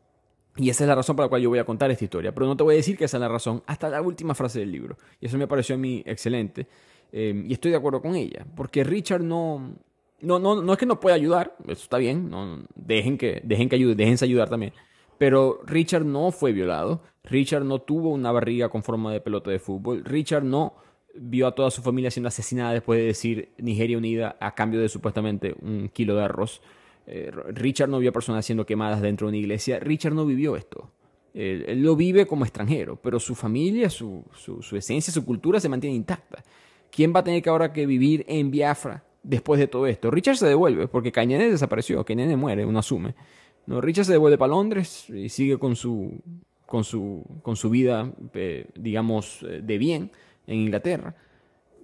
Speaker 1: Y esa es la razón por la cual yo voy a contar esta historia. Pero no te voy a decir que esa es la razón hasta la última frase del libro. Y eso me pareció a mí excelente. Em, y estoy de acuerdo con ella. Porque Richard no, no, no, no es que no pueda ayudar. Eso está bien. No, dejen que, dejen que déjense ayudar también. Pero Richard no fue violado. Richard no tuvo una barriga con forma de pelota de fútbol. Richard no vio a toda su familia siendo asesinada después de decir Nigeria Unida a cambio de supuestamente un kilo de arroz. Eh, Richard no vio a personas siendo quemadas dentro de una iglesia. Richard no vivió esto. Él, lo vive como extranjero, pero su familia, su, su, esencia, su cultura se mantiene intacta. ¿Quién va a tener que ahora que vivir en Biafra después de todo esto? Richard se devuelve porque Cañene desapareció, Cañene muere, uno asume. No, Richard se devuelve para Londres y sigue con su, con su, con su vida, eh, digamos, eh, de bien en Inglaterra.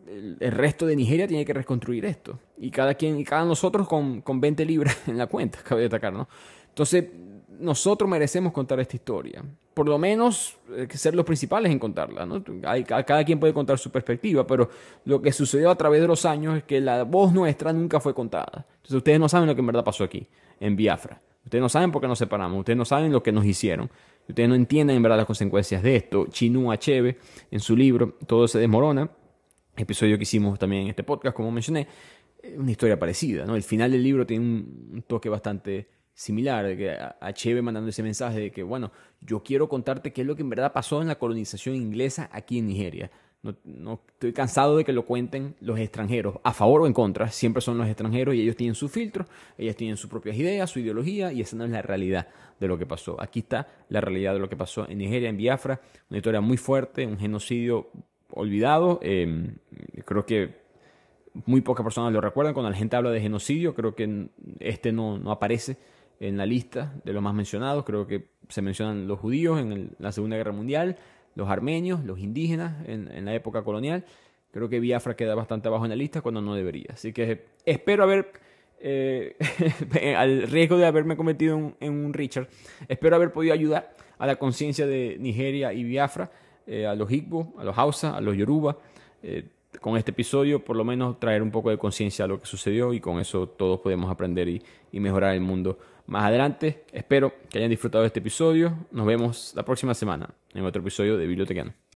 Speaker 1: El, resto de Nigeria tiene que reconstruir esto. Y cada quien, y cada nosotros con, con 20 libras [laughs] en la cuenta, [laughs] cabe destacar, ¿no? Entonces, nosotros merecemos contar esta historia. Por lo menos eh, ser los principales en contarla. cada quien puede contar su perspectiva, pero lo que sucedió a través de los años es que la voz nuestra nunca fue contada. Entonces ustedes no saben lo que en verdad pasó aquí, en Biafra. Ustedes no saben por qué nos separamos, ustedes no saben lo que nos hicieron ustedes no entienden en verdad las consecuencias de esto. Chinua Achebe, en su libro Todo se desmorona, episodio que hicimos también en este podcast, como mencioné, eh, una historia parecida. ¿no? El final del libro tiene un toque bastante similar, de que Achebe mandando ese mensaje de que, bueno, yo quiero contarte qué es lo que en verdad pasó en la colonización inglesa aquí en Nigeria no, estoy cansado de que lo cuenten los extranjeros, a favor o en contra, siempre son los extranjeros y ellos tienen su filtro, ellos tienen sus propias ideas, su ideología y esa no es la realidad de lo que pasó. Aquí está la realidad de lo que pasó en Nigeria, en Biafra, una historia muy fuerte, un genocidio olvidado. Em, creo que muy pocas personas lo recuerdan. Cuando la gente habla de genocidio, creo que este no, aparece en la lista de los más mencionados. Creo que se mencionan los judíos en la Segunda Guerra Mundial, los armenios, los indígenas en, la época colonial. Creo que Biafra queda bastante abajo en la lista cuando no debería. Así que eh, espero haber, eh, [laughs] al riesgo de haberme cometido en, un Richard, espero haber podido ayudar a la conciencia de Nigeria y Biafra, eh, a los Igbo, a los Hausa, a los Yoruba. con este episodio, por lo menos traer un poco de conciencia a lo que sucedió y con eso todos podemos aprender y, y mejorar el mundo más adelante. Espero que hayan disfrutado de este episodio. Nos vemos la próxima semana en otro episodio de Biblioteca.